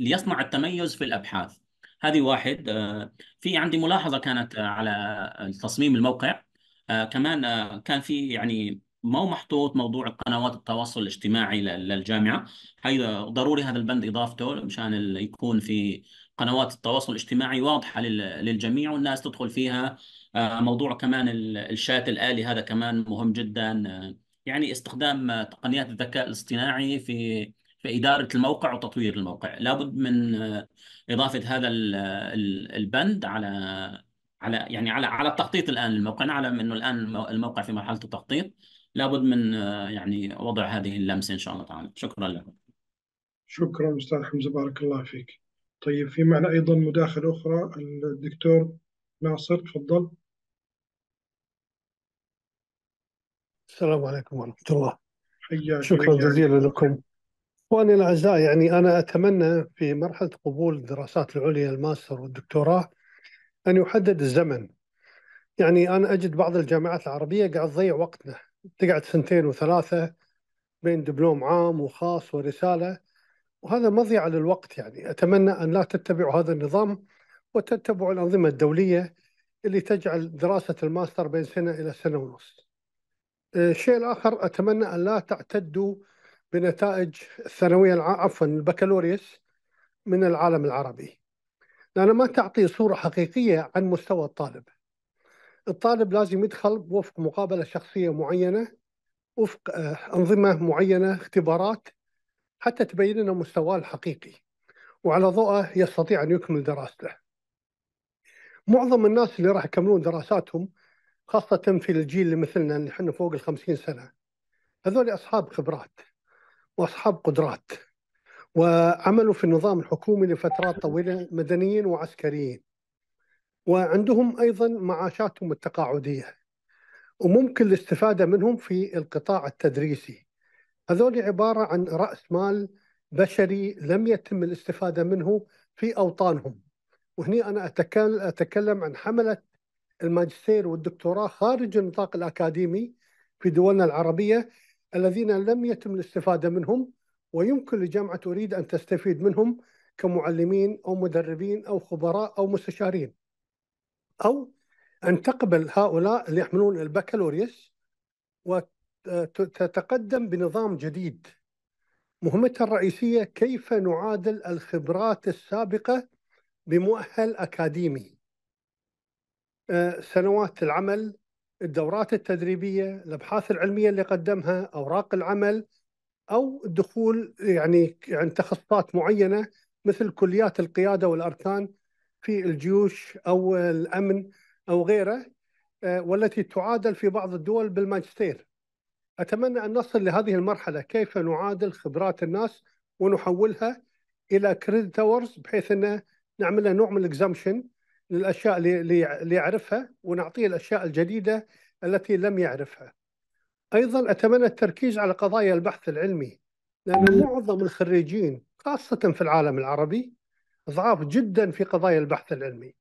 S10: ليصنع التميز في الابحاث هذه واحد آه، في عندي ملاحظه كانت آه، على تصميم الموقع آه، كمان كان في يعني مو محطوط موضوع قنوات التواصل الاجتماعي للجامعه هي ضروري هذا البند اضافته مشان يكون في قنوات التواصل الاجتماعي واضحه للجميع والناس تدخل فيها موضوع كمان الشات الالي هذا كمان مهم جدا يعني استخدام تقنيات الذكاء الاصطناعي في في اداره الموقع وتطوير الموقع لابد من اضافه هذا البند على على يعني على على التخطيط الان للموقع نعلم انه الان الموقع في مرحله التخطيط لابد من آه، يعني وضع هذه اللمسه ان شاء الله تعالى شكرا لكم
S4: شكرا استاذ حمزه بارك الله فيك طيب في معنا ايضا مداخله اخرى الدكتور ناصر تفضل
S11: السلام عليكم ورحمه الله حياك شكرا جزيلا لكم اخواني الاعزاء يعني انا اتمنى في مرحله قبول الدراسات العليا الماستر والدكتوراه ان يحدد الزمن يعني انا اجد بعض الجامعات العربيه قاعد تضيع وقتنا تقعد سنتين وثلاثه بين دبلوم عام وخاص ورساله وهذا مضيعه للوقت يعني اتمنى ان لا تتبعوا هذا النظام وتتبعوا الانظمه الدوليه اللي تجعل دراسه الماستر بين سنه الى سنه ونص. الشيء آه، الاخر اتمنى ان لا تعتدوا بنتائج الثانوية عفوا البكالوريوس من العالم العربي لأنها ما تعطي صورة حقيقية عن مستوى الطالب الطالب لازم يدخل وفق مقابلة شخصية معينة وفق آه، أنظمة معينة اختبارات حتى تبين لنا مستواه الحقيقي وعلى ضوءه يستطيع أن يكمل دراسته معظم الناس اللي راح يكملون دراساتهم خاصة في الجيل اللي مثلنا اللي احنا فوق الخمسين سنة هذول أصحاب خبرات واصحاب قدرات وعملوا في النظام الحكومي لفترات طويله مدنيين وعسكريين وعندهم ايضا معاشاتهم التقاعديه وممكن الاستفاده منهم في القطاع التدريسي هذول عباره عن راس مال بشري لم يتم الاستفاده منه في اوطانهم وهنا انا اتكلم عن حمله الماجستير والدكتوراه خارج النطاق الاكاديمي في دولنا العربيه الذين لم يتم الاستفادة منهم ويمكن لجامعة أريد أن تستفيد منهم كمعلمين أو مدربين أو خبراء أو مستشارين أو أن تقبل هؤلاء اللي يحملون البكالوريوس وتتقدم بنظام جديد مهمتها الرئيسية كيف نعادل الخبرات السابقة بمؤهل أكاديمي آه، سنوات العمل الدورات التدريبيه الابحاث العلميه اللي قدمها اوراق العمل او الدخول يعني عند يعني تخصصات معينه مثل كليات القياده والاركان في الجيوش او الامن او غيره آه، والتي تعادل في بعض الدول بالماجستير. اتمنى ان نصل لهذه المرحله كيف نعادل خبرات الناس ونحولها الى كريدت اورز بحيث ان نعمل نوع من الاكزامشن للاشياء اللي يعرفها ونعطيه الاشياء الجديده التي لم يعرفها. ايضا اتمنى التركيز على قضايا البحث العلمي لان معظم الخريجين خاصه في العالم العربي ضعاف جدا في قضايا البحث العلمي.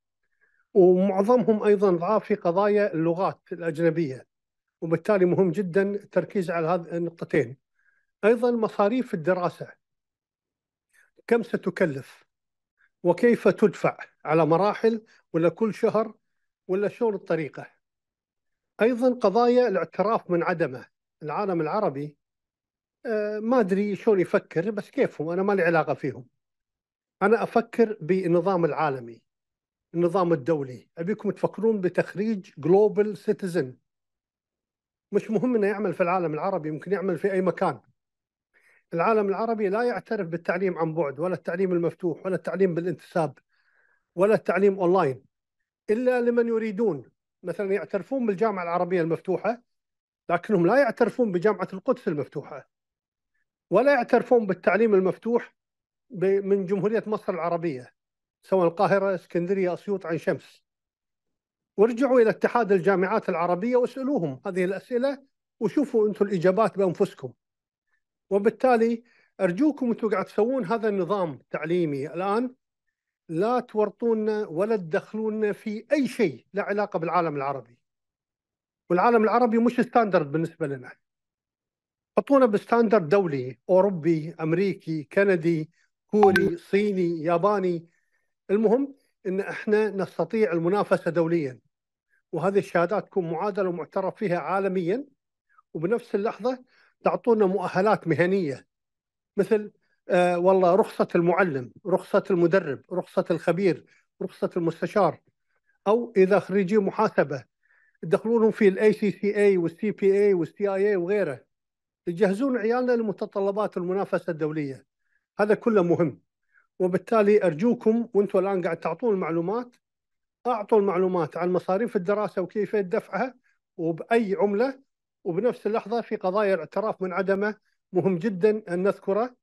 S11: ومعظمهم ايضا ضعاف في قضايا اللغات الاجنبيه. وبالتالي مهم جدا التركيز على هذه النقطتين. ايضا مصاريف الدراسه. كم ستكلف؟ وكيف تدفع على مراحل ولا كل شهر ولا شلون الطريقه ايضا قضايا الاعتراف من عدمه العالم العربي آه، ما ادري شلون يفكر بس كيفهم انا ما لي علاقه فيهم انا افكر بالنظام العالمي النظام الدولي ابيكم تفكرون بتخريج جلوبال سيتيزن مش مهم انه يعمل في العالم العربي ممكن يعمل في اي مكان العالم العربي لا يعترف بالتعليم عن بعد ولا التعليم المفتوح ولا التعليم بالانتساب ولا التعليم اونلاين الا لمن يريدون مثلا يعترفون بالجامعه العربيه المفتوحه لكنهم لا يعترفون بجامعه القدس المفتوحه ولا يعترفون بالتعليم المفتوح من جمهوريه مصر العربيه سواء القاهره، اسكندريه، اسيوط، عين شمس. وارجعوا الى اتحاد الجامعات العربيه واسالوهم هذه الاسئله وشوفوا انتم الاجابات بانفسكم. وبالتالي ارجوكم انتم قاعد تسوون هذا النظام التعليمي الان لا تورطونا ولا تدخلونا في اي شيء له علاقه بالعالم العربي والعالم العربي مش ستاندرد بالنسبه لنا حطونا بستاندرد دولي اوروبي امريكي كندي كوري صيني ياباني المهم ان احنا نستطيع المنافسه دوليا وهذه الشهادات تكون معادله ومعترف فيها عالميا وبنفس اللحظه تعطونا مؤهلات مهنيه مثل آه، والله رخصة المعلم رخصة المدرب رخصة الخبير رخصة المستشار أو إذا خريجي محاسبة يدخلونهم في الاي سي سي اي والسي بي اي والسي اي اي وغيره يجهزون عيالنا لمتطلبات المنافسه الدوليه هذا كله مهم وبالتالي ارجوكم وانتم الان قاعد تعطون المعلومات اعطوا المعلومات عن مصاريف الدراسه وكيف دفعها وباي عمله وبنفس اللحظه في قضايا الاعتراف من عدمه مهم جدا ان نذكره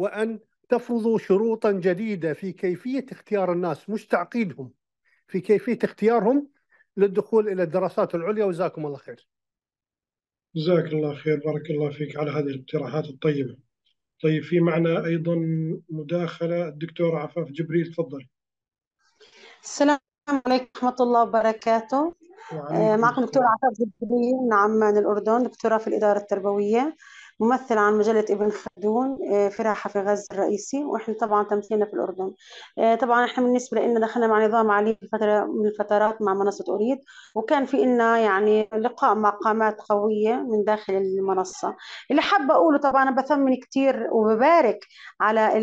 S11: وأن تفرضوا شروطا جديدة في كيفية اختيار الناس مش تعقيدهم في كيفية اختيارهم للدخول إلى الدراسات العليا وجزاكم الله خير
S4: جزاك الله خير بارك الله فيك على هذه الاقتراحات الطيبة طيب في معنا أيضا مداخلة الدكتور عفاف جبريل تفضل
S12: السلام عليكم ورحمة الله وبركاته معكم دكتورة عفاف جبريل نعم من الأردن دكتورة في الإدارة التربوية ممثل عن مجلة ابن خلدون في راحة في غزة الرئيسي وإحنا طبعا تمثيلنا في الأردن آه، طبعا إحنا بالنسبة لنا دخلنا مع نظام علي فترة من الفترات مع منصة أريد وكان في إلنا يعني لقاء مع قامات قوية من داخل المنصة اللي حابة أقوله طبعا أنا بثمن كتير وببارك على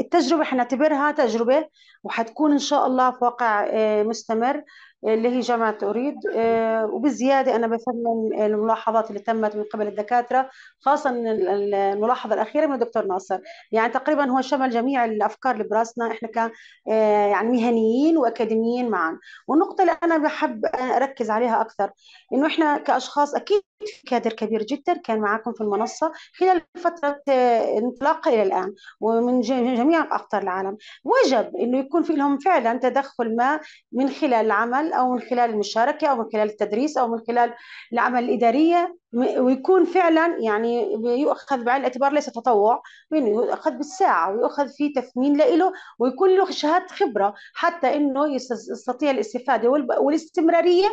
S12: التجربة إحنا نعتبرها تجربة وحتكون إن شاء الله في واقع آه، مستمر اللي هي جامعة أريد آه، وبالزيادة أنا بفهم الملاحظات اللي تمت من قبل الدكاترة خاصة الملاحظة الأخيرة من الدكتور ناصر يعني تقريبا هو شمل جميع الأفكار اللي براسنا إحنا ك آه، يعني مهنيين وأكاديميين معا والنقطة اللي أنا بحب أركز عليها أكثر إنه إحنا كأشخاص أكيد كادر كبير جدا كان معاكم في المنصة خلال فترة آه، انطلاق إلى الآن ومن جميع أقطار العالم وجب أنه يكون في لهم فعلا تدخل ما من خلال العمل أو من خلال المشاركة أو من خلال التدريس أو من خلال العمل الإدارية ويكون فعلا يعني يؤخذ بعين الاعتبار ليس تطوع يعني يؤخذ بالساعة ويؤخذ في تثمين له ويكون له شهادة خبرة حتى أنه يستطيع الاستفادة والاستمرارية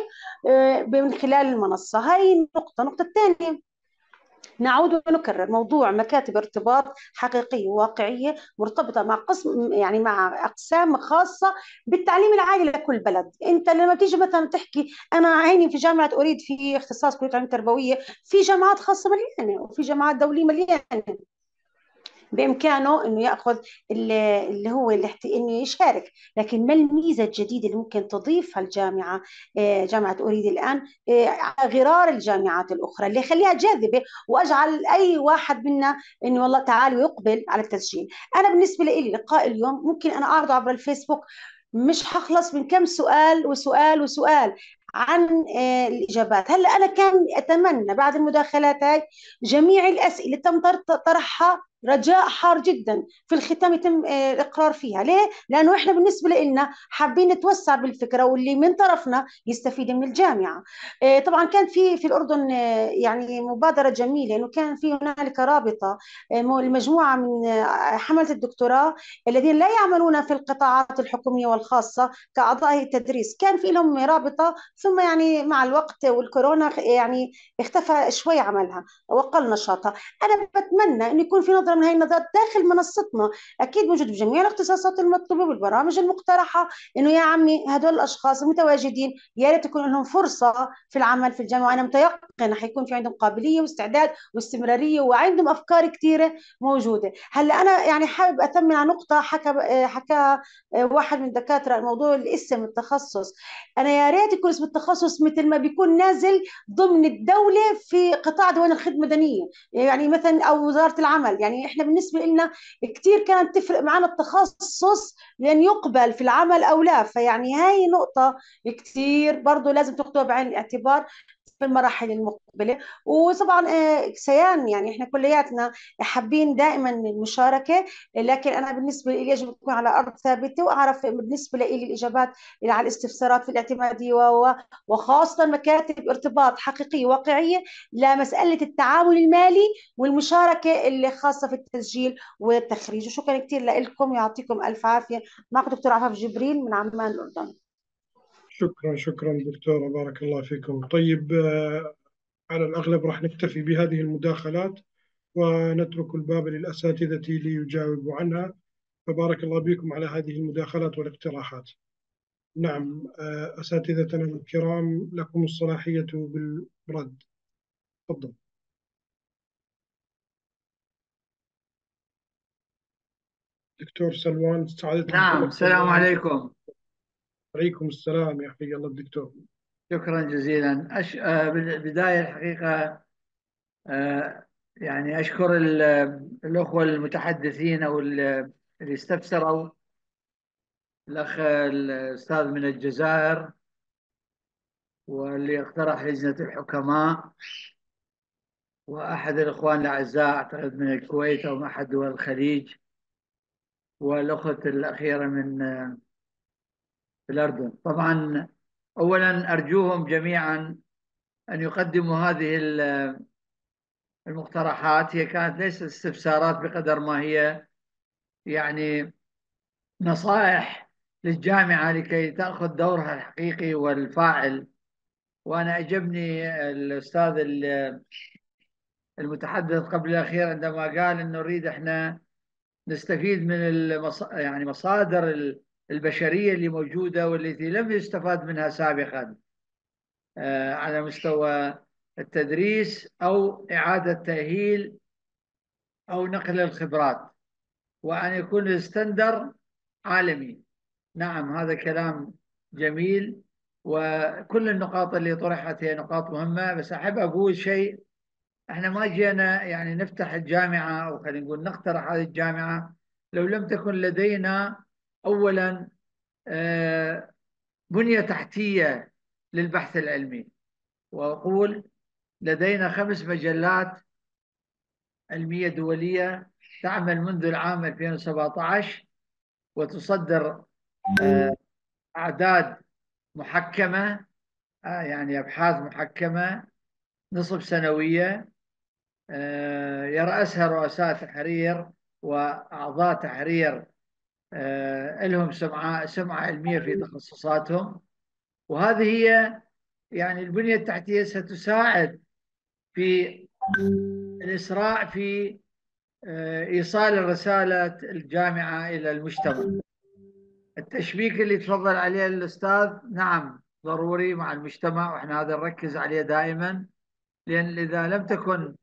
S12: آه، من خلال المنصة هاي النقطة نقطة النقطة الثانية نعود ونكرر موضوع مكاتب ارتباط حقيقيه واقعيه مرتبطه مع قسم يعني مع اقسام خاصه بالتعليم العالي لكل بلد، انت لما تيجي مثلا تحكي انا عيني في جامعه اريد في اختصاص كليه علم تربويه، في جامعات خاصه مليانه وفي جامعات دوليه مليانه. بامكانه انه ياخذ اللي هو انه يشارك لكن ما الميزه الجديده اللي ممكن تضيفها الجامعه آه، جامعه اريد الان على آه، غرار الجامعات الاخرى اللي يخليها جاذبه واجعل اي واحد منا انه والله تعال ويقبل على التسجيل انا بالنسبه لي لقاء اليوم ممكن انا اعرضه عبر الفيسبوك مش حخلص من كم سؤال وسؤال وسؤال عن آه، الاجابات هلا انا كان اتمنى بعد المداخلات هاي جميع الاسئله تم طرحها رجاء حار جدا في الختام يتم آه، الاقرار فيها ليه لانه احنا بالنسبه لنا حابين نتوسع بالفكره واللي من طرفنا يستفيد من الجامعه آه، طبعا كان في في الاردن آه، يعني مبادره جميله انه كان في هنالك رابطه المجموعه من حمله الدكتوراه الذين لا يعملون في القطاعات الحكوميه والخاصه كاعضاء هيئه التدريس كان في لهم رابطه ثم يعني مع الوقت والكورونا يعني اختفى شوي عملها وقل نشاطها انا بتمنى انه يكون في نظره من هاي النظرات داخل منصتنا أكيد موجود بجميع الاختصاصات المطلوبة بالبرامج المقترحة إنه يا عمي هدول الأشخاص المتواجدين يا ريت تكون لهم فرصة في العمل في الجامعة أنا متيقنة حيكون في عندهم قابلية واستعداد واستمرارية وعندهم أفكار كثيرة موجودة هلا أنا يعني حابب أثمن على نقطة حكى آه، حكاها واحد من الدكاترة موضوع الاسم التخصص أنا يا ريت يكون اسم التخصص مثل ما بيكون نازل ضمن الدولة في قطاع دوائر الخدمة المدنية يعني مثلا أو وزارة العمل يعني يعني احنا بالنسبه لنا كثير كانت تفرق معنا التخصص لان يقبل في العمل او لا فيعني هاي نقطه كثير برضه لازم تاخذوها بعين الاعتبار في المراحل المقبله وطبعا آه، سيان يعني احنا كلياتنا حابين دائما المشاركه لكن انا بالنسبه لي يجب تكون على ارض ثابته واعرف بالنسبه لي الاجابات على الاستفسارات في الاعتماديه وخاصه مكاتب ارتباط حقيقيه واقعيه لمساله التعامل المالي والمشاركه اللي خاصه في التسجيل والتخريج وشكرا كثير لكم يعطيكم الف عافيه معكم دكتور عفاف جبريل من عمان الاردن
S4: شكرا شكرا دكتورة بارك الله فيكم طيب آه، على الأغلب راح نكتفي بهذه المداخلات ونترك الباب للأساتذة ليجاوبوا عنها فبارك الله بكم على هذه المداخلات والاقتراحات نعم آه، أساتذتنا الكرام لكم الصلاحية بالرد تفضل دكتور سلوان سعادة نعم السلام عليكم
S3: عليكم السلام يا حي الله الدكتور شكرا جزيلا أش... آه، بداية الحقيقة آه، يعني أشكر الأخوة المتحدثين أو اللي استفسروا الأخ الأستاذ من الجزائر واللي اقترح لجنة الحكماء وأحد الإخوان الأعزاء أعتقد من الكويت أو من أحد دول الخليج والأخت الأخيرة من آه، في الأردن طبعا أولا أرجوهم جميعا أن يقدموا هذه المقترحات هي كانت ليست استفسارات بقدر ما هي يعني نصائح للجامعة لكي تأخذ دورها الحقيقي والفاعل وأنا أجبني الأستاذ المتحدث قبل الأخير عندما قال أنه نريد إحنا نستفيد من المص... يعني مصادر البشرية اللي موجودة والتي لم يستفاد منها سابقا آه، على مستوى التدريس أو إعادة تأهيل أو نقل الخبرات وأن يكون الستندر عالمي نعم هذا كلام جميل وكل النقاط اللي طرحت هي نقاط مهمة بس أحب أقول شيء احنا ما جينا يعني نفتح الجامعة أو خلينا نقول نقترح هذه الجامعة لو لم تكن لدينا أولا آه، بنية تحتية للبحث العلمي وأقول لدينا خمس مجلات علمية دولية تعمل منذ العام 2017 وتصدر آه، أعداد محكمة آه، يعني أبحاث محكمة نصف سنوية يرأسها رؤساء تحرير وأعضاء تحرير آه، لهم سمعة سمعة علمية في تخصصاتهم وهذه هي يعني البنية التحتية ستساعد في الإسراع في آه، إيصال رسالة الجامعة إلى المجتمع التشبيك اللي تفضل عليه الأستاذ نعم ضروري مع المجتمع وإحنا هذا نركز عليه دائما لأن إذا لم تكن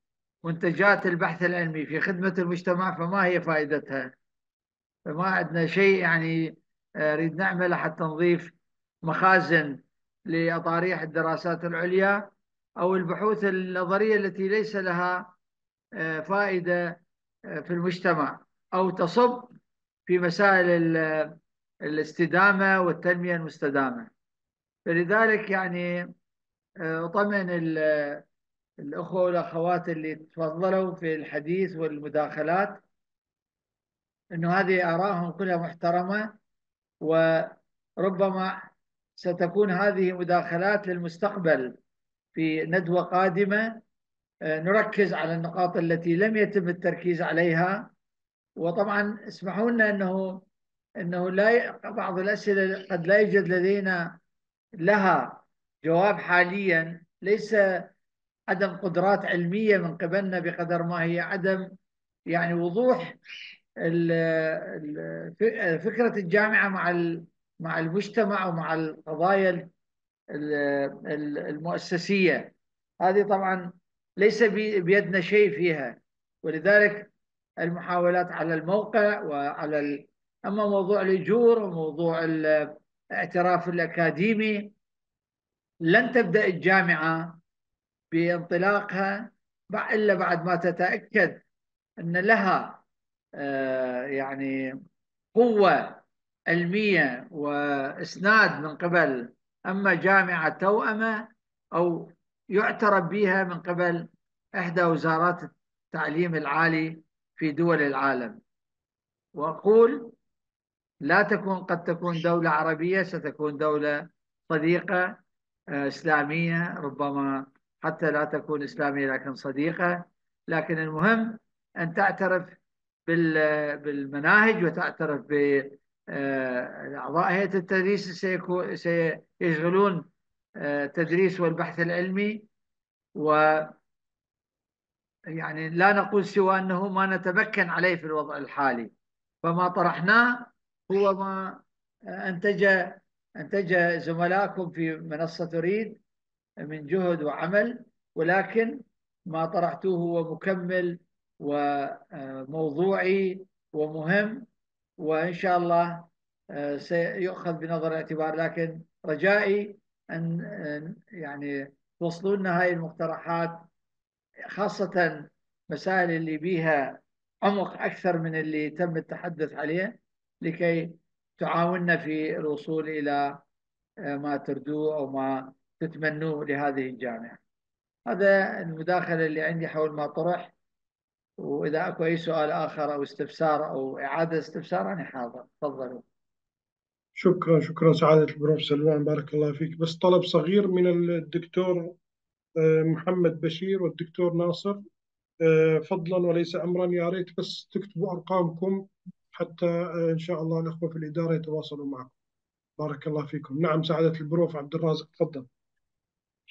S3: منتجات البحث العلمي في خدمة المجتمع فما هي فائدتها فما عندنا شيء يعني آه، نريد نعمله حتى نضيف مخازن لأطاريح الدراسات العليا أو البحوث النظرية التي ليس لها آه، فائدة آه، في المجتمع أو تصب في مسائل الاستدامة والتنمية المستدامة فلذلك يعني أطمن الأخوة والأخوات اللي تفضلوا في الحديث والمداخلات أنه هذه آرائهم كلها محترمة وربما ستكون هذه مداخلات للمستقبل في ندوة قادمة آه، نركز على النقاط التي لم يتم التركيز عليها وطبعا اسمحوا لنا انه انه لا ي... بعض الاسئله قد لا يوجد لدينا لها جواب حاليا ليس عدم قدرات علميه من قبلنا بقدر ما هي عدم يعني وضوح فكرة الجامعة مع مع المجتمع ومع القضايا المؤسسية هذه طبعا ليس بيدنا شيء فيها ولذلك المحاولات على الموقع وعلى أما موضوع الأجور وموضوع الاعتراف الأكاديمي لن تبدأ الجامعة بانطلاقها إلا بعد ما تتأكد أن لها آه، يعني قوة علمية وإسناد من قبل أما جامعة توأمة أو يعترف بها من قبل إحدى وزارات التعليم العالي في دول العالم وأقول لا تكون قد تكون دولة عربية ستكون دولة صديقة آه، إسلامية ربما حتى لا تكون إسلامية لكن صديقة لكن المهم أن تعترف بالمناهج وتعترف بأعضاء آه، هيئة التدريس سيشغلون آه، التدريس والبحث العلمي و يعني لا نقول سوى أنه ما نتمكن عليه في الوضع الحالي فما طرحناه هو ما آه، أنتج أنتج زملائكم في منصة تريد من جهد وعمل ولكن ما طرحتوه هو مكمل وموضوعي ومهم وإن شاء الله آه، سيؤخذ بنظر الاعتبار لكن رجائي أن يعني توصلوا لنا هاي المقترحات خاصة مسائل اللي بيها عمق أكثر من اللي تم التحدث عليه لكي تعاوننا في الوصول إلى آه، ما تردوه أو ما تتمنوه لهذه الجامعة هذا المداخلة اللي عندي حول ما طرح واذا اكو اي سؤال اخر او استفسار او اعاده استفسار انا حاضر تفضلوا
S4: شكرا شكرا سعاده البروف سلمان بارك الله فيك بس طلب صغير من الدكتور آه، محمد بشير والدكتور ناصر آه، فضلا وليس امرا يا ريت بس تكتبوا ارقامكم حتى آه، ان شاء الله الاخوه في الاداره يتواصلوا معكم بارك الله فيكم نعم سعاده البروف عبد الرازق تفضل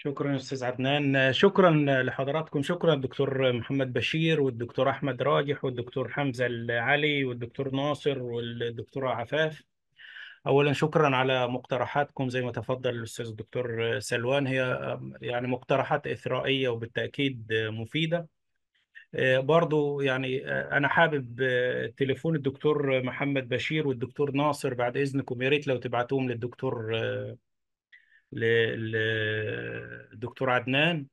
S6: شكرا استاذ عدنان شكرا لحضراتكم شكرا الدكتور محمد بشير والدكتور احمد راجح والدكتور حمزه العلي والدكتور ناصر والدكتوره عفاف اولا شكرا على مقترحاتكم زي ما تفضل الاستاذ الدكتور سلوان هي يعني مقترحات اثرائيه وبالتاكيد مفيده برضو يعني انا حابب تليفون الدكتور محمد بشير والدكتور ناصر بعد اذنكم يا ريت لو تبعتوهم للدكتور للدكتور عدنان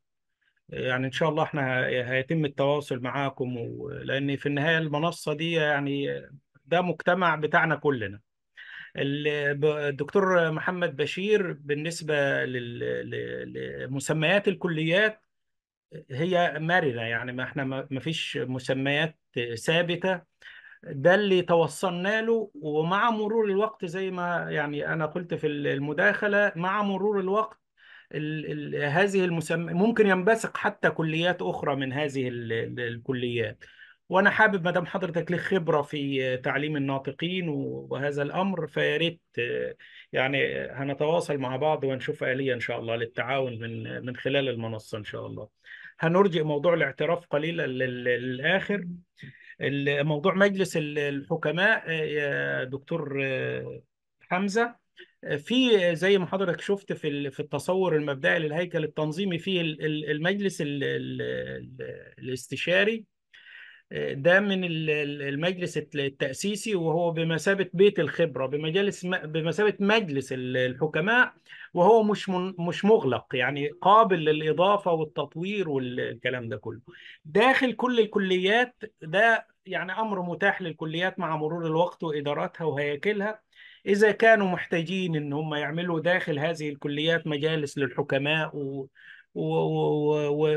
S6: يعني ان شاء الله احنا هيتم التواصل معاكم لان في النهايه المنصه دي يعني ده مجتمع بتاعنا كلنا الدكتور محمد بشير بالنسبه لمسميات الكليات هي مرنه يعني ما احنا ما فيش مسميات ثابته ده اللي توصلنا له ومع مرور الوقت زي ما يعني انا قلت في المداخله مع مرور الوقت الـ الـ هذه المسمى ممكن ينبثق حتى كليات اخرى من هذه الكليات وانا حابب ما دام حضرتك لك خبره في تعليم الناطقين وهذا الامر فيا ريت يعني هنتواصل مع بعض ونشوف اليه ان شاء الله للتعاون من من خلال المنصه ان شاء الله هنرجئ موضوع الاعتراف قليلا للاخر موضوع مجلس الحكماء آه، يا دكتور آه، حمزه آه، في زي ما حضرتك شفت في في التصور المبدئي للهيكل التنظيمي في المجلس الاستشاري ده من المجلس التأسيسي وهو بمثابة بيت الخبرة بمجلس بمثابة مجلس الحكماء وهو مش مش مغلق يعني قابل للإضافة والتطوير والكلام ده كله داخل كل الكليات ده يعني أمر متاح للكليات مع مرور الوقت وإداراتها وهياكلها إذا كانوا محتاجين إن هم يعملوا داخل هذه الكليات مجالس للحكماء و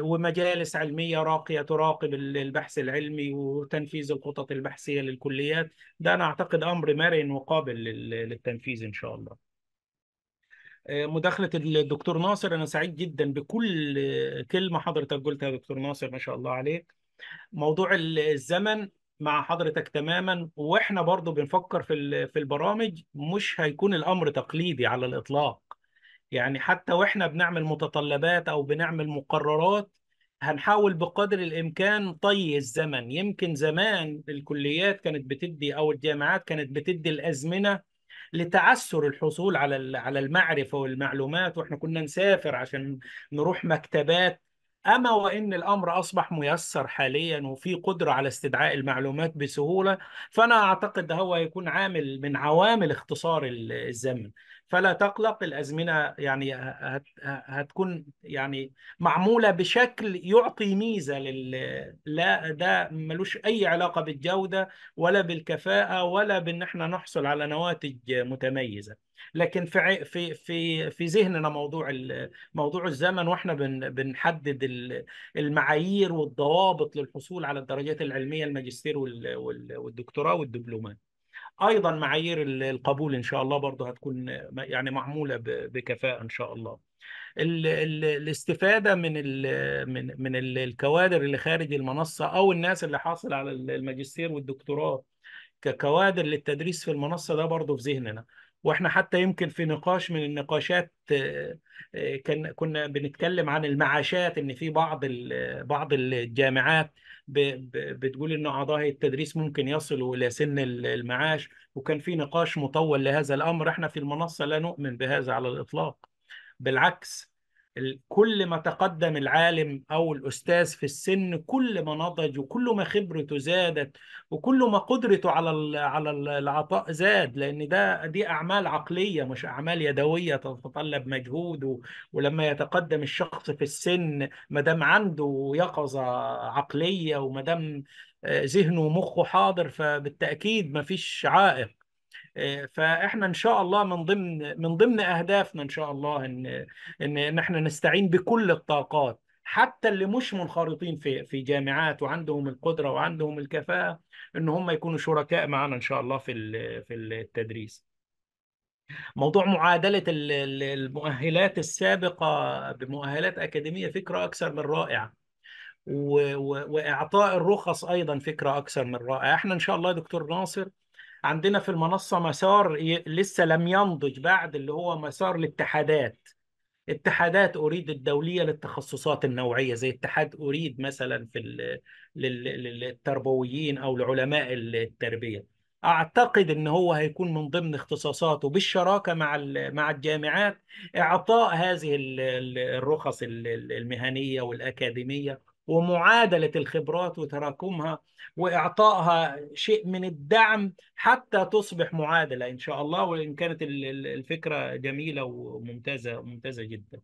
S6: ومجالس علميه راقيه تراقب البحث العلمي وتنفيذ الخطط البحثيه للكليات ده انا اعتقد امر مرن وقابل للتنفيذ ان شاء الله آه، مداخلة الدكتور ناصر أنا سعيد جدا بكل كلمة حضرتك قلتها يا دكتور ناصر ما شاء الله عليك موضوع الزمن مع حضرتك تماما وإحنا برضو بنفكر في في البرامج مش هيكون الأمر تقليدي على الإطلاق يعني حتى واحنا بنعمل متطلبات او بنعمل مقررات هنحاول بقدر الامكان طي الزمن يمكن زمان الكليات كانت بتدي او الجامعات كانت بتدي الازمنه لتعسر الحصول على على المعرفه والمعلومات واحنا كنا نسافر عشان نروح مكتبات اما وان الامر اصبح ميسر حاليا وفي قدره على استدعاء المعلومات بسهوله فانا اعتقد هو هيكون عامل من عوامل اختصار الزمن فلا تقلق الازمنه يعني هتكون يعني معموله بشكل يعطي ميزه لل لا ده ملوش اي علاقه بالجوده ولا بالكفاءه ولا بان احنا نحصل على نواتج متميزه لكن في في في في ذهننا موضوع موضوع الزمن واحنا بنحدد المعايير والضوابط للحصول على الدرجات العلميه الماجستير والدكتوراه والدبلومات ايضا معايير القبول ان شاء الله برضه هتكون يعني معموله بكفاءه ان شاء الله الاستفاده من من من الكوادر اللي خارج المنصه او الناس اللي حاصل على الماجستير والدكتوراه ككوادر للتدريس في المنصه ده برضه في ذهننا واحنا حتى يمكن في نقاش من النقاشات آه، آه، كان كنا بنتكلم عن المعاشات ان في بعض بعض الجامعات بتقول ان اعضاء التدريس ممكن يصلوا الى سن المعاش وكان في نقاش مطول لهذا الامر احنا في المنصه لا نؤمن بهذا على الاطلاق بالعكس كل ما تقدم العالم او الاستاذ في السن كل ما نضج وكل ما خبرته زادت وكل ما قدرته على على العطاء زاد لان ده دي اعمال عقليه مش اعمال يدويه تتطلب مجهود ولما يتقدم الشخص في السن ما دام عنده يقظه عقليه وما دام آه، ذهنه ومخه حاضر فبالتاكيد ما فيش عائق فاحنا ان شاء الله من ضمن من ضمن اهدافنا ان شاء الله ان ان ان احنا نستعين بكل الطاقات حتى اللي مش منخرطين في في جامعات وعندهم القدره وعندهم الكفاءه ان هم يكونوا شركاء معنا ان شاء الله في في التدريس. موضوع معادله المؤهلات السابقه بمؤهلات اكاديميه فكره اكثر من رائعه. واعطاء الرخص ايضا فكره اكثر من رائعه. احنا ان شاء الله دكتور ناصر عندنا في المنصه مسار لسه لم ينضج بعد اللي هو مسار الاتحادات اتحادات اريد الدوليه للتخصصات النوعيه زي اتحاد اريد مثلا في للتربويين او لعلماء التربيه اعتقد ان هو هيكون من ضمن اختصاصاته بالشراكه مع مع الجامعات اعطاء هذه الرخص المهنيه والاكاديميه ومعادله الخبرات وتراكمها واعطائها شيء من الدعم حتى تصبح معادله ان شاء الله وان كانت الفكره جميله وممتازه ممتازه جدا.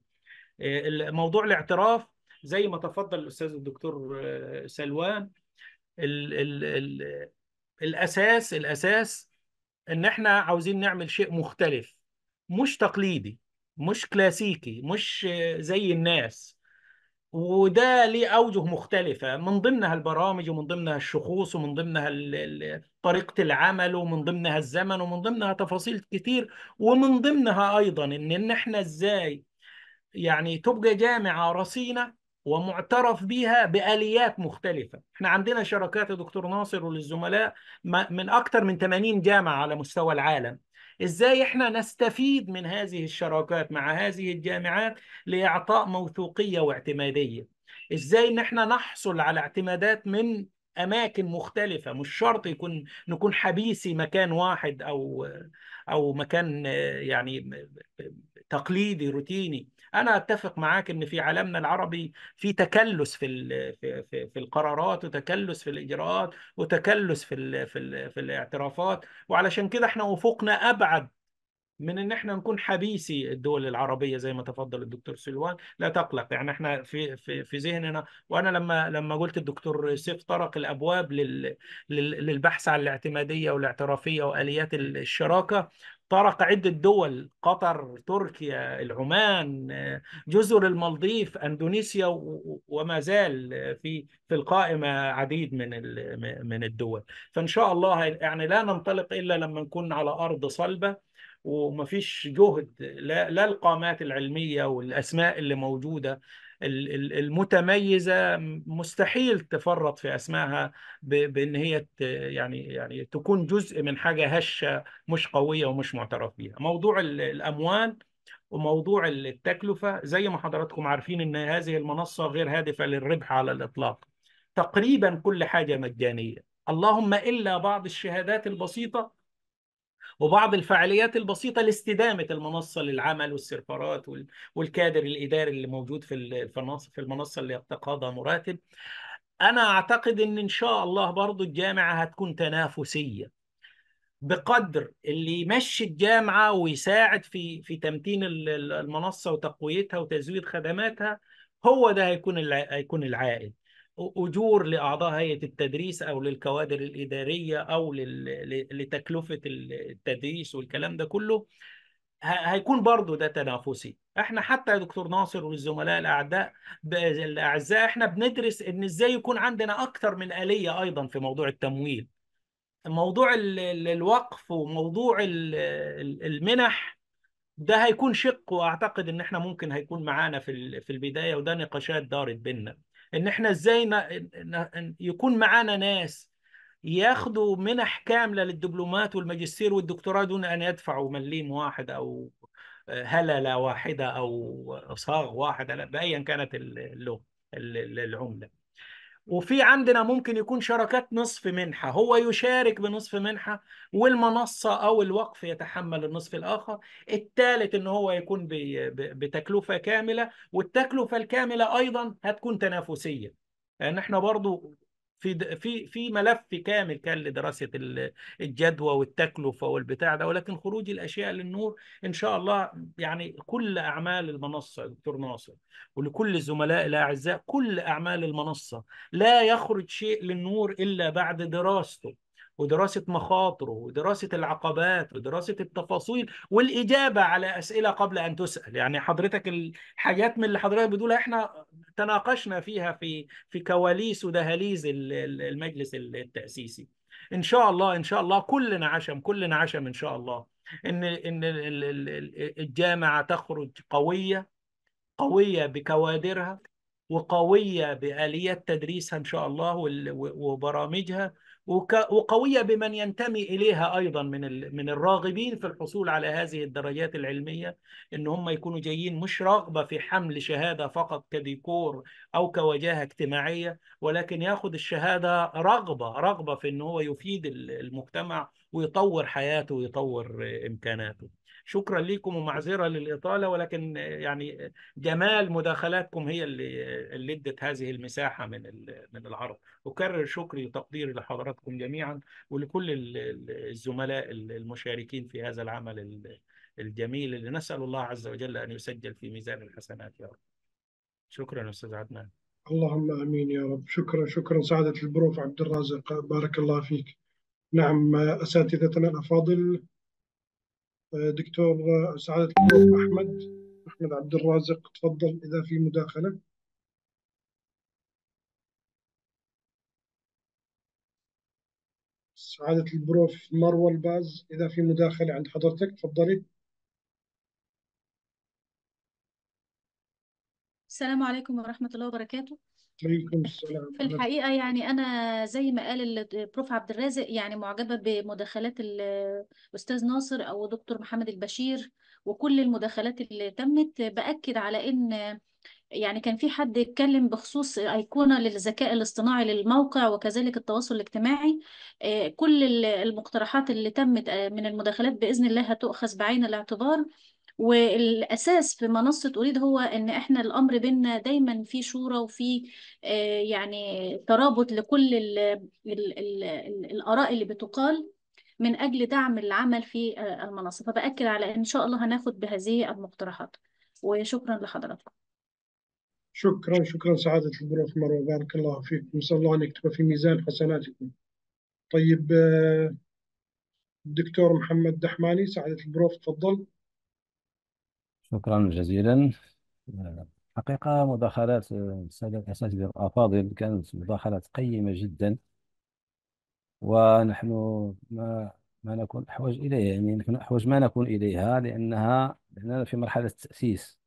S6: آه، موضوع الاعتراف زي ما تفضل الاستاذ الدكتور آه، سلوان الـ الـ الـ الاساس الاساس ان احنا عاوزين نعمل شيء مختلف مش تقليدي مش كلاسيكي مش آه، زي الناس وده ليه اوجه مختلفه من ضمنها البرامج ومن ضمنها الشخوص ومن ضمنها طريقه العمل ومن ضمنها الزمن ومن ضمنها تفاصيل كتير ومن ضمنها ايضا ان ان احنا ازاي يعني تبقى جامعه رصينه ومعترف بها باليات مختلفه احنا عندنا شراكات يا دكتور ناصر وللزملاء من اكثر من 80 جامعه على مستوى العالم ازاي احنا نستفيد من هذه الشراكات مع هذه الجامعات لاعطاء موثوقيه واعتماديه ازاي ان احنا نحصل على اعتمادات من اماكن مختلفه مش شرط يكون نكون حبيسي مكان واحد او او مكان آه، يعني تقليدي روتيني انا اتفق معاك ان في عالمنا العربي في تكلس في في في, القرارات وتكلس في الاجراءات وتكلس في في في الاعترافات وعلشان كده احنا افقنا ابعد من ان احنا نكون حبيسي الدول العربيه زي ما تفضل الدكتور سلوان لا تقلق يعني احنا في في في ذهننا وانا لما لما قلت الدكتور سيف طرق الابواب للبحث عن الاعتماديه والاعترافيه واليات الشراكه طرق عدة دول قطر تركيا العمان جزر المالديف أندونيسيا وما زال في في القائمة عديد من من الدول فإن شاء الله يعني لا ننطلق إلا لما نكون على أرض صلبة وما فيش جهد لا, لا القامات العلمية والأسماء اللي موجودة المتميزة مستحيل تفرط في أسمائها بأن هي يعني يعني تكون جزء من حاجة هشة مش قوية ومش معترف بها موضوع الأموال وموضوع التكلفة زي ما حضراتكم عارفين أن هذه المنصة غير هادفة للربح على الإطلاق تقريبا كل حاجة مجانية اللهم إلا بعض الشهادات البسيطة وبعض الفعاليات البسيطه لاستدامه المنصه للعمل والسيرفرات والكادر الاداري اللي موجود في في المنصه اللي يتقاضى مراتب انا اعتقد ان ان شاء الله برضو الجامعه هتكون تنافسيه بقدر اللي يمشي الجامعه ويساعد في في تمتين المنصه وتقويتها وتزويد خدماتها هو ده هيكون هيكون العائد اجور لاعضاء هيئه التدريس او للكوادر الاداريه او لتكلفه التدريس والكلام ده كله هيكون برضه ده تنافسي احنا حتى يا دكتور ناصر والزملاء الاعداء الاعزاء احنا بندرس ان ازاي يكون عندنا اكثر من اليه ايضا في موضوع التمويل موضوع الوقف وموضوع المنح ده هيكون شق واعتقد ان احنا ممكن هيكون معانا في في البدايه وده نقاشات دارت بيننا ان احنا ازاي ن... يكون معانا ناس ياخدوا منح كامله للدبلومات والماجستير والدكتوراه دون ان يدفعوا مليم واحد او هلله واحده او صاغ واحد بايا كانت اللغه العمله وفي عندنا ممكن يكون شراكات نصف منحة هو يشارك بنصف منحة والمنصة أو الوقف يتحمل النصف الآخر الثالث إن هو يكون بتكلفة كاملة والتكلفة الكاملة أيضا هتكون تنافسية لأن يعني احنا برضو في في في ملف كامل كان لدراسه الجدوى والتكلفه والبتاع ده ولكن خروج الاشياء للنور ان شاء الله يعني كل اعمال المنصه دكتور ناصر ولكل الزملاء الاعزاء كل اعمال المنصه لا يخرج شيء للنور الا بعد دراسته ودراسة مخاطره ودراسة العقبات ودراسة التفاصيل والإجابة على أسئلة قبل أن تسأل يعني حضرتك الحاجات من اللي حضرتك بتقولها إحنا تناقشنا فيها في في كواليس ودهاليز المجلس التأسيسي إن شاء الله إن شاء الله كلنا عشم كلنا عشم إن شاء الله إن إن الجامعة تخرج قوية قوية بكوادرها وقوية بآليات تدريسها إن شاء الله وبرامجها وقوية بمن ينتمي إليها أيضا من من الراغبين في الحصول على هذه الدرجات العلمية إن هم يكونوا جايين مش راغبة في حمل شهادة فقط كديكور أو كوجاهة اجتماعية ولكن ياخد الشهادة رغبة رغبة في إن هو يفيد المجتمع ويطور حياته ويطور إمكاناته شكرا لكم ومعذره للاطاله ولكن يعني جمال مداخلاتكم هي اللي اللي ادت هذه المساحه من من العرض اكرر شكري وتقديري لحضراتكم جميعا ولكل الزملاء المشاركين في هذا العمل الجميل اللي نسال الله عز وجل ان يسجل في ميزان الحسنات يا رب شكرا استاذ عدنان
S4: اللهم امين يا رب شكرا شكرا سعاده البروف عبد الرازق بارك الله فيك نعم اساتذتنا الافاضل دكتور سعادة الدكتور أحمد أحمد عبد الرازق تفضل إذا في مداخلة سعادة البروف مروى الباز إذا في مداخلة عند حضرتك تفضلي
S7: السلام عليكم ورحمة الله وبركاته
S4: في الحقيقة
S7: يعني أنا زي ما قال البروف عبد الرازق يعني معجبة بمداخلات الأستاذ ناصر أو دكتور محمد البشير وكل المداخلات اللي تمت بأكد على إن يعني كان في حد اتكلم بخصوص أيقونة للذكاء الاصطناعي للموقع وكذلك التواصل الاجتماعي آه، كل المقترحات اللي تمت آه، من المداخلات بإذن الله هتؤخذ بعين الاعتبار والاساس في منصه اريد هو ان احنا الامر بينا دايما في شورى وفي آه، يعني ترابط لكل الـ الـ الـ الاراء اللي بتقال من اجل دعم العمل في آه، المنصه فباكد على ان شاء الله هناخد بهذه المقترحات وشكرا لحضراتكم
S4: شكرا شكرا سعادة البروف مروة بارك الله فيك نسأل الله أن يكتب في ميزان حسناتكم طيب آه، الدكتور محمد دحماني سعادة البروف تفضل
S9: شكرا جزيلا حقيقة مداخلات السادة الأساتذة الأفاضل كانت مداخلات قيمة جدا ونحن ما ما نكون أحوج إليها يعني نحن أحوج ما نكون إليها لأنها لأننا في مرحلة التأسيس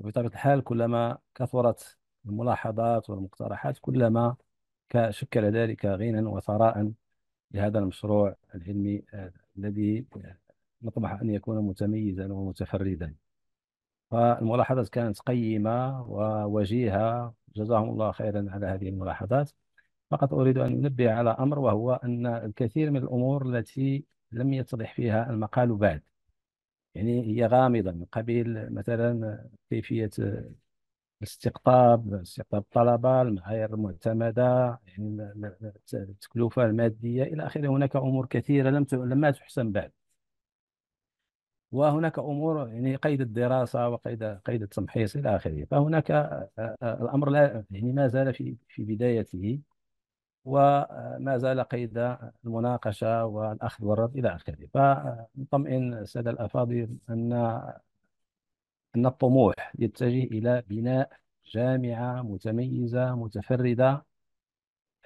S9: وبطبيعة الحال كلما كثرت الملاحظات والمقترحات كلما شكل ذلك غنى وثراء لهذا المشروع العلمي آه، الذي آه، نطمح أن يكون متميزا ومتفردا فالملاحظات كانت قيمة ووجيهة جزاهم الله خيرا على هذه الملاحظات فقط أريد أن أنبه على أمر وهو أن الكثير من الأمور التي لم يتضح فيها المقال بعد يعني هي غامضة من قبيل مثلا كيفية الاستقطاب استقطاب الطلبة المعايير المعتمدة يعني التكلفة المادية إلى آخره هناك أمور كثيرة لم لم تحسن بعد وهناك امور يعني قيد الدراسه وقيد قيد التمحيص الى اخره فهناك آه، آه، الامر لا يعني ما زال في في بدايته وما زال قيد المناقشه والاخذ والرد الى اخره فنطمئن الساده الافاضل ان ان الطموح يتجه الى بناء جامعه متميزه متفرده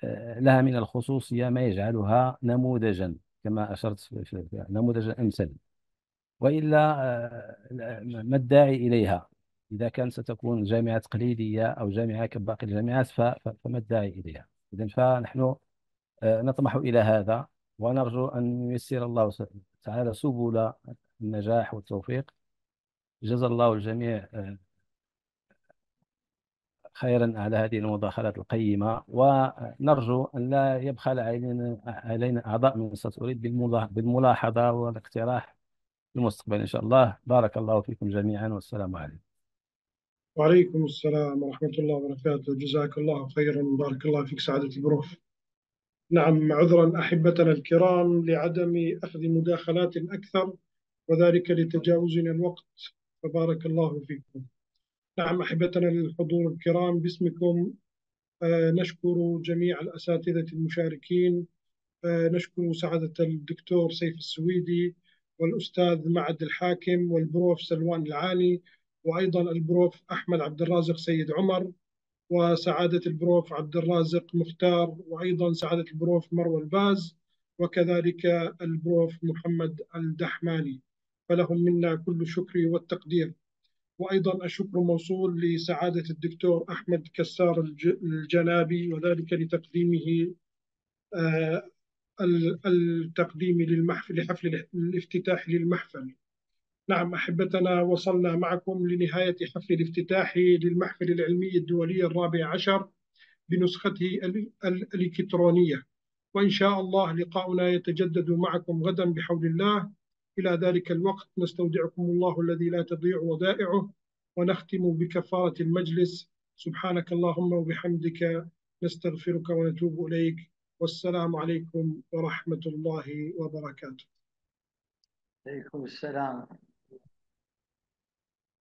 S9: آه، لها من الخصوصيه ما يجعلها نموذجا كما اشرت في نموذجا امثل وإلا آه، ما الداعي إليها إذا كان ستكون جامعة تقليدية أو جامعة كباقي الجامعات فما الداعي إليها إذا فنحن آه، نطمح إلى هذا ونرجو أن ييسر الله تعالى سبل النجاح والتوفيق جزا الله الجميع آه، خيرا على هذه المداخلات القيمة ونرجو أن لا يبخل علينا أعضاء من ستريد بالملاحظة والاقتراح المستقبل إن شاء الله بارك الله فيكم جميعا والسلام عليكم
S4: وعليكم السلام ورحمة الله وبركاته جزاك الله خيرا بارك الله فيك سعادة البروف نعم عذرا أحبتنا الكرام لعدم أخذ مداخلات أكثر وذلك لتجاوزنا الوقت فبارك الله فيكم نعم أحبتنا الحضور الكرام باسمكم آه، نشكر جميع الأساتذة المشاركين آه، نشكر سعادة الدكتور سيف السويدي والأستاذ معد الحاكم والبروف سلوان العالي وأيضا البروف أحمد عبد الرازق سيد عمر وسعادة البروف عبد الرازق مختار وأيضا سعادة البروف مروى الباز وكذلك البروف محمد الدحماني فلهم منا كل الشكر والتقدير وأيضا الشكر موصول لسعادة الدكتور أحمد كسار الجنابي وذلك لتقديمه آه، التقديم للمحفل لحفل الافتتاح للمحفل نعم أحبتنا وصلنا معكم لنهاية حفل الافتتاح للمحفل العلمي الدولي الرابع عشر بنسخته الإلكترونية وإن شاء الله لقاؤنا يتجدد معكم غدا بحول الله إلى ذلك الوقت نستودعكم الله الذي لا تضيع ودائعه ونختم بكفارة المجلس سبحانك اللهم وبحمدك نستغفرك ونتوب إليك والسلام عليكم ورحمة الله وبركاته
S3: عليكم السلام